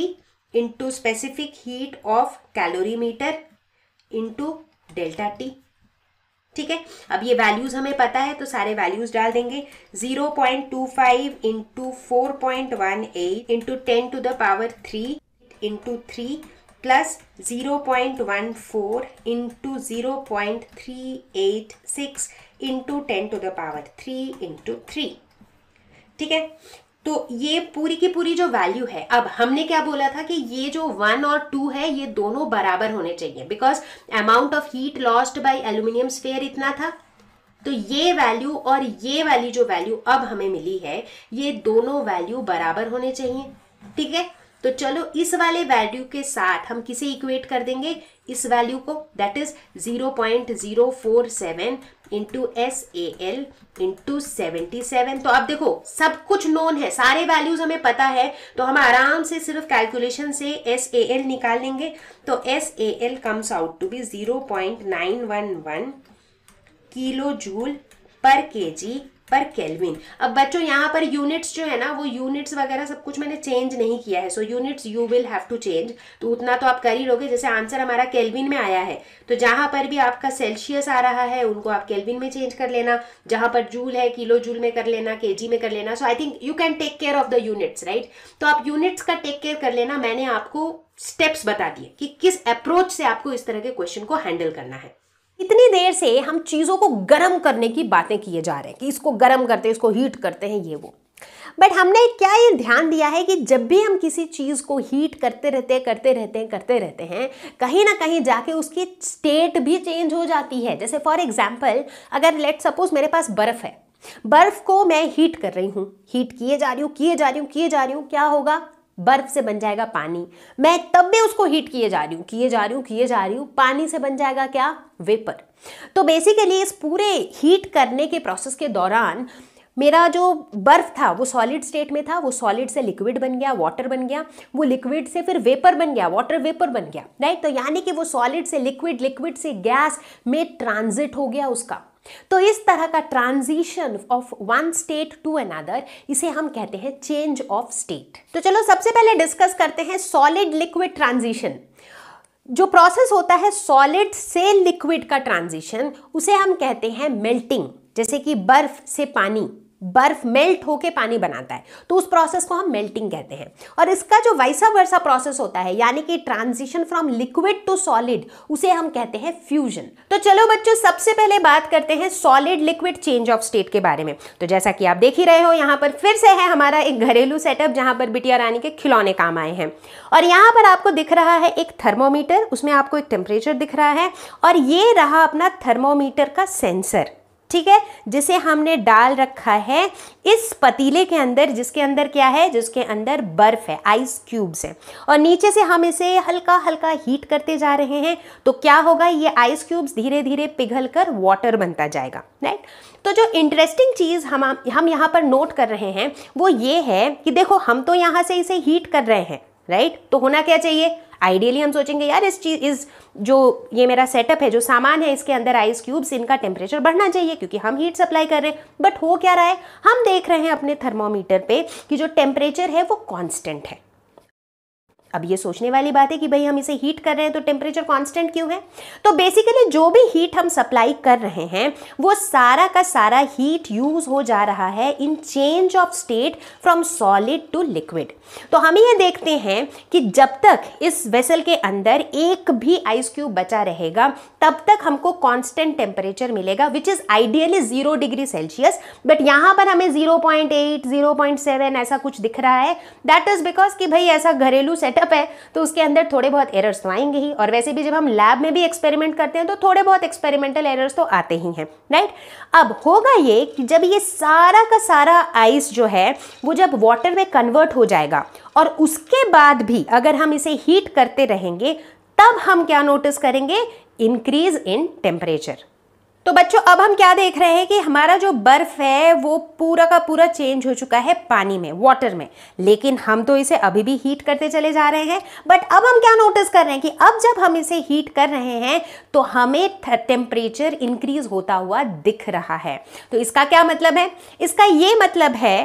into specific heat of calorimeter into delta T ठीक है अब ये values हमें पता है तो सारे वैल्यूज़ डाल देंगे zero point two five into four point one eight into ten to the power three into three plus zero point one four into zero point three eight six into ten to the power three into three ठीक है तो ये पूरी की पूरी जो value है अब हमने क्या बोला था कि ये जो वन और टू है ये दोनों बराबर होने चाहिए because amount of heat lost by aluminium sphere इतना था तो ये वैल्यू और ये वाली जो वैल्यू अब हमें मिली है ये दोनों वैल्यू बराबर होने चाहिए ठीक है तो चलो इस वाले वैल्यू के साथ हम किसे इक्वेट कर देंगे इस वैल्यू को that is 0.047 point zero four seven into S A L into seventy seven तो अब देखो सब कुछ नोन है सारे वैल्यूज हमें पता है तो हम आराम से सिर्फ कैलकुलेशन से एस ए एल निकाल लेंगे तो S A L comes out to be zero point nine one one kilo joule per K ji per kelvin अब बच्चों यहाँ पर यूनिट्स जो है ना वो यूनिट्स वगैरह सब कुछ मैंने चेंज नहीं किया है so units you will have to change तो उतना तो आप कर ही लोगे जैसे आंसर हमारा केल्विन में आया है तो जहाँ पर भी आपका सेल्सियस आ रहा है उनको आप केल्विन में चेंज कर लेना जहाँ पर जूल है किलो जूल में कर लेना के में कर लेना so I think you can take care of the units right तो आप यूनिट्स का टेक केयर कर लेना मैंने आपको स्टेप्स बता दिए कि किस अप्रोच से आपको इस तरह के क्वेश्चन को हैंडल करना है इतनी देर से हम चीज़ों को गर्म करने की बातें किए जा रहे हैं कि इसको गर्म करते हैं इसको हीट करते हैं ये वो बट हमने क्या ये ध्यान दिया है कि जब भी हम किसी चीज़ को हीट करते रहते हैं करते रहते हैं करते रहते हैं कहीं ना कहीं जाके उसकी स्टेट भी चेंज हो जाती है जैसे फॉर एग्जाम्पल अगर लेट सपोज मेरे पास बर्फ़ है बर्फ़ को मैं हीट कर रही हूँ हीट किए जा रही हूँ किए जा रही हूँ किए जा रही हूँ क्या होगा बर्फ से बन जाएगा पानी मैं तब भी उसको हीट किए जा रही हूँ किए जा रही हूँ किए जा रही हूँ पानी से बन जाएगा क्या वेपर तो बेसिकली इस पूरे हीट करने के प्रोसेस के दौरान मेरा जो बर्फ था वो सॉलिड स्टेट में था वो सॉलिड से लिक्विड बन गया वाटर बन गया वो लिक्विड से फिर वेपर बन गया वाटर वेपर बन गया राइट तो यानी कि वो सॉलिड से लिक्विड लिक्विड से गैस में ट्रांजिट हो गया उसका तो इस तरह का transition of one state to another इसे हम कहते हैं चेंज ऑफ स्टेट तो चलो सबसे पहले डिस्कस करते हैं सॉलिड लिक्विड ट्रांजिशन जो प्रोसेस होता है सॉलिड से लिक्विड का ट्रांजिशन उसे हम कहते हैं मेल्टिंग जैसे कि बर्फ से पानी बर्फ मेल्ट होके पानी बनाता है तो उस प्रोसेस को हम मेल्टिंग कहते हैं और इसका जो वैसा वर्सा प्रोसेस होता है यानी कि transition from liquid to solid उसे हम कहते हैं फ्यूजन तो चलो बच्चों सबसे पहले बात करते हैं solid liquid change of state के बारे में तो जैसा कि आप देख ही रहे हो यहाँ पर फिर से है हमारा एक घरेलू सेटअप जहाँ पर बिटिया रानी के खिलौने काम आए हैं और यहाँ पर आपको दिख रहा है एक थर्मोमीटर उसमें आपको एक टेम्परेचर दिख रहा है और ये रहा अपना थर्मोमीटर का सेंसर ठीक है जिसे हमने डाल रखा है इस पतीले के अंदर जिसके अंदर क्या है जिसके अंदर बर्फ़ है आइस क्यूब्स हैं और नीचे से हम इसे हल्का हल्का हीट करते जा रहे हैं तो क्या होगा ये आइस क्यूब्स धीरे धीरे पिघल कर वाटर बनता जाएगा राइट तो जो इंटरेस्टिंग चीज़ हम हम यहाँ पर नोट कर रहे हैं वो ये है कि देखो हम तो यहाँ से इसे हीट कर रहे हैं राइट तो होना क्या चाहिए आइडियली हम सोचेंगे यार इस चीज़ इस जो ये मेरा सेटअप है जो सामान है इसके अंदर आइस क्यूब्स इनका टेम्परेचर बढ़ना चाहिए क्योंकि हम हीट सप्लाई कर रहे हैं बट हो क्या रहा है हम देख रहे हैं अपने थर्मोमीटर पे कि जो टेम्परेचर है वो कांस्टेंट है अब ये सोचने वाली बात है कि भाई हम इसे हीट कर रहे हैं तो टेम्परेचर कांस्टेंट क्यों है तो बेसिकली जो भी हीट हम सप्लाई कर रहे हैं वो सारा का सारा हीट यूज़ हो जा रहा है in change of state from solid to liquid तो हम ये देखते हैं कि जब तक इस वेसल के अंदर एक भी आइस क्यूब बचा रहेगा तब तक हमको कॉन्स्टेंट टेम्परेचर मिलेगा which is ideally zero degree Celsius but यहां पर हमें जीरो पॉइंट ऐसा कुछ दिख रहा है दैट इज़ बिकॉज कि भाई ऐसा घरेलू सेटअप सेटअप है तो उसके अंदर थोड़े बहुत एरर्स तो आएंगे ही और वैसे भी जब हम लैब में भी एक्सपेरिमेंट करते हैं तो थोड़े बहुत एक्सपेरिमेंटल एरर्स तो आते ही हैं राइट अब होगा ये कि जब ये सारा का सारा आइस जो है वो जब वाटर में कन्वर्ट हो जाएगा और उसके बाद भी अगर हम इसे हीट करते रहेंगे तब हम क्या नोटिस करेंगे इंक्रीज इन टेम्परेचर तो बच्चों अब हम क्या देख रहे हैं कि हमारा जो बर्फ है वो पूरा का पूरा चेंज हो चुका है पानी में वाटर में लेकिन हम तो इसे अभी भी हीट करते चले जा रहे हैं बट अब हम क्या नोटिस कर रहे हैं कि अब जब हम इसे हीट कर रहे हैं तो हमें टेम्परेचर इंक्रीज होता हुआ दिख रहा है तो इसका क्या मतलब है इसका ये मतलब है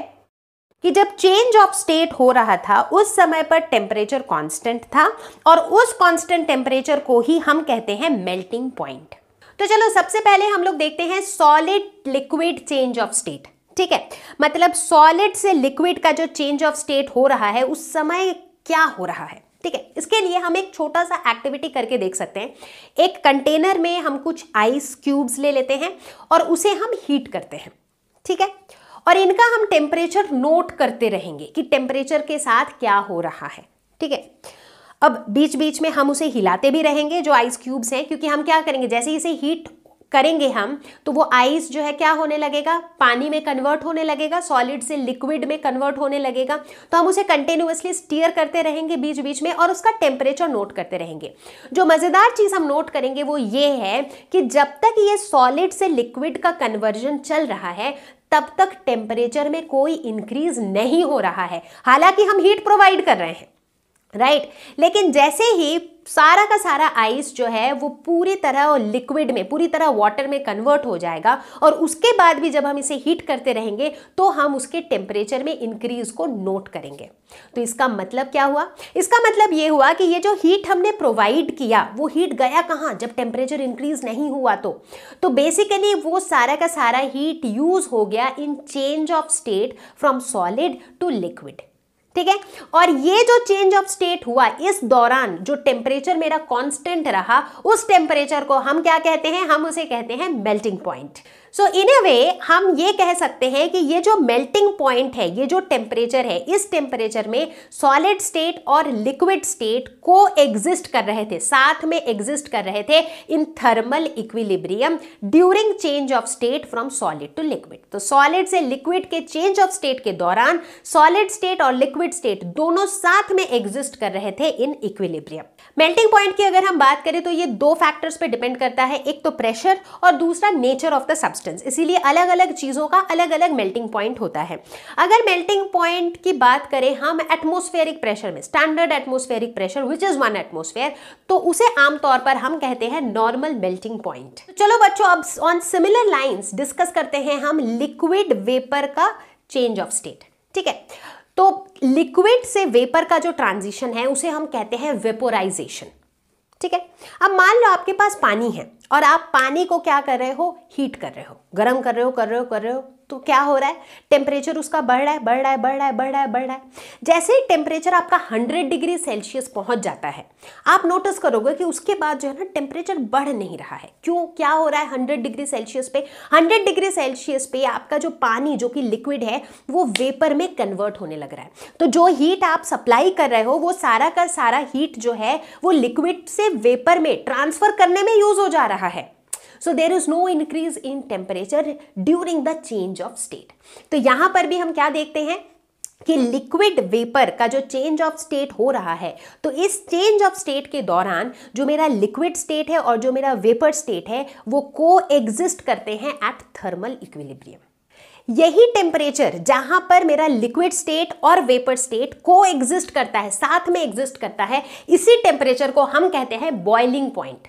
कि जब चेंज ऑफ स्टेट हो रहा था उस समय पर टेम्परेचर कांस्टेंट था और उस कांस्टेंट टेम्परेचर को ही हम कहते हैं मेल्टिंग पॉइंट तो चलो सबसे पहले हम लोग देखते हैं solid liquid change of state ठीक है मतलब सॉलिड से लिक्विड का जो चेंज ऑफ स्टेट हो रहा है उस समय क्या हो रहा है ठीक है इसके लिए हम एक छोटा सा एक्टिविटी करके देख सकते हैं एक कंटेनर में हम कुछ आइस क्यूब्स ले लेते हैं और उसे हम हीट करते हैं ठीक है और इनका हम टेम्परेचर नोट करते रहेंगे कि टेम्परेचर के साथ क्या हो रहा है ठीक है अब बीच बीच में हम उसे हिलाते भी रहेंगे जो आइस क्यूब्स हैं क्योंकि हम क्या करेंगे जैसे इसे हीट करेंगे हम तो वो आइस जो है क्या होने लगेगा पानी में कन्वर्ट होने लगेगा सॉलिड से लिक्विड में कन्वर्ट होने लगेगा तो हम उसे कंटिन्यूसली स्टीयर करते रहेंगे बीच बीच में और उसका टेम्परेचर नोट करते रहेंगे जो मज़ेदार चीज़ हम नोट करेंगे वो ये है कि जब तक ये सॉलिड से लिक्विड का कन्वर्जन चल रहा है तब तक टेम्परेचर में कोई इंक्रीज नहीं हो रहा है हालांकि हम हीट प्रोवाइड कर रहे हैं राइट right? लेकिन जैसे ही सारा का सारा आइस जो है वो पूरी तरह लिक्विड में पूरी तरह वाटर में कन्वर्ट हो जाएगा और उसके बाद भी जब हम इसे हीट करते रहेंगे तो हम उसके टेम्परेचर में इंक्रीज को नोट करेंगे तो इसका मतलब क्या हुआ इसका मतलब ये हुआ कि ये जो हीट हमने प्रोवाइड किया वो हीट गया कहाँ जब टेम्परेचर इंक्रीज नहीं हुआ तो तो बेसिकली वो सारा का सारा हीट यूज हो गया in change of state from solid to liquid ठीक है और ये जो चेंज ऑफ स्टेट हुआ इस दौरान जो टेम्परेचर मेरा कांस्टेंट रहा उस टेम्परेचर को हम क्या कहते हैं हम उसे कहते हैं मेल्टिंग पॉइंट सो इन ए वे हम ये कह सकते हैं कि ये जो मेल्टिंग पॉइंट है ये जो टेम्परेचर है इस टेम्परेचर में सॉलिड स्टेट और लिक्विड स्टेट को एग्जिस्ट कर रहे थे साथ में एग्जिस्ट कर रहे थे in thermal equilibrium during change of state from solid to liquid तो सॉलिड से लिक्विड के चेंज ऑफ स्टेट के दौरान सॉलिड स्टेट और लिक्विड स्टेट दोनों साथ में एग्जिस्ट कर रहे थे इन इक्विलिब्रियम मेल्टिंग पॉइंट की अगर हम बात करें तो ये दो फैक्टर्स पर डिपेंड करता है एक तो प्रेशर और दूसरा nature of the subs substance इसीलिए अलग अलग चीज़ों का अलग अलग मेल्टिंग पॉइंट होता है अगर मेल्टिंग पॉइंट की बात करें हम एटमोस्फेयरिक प्रेशर में standard atmospheric pressure which is one atmosphere तो उसे आमतौर पर हम कहते हैं नॉर्मल मेल्टिंग पॉइंट चलो बच्चों अब ऑन सिमिलर लाइन्स डिस्कस करते हैं हम लिक्विड वेपर का चेंज ऑफ स्टेट ठीक है तो लिक्विड से वेपर का जो ट्रांजिशन है उसे हम कहते हैं वेपोराइजेशन ठीक है अब मान लो आपके पास पानी है और आप पानी को क्या कर रहे हो हीट कर रहे हो गर्म कर रहे हो कर रहे हो कर रहे हो तो क्या हो रहा है टेम्परेचर उसका बढ़ रहा है बढ़ रहा है बढ़ रहा है बढ़ रहा है बढ़ रहा है जैसे ही टेम्परेचर आपका हंड्रेड डिग्री सेल्सियस पहुंच जाता है आप नोटिस करोगे कि उसके बाद जो है ना टेम्परेचर बढ़ नहीं रहा है क्यों क्या हो रहा है हंड्रेड डिग्री सेल्सियस पे हंड्रेड डिग्री सेल्सियस पे आपका जो पानी जो कि लिक्विड है वो वेपर में कन्वर्ट होने लग रहा है तो जो हीट आप सप्लाई कर रहे हो वो सारा का सारा हीट जो है वो लिक्विड से वेपर में ट्रांसफर करने में यूज हो जा रहा है so there is no increase in temperature during the change of state तो यहां पर भी हम क्या देखते हैं कि लिक्विड वेपर का जो चेंज ऑफ स्टेट हो रहा है तो इस चेंज ऑफ स्टेट के दौरान जो मेरा लिक्विड स्टेट है और जो मेरा वेपर स्टेट है वो को एग्जिस्ट करते हैं एट थर्मल इक्विलिब्रियम यही टेम्परेचर जहां पर मेरा लिक्विड स्टेट और वेपर स्टेट को एग्जिस्ट करता है साथ में एग्जिस्ट करता है इसी टेम्परेचर को हम कहते हैं बॉइलिंग पॉइंट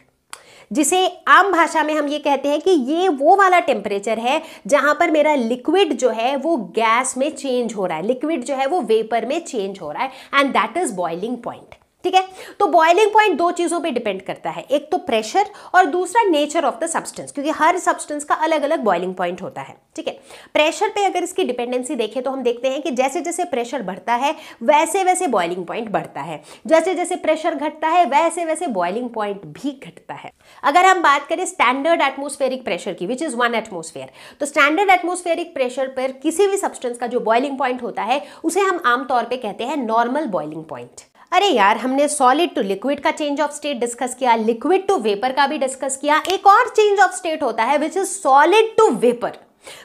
जिसे आम भाषा में हम ये कहते हैं कि ये वो वाला टेम्परेचर है जहाँ पर मेरा लिक्विड जो है वो गैस में चेंज हो रहा है लिक्विड जो है वो वेपर में चेंज हो रहा है and that is boiling point ठीक है तो बॉइलिंग पॉइंट दो चीज़ों पे डिपेंड करता है एक तो प्रेशर और दूसरा नेचर ऑफ द सब्सटेंस क्योंकि हर सब्सटेंस का अलग अलग बॉइलिंग पॉइंट होता है ठीक है प्रेशर पे अगर इसकी डिपेंडेंसी देखें तो हम देखते हैं कि जैसे जैसे प्रेशर बढ़ता है वैसे वैसे बॉइलिंग पॉइंट बढ़ता है जैसे जैसे प्रेशर घटता है वैसे वैसे बॉइलिंग पॉइंट भी घटता है अगर हम बात करें स्टैंडर्ड एटमोस्फेरिक प्रेशर की विच इज़ वन एटमोस्फेयर तो स्टैंडर्ड एटमोस्फेरिक प्रेशर पर किसी भी सब्सटेंस का जो बॉइलिंग पॉइंट होता है उसे हम आमतौर पर कहते हैं नॉर्मल बॉइलिंग पॉइंट अरे यार हमने सॉलिड टू लिक्विड का चेंज ऑफ स्टेट डिस्कस किया लिक्विड टू वेपर का भी डिस्कस किया एक और चेंज ऑफ स्टेट होता है which is solid to vapour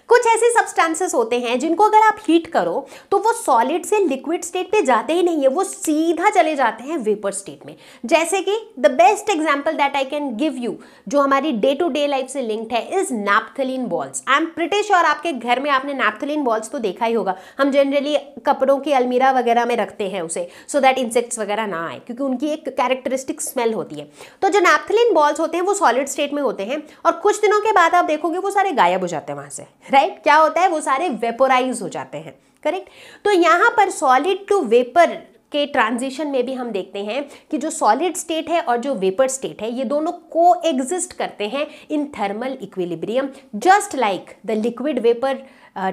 कुछ ऐसे सब्सटेंसेस होते हैं जिनको अगर आप हीट करो तो वो सॉलिड से लिक्विड स्टेट पे जाते ही नहीं है वो सीधा चले जाते हैं वेपर स्टेट में जैसे कि the best example that I can give you जो हमारी डे टू डे लाइफ से लिंक्ड है is naphthalene balls I am pretty sure और आपके घर में आपने नैप्थलिन बॉल्स तो देखा ही होगा हम जनरली कपड़ों की अलमीरा वगैरह में रखते हैं उसे सो दैट इंसेक्ट्स वगैरह ना आए क्योंकि उनकी एक कैरेक्टरिस्टिक स्मेल होती है तो जो नैप्थलिन बॉल्स होते हैं वो सॉलिड स्टेट में होते हैं और कुछ दिनों के बाद आप देखोगे वो सारे गायब हो जाते हैं वहाँ से है राइट क्या होता है वो सारे वेपोराइज हो जाते हैं करेक्ट तो यहाँ पर सॉलिड टू वेपर के ट्रांजिशन में भी हम देखते हैं कि जो सॉलिड स्टेट है और जो वेपर स्टेट है ये दोनों को एग्जिस्ट करते हैं in thermal equilibrium just like the liquid vapour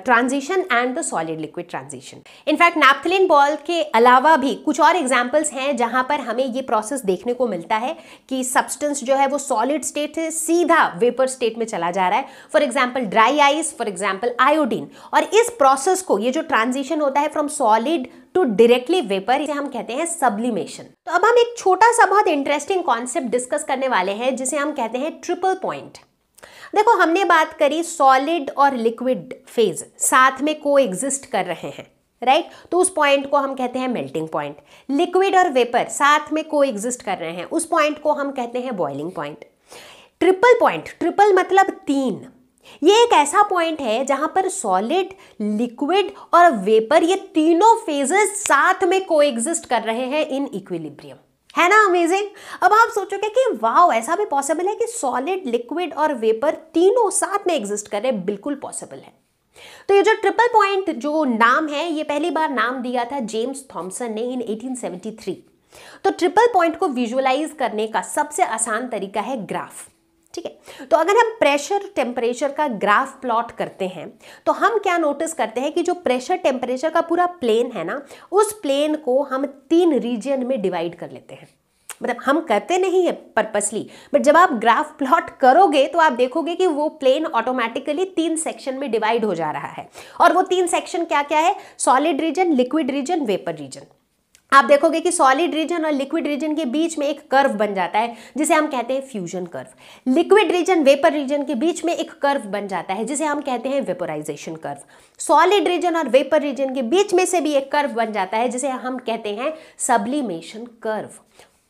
transition and the solid liquid transition in fact naphthalene ball के अलावा भी कुछ और एग्जाम्पल्स हैं जहां पर हमें ये प्रोसेस देखने को मिलता है कि सब्सटेंस जो है वो सॉलिड स्टेट से सीधा वेपर स्टेट में चला जा रहा है for example dry ice for example iodine और इस प्रोसेस को ये जो ट्रांजिशन होता है from solid to directly vapour इसे हम कहते हैं सब्लिमेशन तो अब हम एक छोटा सा बहुत इंटरेस्टिंग कॉन्सेप्ट डिस्कस करने वाले हैं जिसे हम कहते हैं ट्रिपल पॉइंट देखो हमने बात करी सॉलिड और लिक्विड फेज साथ में को एग्जिस्ट कर रहे हैं राइट right? तो उस पॉइंट को हम कहते हैं मेल्टिंग पॉइंट लिक्विड और वेपर साथ में को एग्जिस्ट कर रहे हैं उस पॉइंट को हम कहते हैं boiling point triple point triple मतलब तीन ये एक ऐसा पॉइंट है जहां पर सॉलिड लिक्विड और वेपर ये तीनों फेजेस साथ में एग्जिस्ट कर रहे हैं इन इक्विलिब्रियम है ना अमेजिंग अब आप सोचोगे कि वाह ऐसा भी पॉसिबल है कि सॉलिड लिक्विड और वेपर तीनों साथ में एग्जिस्ट रहे बिल्कुल पॉसिबल है तो ये जो ट्रिपल पॉइंट जो नाम है ये पहली बार नाम दिया था जेम्स थॉम्सन ने इन 1873 तो ट्रिपल पॉइंट को विजुअलाइज करने का सबसे आसान तरीका है ग्राफ ठीक है तो अगर हम प्रेशर टेम्परेचर का ग्राफ प्लॉट करते हैं तो हम क्या नोटिस करते हैं कि जो प्रेशर टेम्परेचर का पूरा प्लेन है ना उस प्लेन को हम तीन रीजन में डिवाइड कर लेते हैं मतलब हम करते नहीं है पर्पसली बट जब आप ग्राफ प्लॉट करोगे तो आप देखोगे कि वो प्लेन ऑटोमेटिकली तीन सेक्शन में डिवाइड हो जा रहा है और वो तीन सेक्शन क्या क्या है solid region liquid region vapour region आप देखोगे कि सॉलिड रीजन और लिक्विड रीजन के बीच में एक कर्व बन जाता है जिसे हम कहते हैं fusion curve liquid region vapour region के बीच में एक कर्व बन जाता है जिसे हम कहते हैं वेपोराइजेशन कर्व सॉलिड रीजन और वेपर रीजन के बीच में से भी एक कर्व बन जाता है जिसे हम कहते हैं सब्लिमेशन कर्व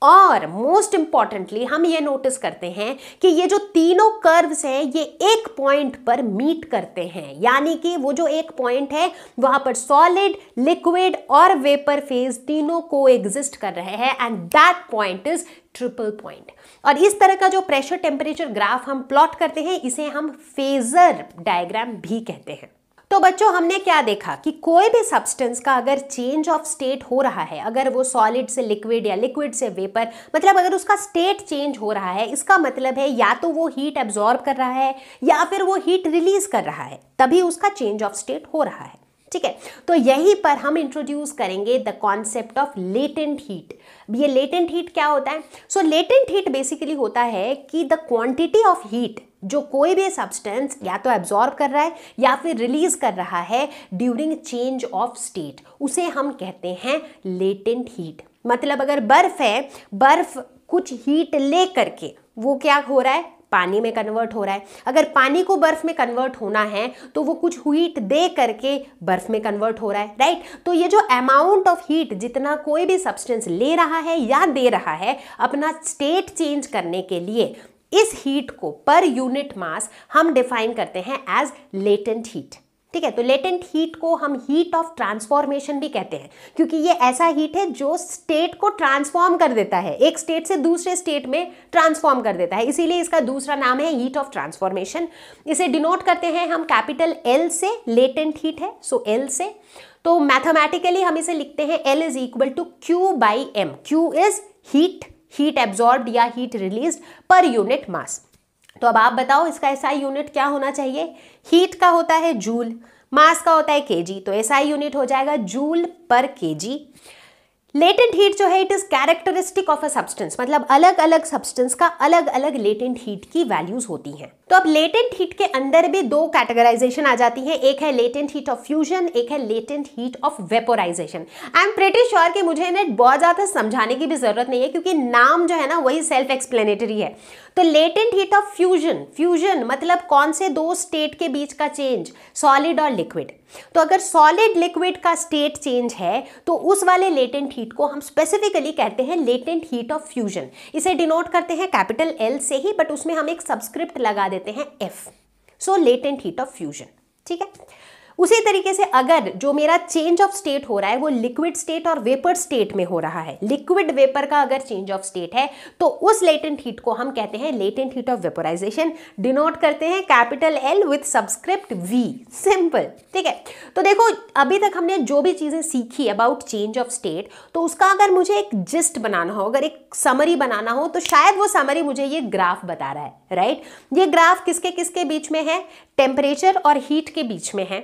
और मोस्ट इंपॉर्टेंटली हम ये नोटिस करते हैं कि ये जो तीनों कर्व्स हैं ये एक पॉइंट पर मीट करते हैं यानी कि वो जो एक पॉइंट है वहां पर सॉलिड लिक्विड और वेपर फेज तीनों को एग्जिस्ट कर रहे हैं and that point is triple point और इस तरह का जो प्रेशर टेम्परेचर ग्राफ हम प्लॉट करते हैं इसे हम फेजर डायग्राम भी कहते हैं तो बच्चों हमने क्या देखा कि कोई भी सब्सटेंस का अगर चेंज ऑफ स्टेट हो रहा है अगर वो सॉलिड से लिक्विड या लिक्विड से वेपर मतलब अगर उसका स्टेट चेंज हो रहा है इसका मतलब है या तो वो हीट एब्जॉर्ब कर रहा है या फिर वो हीट रिलीज कर रहा है तभी उसका चेंज ऑफ स्टेट हो रहा है ठीक है तो यही पर हम इंट्रोड्यूस करेंगे the concept of latent heat ये लेटेंट हीट क्या होता है सो लेटेंट हीट बेसिकली होता है कि द क्वांटिटी ऑफ हीट जो कोई भी सब्सटेंस या तो एब्जॉर्ब कर रहा है या फिर रिलीज कर रहा है ड्यूरिंग चेंज ऑफ स्टेट उसे हम कहते हैं लेटेंट हीट मतलब अगर बर्फ है बर्फ कुछ हीट ले करके वो क्या हो रहा है पानी में कन्वर्ट हो रहा है अगर पानी को बर्फ में कन्वर्ट होना है तो वो कुछ हीट दे करके बर्फ में कन्वर्ट हो रहा है राइट तो ये जो अमाउंट ऑफ हीट जितना कोई भी सब्सटेंस ले रहा है या दे रहा है अपना स्टेट चेंज करने के लिए इस हीट को पर यूनिट मास हम डिफाइन करते हैं एज लेटेंट हीट ठीक है तो लेटेंट हीट को हम हीट ऑफ ट्रांसफॉर्मेशन भी कहते हैं क्योंकि ये ऐसा हीट है जो स्टेट को ट्रांसफॉर्म कर देता है एक स्टेट से दूसरे स्टेट में ट्रांसफॉर्म कर देता है इसीलिए इसका दूसरा नाम है हीट ऑफ ट्रांसफॉर्मेशन इसे डिनोट करते हैं हम कैपिटल एल से लेटेंट हीट है सो एल से तो मैथमेटिकली हम इसे लिखते हैं L is equal to Q by M Q is heat heat absorb या heat release per unit mass तो अब आप बताओ इसका ऐसा यूनिट क्या होना चाहिए हीट का होता है जूल मास का होता है केजी तो ऐसा यूनिट हो जाएगा joule per KG latent heat जो है it is characteristic of a substance मतलब अलग अलग सब्सटेंस का अलग अलग लेटेंट हीट की वैल्यूज होती हैं तो अब लेटेंट हीट के अंदर भी दो कैटेगराइजेशन आ जाती है एक है लेटेंट हीट ऑफ फ्यूजन एक है latent heat of vaporisation I am pretty sure कि मुझे इन्हें बहुत ज़्यादा समझाने की भी ज़रूरत नहीं है क्योंकि नाम जो है ना वही सेल्फ एक्सप्लेनेटरी है तो latent heat of fusion fusion मतलब कौन से दो स्टेट के बीच का चेंज सॉलिड और लिक्विड तो अगर सॉलिड लिक्विड का स्टेट चेंज है तो उस वाले लेटेंट हीट को हम स्पेसिफिकली कहते हैं लेटेंट हीट ऑफ फ्यूजन इसे डिनोट करते हैं कैपिटल एल से ही बट उसमें हम एक सब्सक्रिप्ट लगा देते हैं F so latent heat of fusion ठीक है उसी तरीके से अगर जो मेरा चेंज ऑफ स्टेट हो रहा है वो लिक्विड स्टेट और वेपर स्टेट में हो रहा है लिक्विड वेपर का अगर चेंज ऑफ स्टेट है तो उस लेटेंट हीट को हम कहते हैं latent heat of vaporisation denote करते हैं capital L with subscript V simple ठीक है तो देखो अभी तक हमने जो भी चीज़ें सीखी अबाउट चेंज ऑफ स्टेट तो उसका अगर मुझे एक जिस्ट बनाना हो अगर एक समरी बनाना हो तो शायद वो समरी मुझे ये ग्राफ बता रहा है राइट ये ग्राफ किसके किसके बीच में है टेम्परेचर और हीट के बीच में है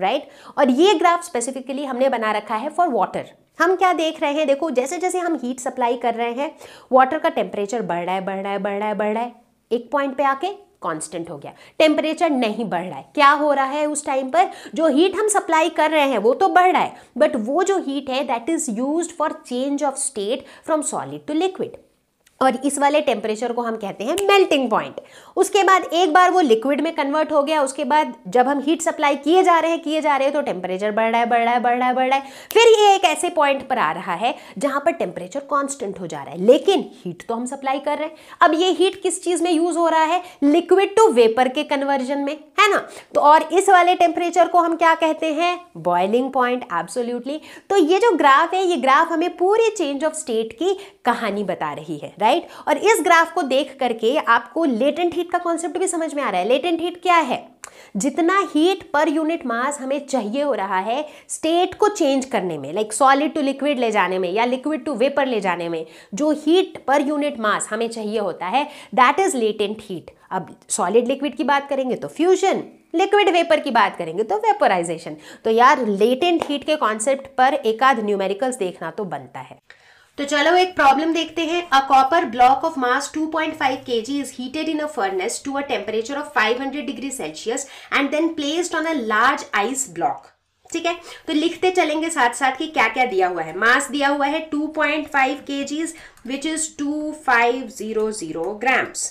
राइट right? और ये ग्राफ स्पेसिफिकली हमने बना रखा है फॉर वाटर हम क्या देख रहे हैं देखो जैसे जैसे हम हीट सप्लाई कर रहे हैं वाटर का टेम्परेचर बढ़ रहा है बढ़ रहा है बढ़ रहा है बढ़ रहा है एक पॉइंट पे आके कांस्टेंट हो गया टेम्परेचर नहीं बढ़ रहा है क्या हो रहा है उस टाइम पर जो हीट हम सप्लाई कर रहे हैं वो तो बढ़ रहा है बट वो जो हीट है that is use for change of state from solid to liquid और इस वाले टेम्परेचर को हम कहते हैं मेल्टिंग पॉइंट उसके बाद एक बार वो लिक्विड में कन्वर्ट हो गया उसके बाद जब हम हीट सप्लाई किए जा रहे हैं किए जा रहे हैं तो टेम्परेचर बढ़ रहा है बढ़ रहा है बढ़ रहा है बढ़ रहा है फिर ये एक ऐसे पॉइंट पर आ रहा है जहाँ पर टेम्परेचर कॉन्स्टेंट हो जा रहा है लेकिन हीट तो हम सप्लाई कर रहे हैं अब ये हीट किस चीज़ में यूज़ हो रहा है लिक्विड टू वेपर के कन्वर्जन में है ना तो और इस वाले टेम्परेचर को हम क्या कहते हैं बॉइलिंग पॉइंट एब्सोल्यूटली तो ये जो ग्राफ है ये ग्राफ हमें पूरे चेंज ऑफ स्टेट की कहानी बता रही है राइट राइट right? और इस ग्राफ को देख करके आपको लेटेंट हीट का कॉन्सेप्ट भी समझ में आ रहा है लेटेंट हीट क्या है जितना हीट पर यूनिट मास हमें चाहिए हो रहा है स्टेट को चेंज करने में लाइक सॉलिड टू लिक्विड ले जाने में या लिक्विड टू वेपर ले जाने में जो हीट पर यूनिट मास हमें चाहिए होता है दैट इज लेटेंट हीट अब सॉलिड लिक्विड की बात करेंगे तो फ्यूजन लिक्विड वेपर की बात करेंगे तो वेपराइजेशन तो यार लेटेंट हीट के कॉन्सेप्ट पर एकाध न्यूमेरिकल्स देखना तो बनता है तो चलो एक प्रॉब्लम देखते हैं a copper block of mass 2.5 point is heated in a furnace to a temperature of 500 degree Celsius and then placed on a large ice block ठीक है तो लिखते चलेंगे साथ साथ कि क्या क्या दिया हुआ है मास दिया हुआ है 2.5 point five which is 2500 grams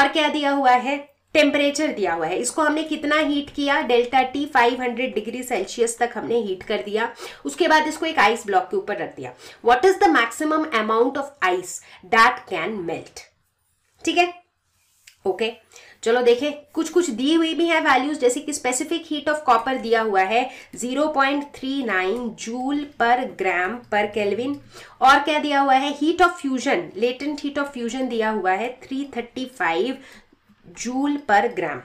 और क्या दिया हुआ है टेम्परेचर दिया हुआ है इसको हमने कितना हीट किया डेल्टा टी 500 डिग्री सेल्सियस तक हमने हीट कर दिया उसके बाद इसको एक आइस ब्लॉक के ऊपर रख दिया what is the maximum amount of ice that can melt ठीक है ओके चलो देखें कुछ कुछ दी हुई भी है वैल्यूज जैसे कि स्पेसिफिक हीट ऑफ कॉपर दिया हुआ है 0.39 जूल पर ग्राम पर केल्विन और क्या दिया हुआ है heat of fusion latent heat of fusion दिया हुआ है 335 जूल पर ग्राम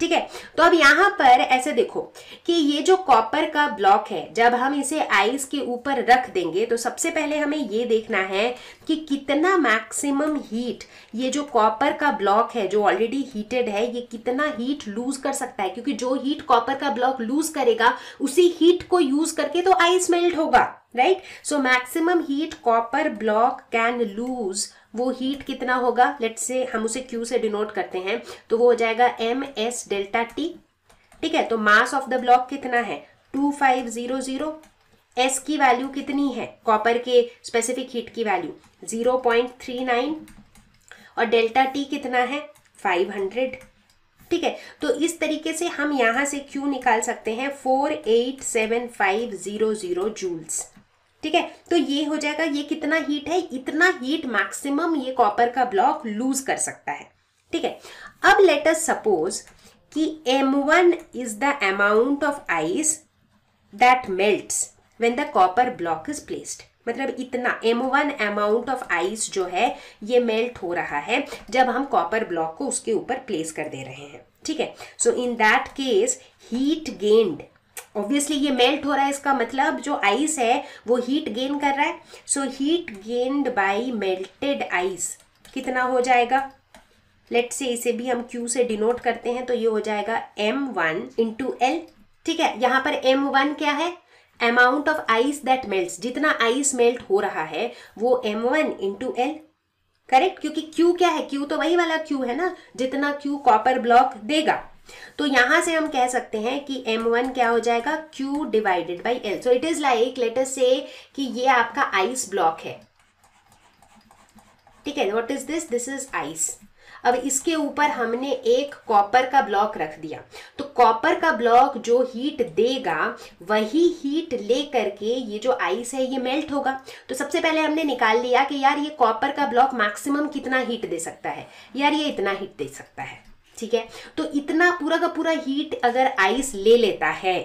ठीक है तो अब यहां पर ऐसे देखो कि ये जो कॉपर का ब्लॉक है जब हम इसे आइस के ऊपर रख देंगे तो सबसे पहले हमें ये देखना है कि कितना मैक्सिमम हीट ये जो कॉपर का ब्लॉक है जो ऑलरेडी हीटेड है ये कितना हीट लूज कर सकता है क्योंकि जो हीट कॉपर का ब्लॉक लूज करेगा उसी हीट को यूज करके तो आइस मेल्ट होगा right so maximum heat copper block can lose वो हीट कितना होगा लेट से हम उसे क्यू से डिनोट करते हैं तो वो हो जाएगा एम एस डेल्टा टी ठीक है तो मास ऑफ द ब्लॉक कितना है two five zero zero S की वैल्यू कितनी है कॉपर के स्पेसिफिक हीट की value zero point three nine और डेल्टा टी कितना है फाइव हंड्रेड ठीक है तो इस तरीके से हम यहां से क्यू निकाल सकते हैं four eight seven five zero zero joules ठीक है तो ये हो जाएगा ये कितना हीट है इतना हीट मैक्सिमम ये कॉपर का ब्लॉक लूज कर सकता है ठीक है अब लेट अस सपोज कि M1 is the amount of ice that melts when the copper block is placed मतलब इतना M1 अमाउंट ऑफ आइस जो है ये मेल्ट हो रहा है जब हम कॉपर ब्लॉक को उसके ऊपर प्लेस कर दे रहे हैं ठीक है so in that case heat gained obviously ये मेल्ट हो रहा है इसका मतलब जो आइस है वो हीट गेन कर रहा है so heat gained by melted ice कितना हो जाएगा लेट से इसे भी हम क्यू से डिनोट करते हैं तो ये हो जाएगा एम वन इंटू एल ठीक है यहाँ पर एम वन क्या है amount of ice that melt जितना आइस मेल्ट हो रहा है वो M one into L correct क्योंकि क्यू क्या है क्यू तो वही वाला क्यू है ना जितना क्यू कॉपर ब्लॉक देगा तो यहां से हम कह सकते हैं कि M1 क्या हो जाएगा Q divided by L so it is like later से कि ये आपका आइस ब्लॉक है ठीक है what is this this is ice अब इसके ऊपर हमने एक कॉपर का ब्लॉक रख दिया तो कॉपर का ब्लॉक जो हीट देगा वही हीट ले करके ये जो आइस है ये मेल्ट होगा तो सबसे पहले हमने निकाल लिया कि यार ये कॉपर का ब्लॉक मैक्सिमम कितना हीट दे सकता है यार ये इतना हीट दे सकता है ठीक है तो इतना पूरा का पूरा हीट अगर आइस ले लेता है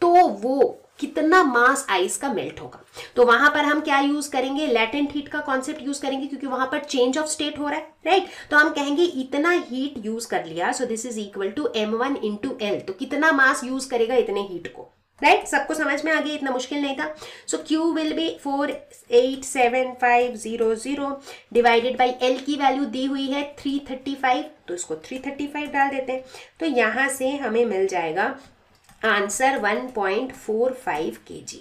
तो वो कितना मास आइस का मेल्ट होगा तो वहां पर हम क्या यूज करेंगे लेटेंट हीट का कॉन्सेप्ट यूज करेंगे क्योंकि वहां पर चेंज ऑफ स्टेट हो रहा है राइट तो हम कहेंगे इतना हीट यूज कर लिया so this is equal to M one into L तो कितना मास यूज करेगा इतने हीट को राइट right? सबको समझ में आ गई इतना मुश्किल नहीं था so Q will be four eight seven five zero zero divided by L की वैल्यू दी हुई है थ्री थर्टी फाइव तो इसको थ्री थर्टी फाइव डाल देते हैं तो यहाँ से हमें मिल जाएगा answer one point four five K G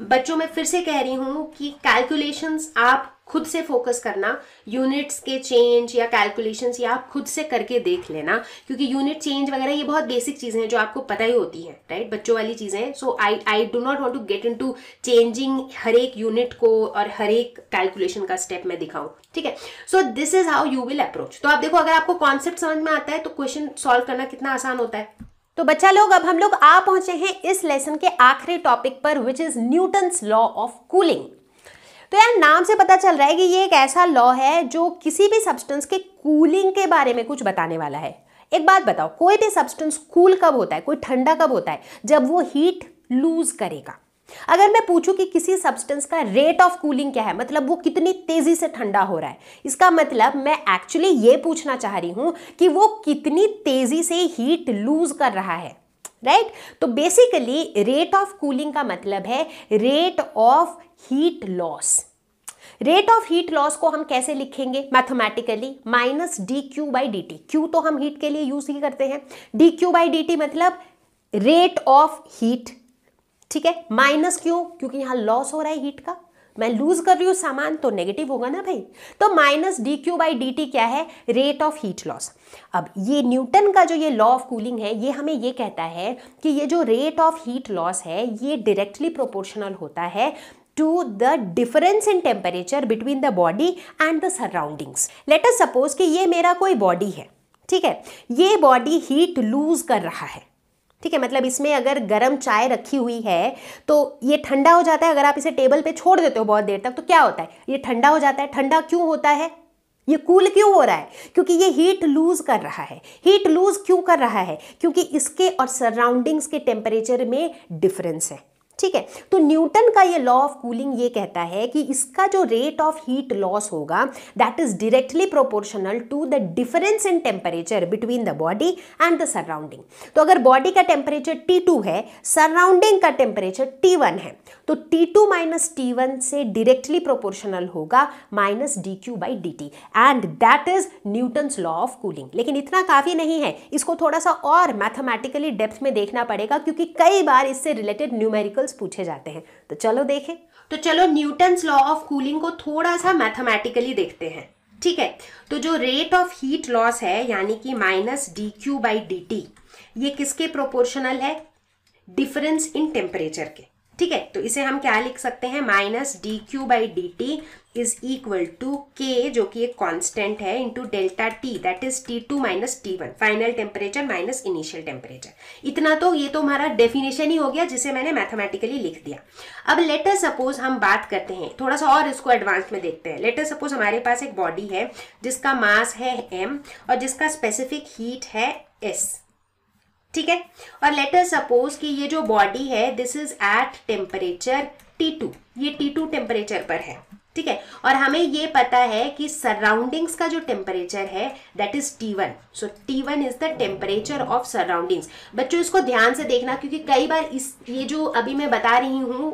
बच्चों मैं फिर से कह रही हूँ कि कैलकुलेशंस आप खुद से फोकस करना यूनिट्स के चेंज या कैलकुलेशंस या आप खुद से करके देख लेना क्योंकि यूनिट चेंज वगैरह ये बहुत बेसिक चीज़ें हैं जो आपको पता ही होती हैं राइट बच्चों वाली चीज़ें हैं so I I do not want to get into changing हर एक यूनिट को और हर एक कैलकुलेशन का स्टेप मैं दिखाऊं ठीक है so this is how you will approach तो आप देखो अगर आपको कॉन्सेप्ट समझ में आता है तो क्वेश्चन सॉल्व करना कितना आसान होता है तो बच्चा लोग अब हम लोग आ पहुंचे हैं इस लेसन के आखिरी टॉपिक पर which is Newton's law of cooling तो यार नाम से पता चल रहा है कि ये एक ऐसा लॉ है जो किसी भी सब्सटेंस के कूलिंग के बारे में कुछ बताने वाला है एक बात बताओ कोई भी सब्सटेंस कूल कब होता है कोई ठंडा कब होता है जब वो हीट लूज करेगा अगर मैं पूछूं कि किसी सब्सटेंस का रेट ऑफ कूलिंग क्या है मतलब वो कितनी तेजी से ठंडा हो रहा है इसका मतलब मैं एक्चुअली ये पूछना चाह रही हूं कि वो कितनी तेजी से हीट लूज कर रहा है राइट right? तो बेसिकली रेट ऑफ कूलिंग का मतलब है rate of heat loss rate of heat loss को हम कैसे लिखेंगे mathematically minus D Q by D T Q तो हम हीट के लिए यूज ही करते हैं D Q by D T मतलब रेट ऑफ हीट ठीक है माइनस क्यों क्योंकि यहाँ लॉस हो रहा है हीट का मैं लूज कर रही हूँ सामान तो नेगेटिव होगा ना भाई तो minus D Q by D T क्या है रेट ऑफ हीट लॉस अब ये न्यूटन का जो ये लॉ ऑफ कूलिंग है ये हमें ये कहता है कि ये जो रेट ऑफ हीट लॉस है ये डायरेक्टली प्रोपोर्शनल होता है to the difference in temperature between the body and the surroundings later suppose कि ये मेरा कोई बॉडी है ठीक है ये बॉडी हीट लूज कर रहा है ठीक है मतलब इसमें अगर गर्म चाय रखी हुई है तो ये ठंडा हो जाता है अगर आप इसे टेबल पे छोड़ देते हो बहुत देर तक तो क्या होता है ये ठंडा हो जाता है ठंडा क्यों होता है ये कूल cool क्यों हो रहा है क्योंकि ये हीट लूज कर रहा है हीट लूज क्यों कर रहा है क्योंकि इसके और सराउंडिंग्स के टेम्परेचर में डिफरेंस है ठीक है तो न्यूटन का ये लॉ ऑफ कूलिंग ये कहता है कि इसका जो रेट ऑफ हीट लॉस होगा that is directly proportional to the difference in temperature between the body and the surrounding तो अगर बॉडी का टेम्परेचर टी टू है सराउंडिंग का टेम्परेचर टी वन है तो T two minus T one से directly proportional होगा minus D Q by D T and that is Newton's law of cooling लेकिन इतना काफ़ी नहीं है इसको थोड़ा सा और मैथमेटिकली डेप्थ में देखना पड़ेगा क्योंकि कई बार इससे रिलेटेड न्यूमेरिकल क्वेश्चंस पूछे जाते हैं तो चलो देखें तो चलो न्यूटन लॉ ऑफ कूलिंग को थोड़ा सा मैथमेटिकली देखते हैं ठीक है तो जो रेट ऑफ हीट लॉस है यानी कि minus D Q by D T ये किसके प्रोपोर्शनल है डिफरेंस इन टेम्परेचर के ठीक है तो इसे हम क्या लिख सकते हैं minus D Q by D T is equal to K जो कि एक कांस्टेंट है into delta T that is T two minus T one final temperature minus initial temperature इतना तो ये तो हमारा डेफिनेशन ही हो गया जिसे मैंने मैथमेटिकली लिख दिया अब लेटर सपोज हम बात करते हैं थोड़ा सा और इसको एडवांस में देखते हैं लेटर सपोज हमारे पास एक बॉडी है जिसका मास है एम और जिसका स्पेसिफिक हीट है एस ठीक है और लेटर सपोज कि ये जो बॉडी है this is at temperature T two ये टी टू टेम्परेचर पर है ठीक है और हमें ये पता है कि सराउंडिंग्स का जो टेम्परेचर है that is T one so T one is the temperature of surroundings बच्चों इसको ध्यान से देखना क्योंकि कई बार इस ये जो अभी मैं बता रही हूँ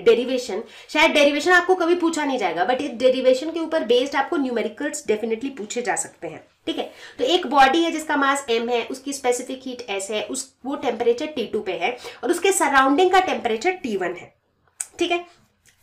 डेरिवेशन शायद डेरिवेशन आपको कभी पूछा नहीं जाएगा बट इस डेरिवेशन के ऊपर बेस्ड आपको न्यूमेरिकल्स डेफिनेटली पूछे जा सकते हैं ठीक है तो एक बॉडी है जिसका मास एम है उसकी स्पेसिफिक हीट एस है उस वो टेम्परेचर T2 पे है और उसके सराउंडिंग का टेम्परेचर T1 है ठीक है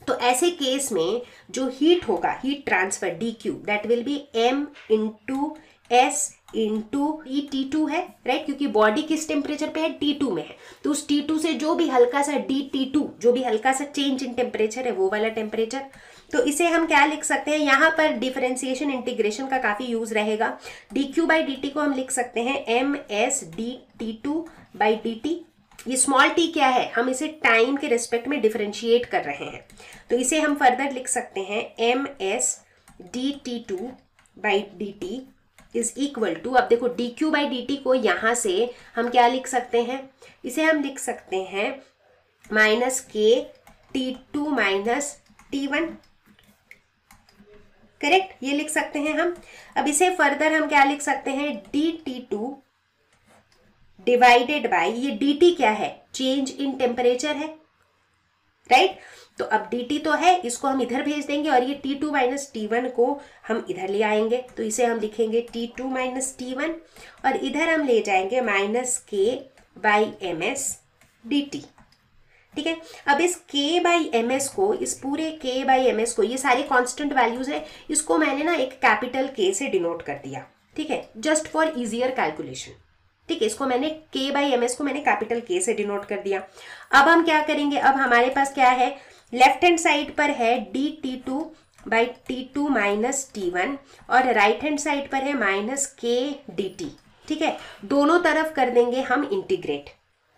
तो ऐसे केस में जो हीट होगा heat transfer D Q that will be M into S into E T two है राइट क्योंकि बॉडी किस टेम्परेचर पे है टी टू में है तो उस टी टू से जो भी हल्का सा डी टी टू जो भी हल्का सा चेंज इन टेम्परेचर है वो वाला टेम्परेचर तो इसे हम क्या लिख सकते हैं यहाँ पर डिफरेंशिएशन इंटीग्रेशन का काफ़ी यूज रहेगा D Q by D T को हम लिख सकते हैं M S D T two by D T ये स्मॉल टी क्या है हम इसे टाइम के रिस्पेक्ट में डिफ्रेंशिएट कर रहे हैं तो इसे हम फर्दर लिख सकते हैं M S D T two by D T is equal to अब देखो D Q by D T को यहाँ से हम क्या लिख सकते हैं इसे हम लिख सकते हैं minus K T two minus T one correct ये लिख सकते हैं हम अब इसे फर्दर हम क्या लिख सकते हैं D T two divided by ये dt क्या है चेंज इन टेम्परेचर है राइट right? तो अब dt तो है इसको हम इधर भेज देंगे और ये t2 टू माइनस टी को हम इधर ले आएंगे तो इसे हम लिखेंगे t2 टू माइनस टी और इधर हम ले जाएंगे minus K by M S D T ठीक है अब इस k बाई एम एस को इस पूरे k बाई एम एस को ये सारे कांस्टेंट वैल्यूज है इसको मैंने ना एक कैपिटल k से डिनोट कर दिया ठीक है जस्ट फॉर इजियर कैलकुलेशन ठीक है इसको मैंने के बाई एम एस को मैंने कैपिटल के से डिनोट कर दिया अब हम क्या करेंगे अब हमारे पास क्या है लेफ्ट हैंड साइड पर है D T two by T two minus T one और राइट हैंड साइड पर है माइनस के डी टी ठीक है दोनों तरफ कर देंगे हम इंटीग्रेट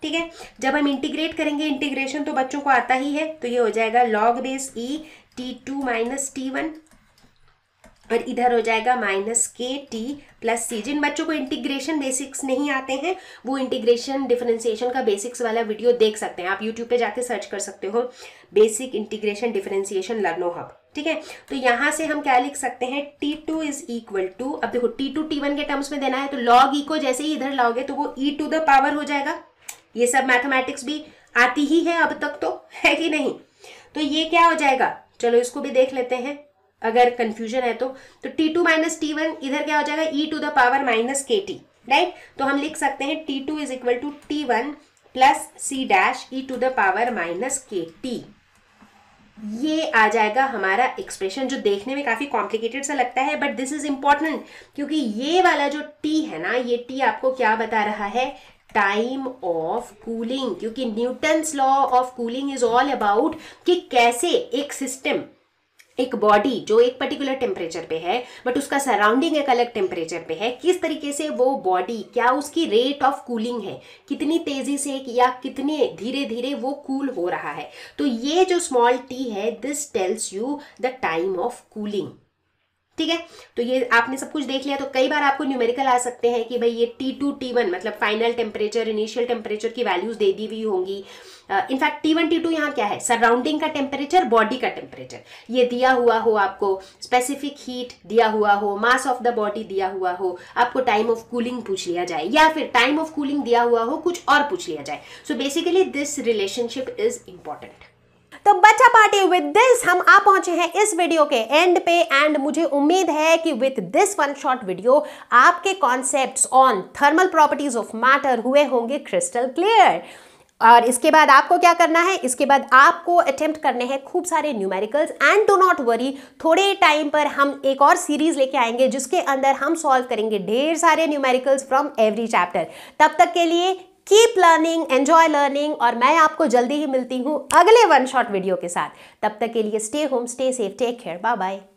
ठीक है जब हम इंटीग्रेट करेंगे इंटीग्रेशन तो बच्चों को आता ही है तो ये हो जाएगा log base E T two minus T one और इधर हो जाएगा माइनस के टी प्लस सी जिन बच्चों को इंटीग्रेशन बेसिक्स नहीं आते हैं वो इंटीग्रेशन डिफरेंशिएशन का बेसिक्स वाला वीडियो देख सकते हैं आप यूट्यूब पे जाके सर्च कर सकते हो basic integration differentiation Learno hub ठीक है तो यहाँ से हम क्या लिख सकते हैं T two is equal to अब देखो टी टू टी वन के टर्म्स में देना है तो लॉग ई को जैसे ही इधर लाओगे तो वो ई टू द पावर हो जाएगा ये सब मैथमेटिक्स भी आती ही है अब तक तो है कि नहीं तो ये क्या हो जाएगा चलो इसको भी देख लेते हैं अगर कंफ्यूजन है तो तो T two minus T one इधर क्या हो जाएगा E to the power minus K T right तो हम लिख सकते हैं T two is equal to T one plus C dash E to the power minus K T ये आ जाएगा हमारा एक्सप्रेशन जो देखने में काफ़ी कॉम्प्लिकेटेड सा लगता है बट दिस इज इंपॉर्टेंट क्योंकि ये वाला जो टी है ना ये टी आपको क्या बता रहा है टाइम ऑफ कूलिंग क्योंकि Newton's law of cooling is all about कि कैसे एक सिस्टम एक बॉडी जो एक पर्टिकुलर टेम्परेचर पे है बट उसका सराउंडिंग एक अलग टेम्परेचर पे है किस तरीके से वो बॉडी क्या उसकी रेट ऑफ कूलिंग है कितनी तेजी से या कितने धीरे धीरे वो कूल cool हो रहा है तो ये जो स्मॉल टी है this tells you the time of cooling ठीक है तो ये आपने सब कुछ देख लिया तो कई बार आपको न्यूमेरिकल आ सकते हैं कि भाई ये टी टू टी वन मतलब फाइनल टेम्परेचर इनिशियल टेम्परेचर की वैल्यूज दे दी हुई होंगी in fact T one T two यहाँ क्या है सराउंडिंग का टेम्परेचर बॉडी का टेम्परेचर ये दिया हुआ हो आपको स्पेसिफिक हीट दिया हुआ हो मास ऑफ द बॉडी दिया हुआ हो आपको टाइम ऑफ कूलिंग पूछ लिया जाए या फिर टाइम ऑफ कूलिंग दिया हुआ हो कुछ और पूछ लिया जाए so basically this relationship is important तो बच्चा पार्टी विद दिस हम आ पहुंचे हैं इस वीडियो के एंड पे एंड मुझे उम्मीद है कि with this one shot video आपके concepts on thermal properties of matter हुए होंगे क्रिस्टल क्लियर और इसके बाद आपको क्या करना है इसके बाद आपको अटेम्प्ट करने हैं खूब सारे numericals and do not worry थोड़े टाइम पर हम एक और सीरीज लेके आएंगे जिसके अंदर हम सॉल्व करेंगे ढेर सारे न्यूमेरिकल्स फ्रॉम एवरी चैप्टर तब तक के लिए कीप लर्निंग एंजॉय लर्निंग और मैं आपको जल्दी ही मिलती हूँ अगले वन शॉर्ट वीडियो के साथ तब तक के लिए stay home stay safe take care bye bye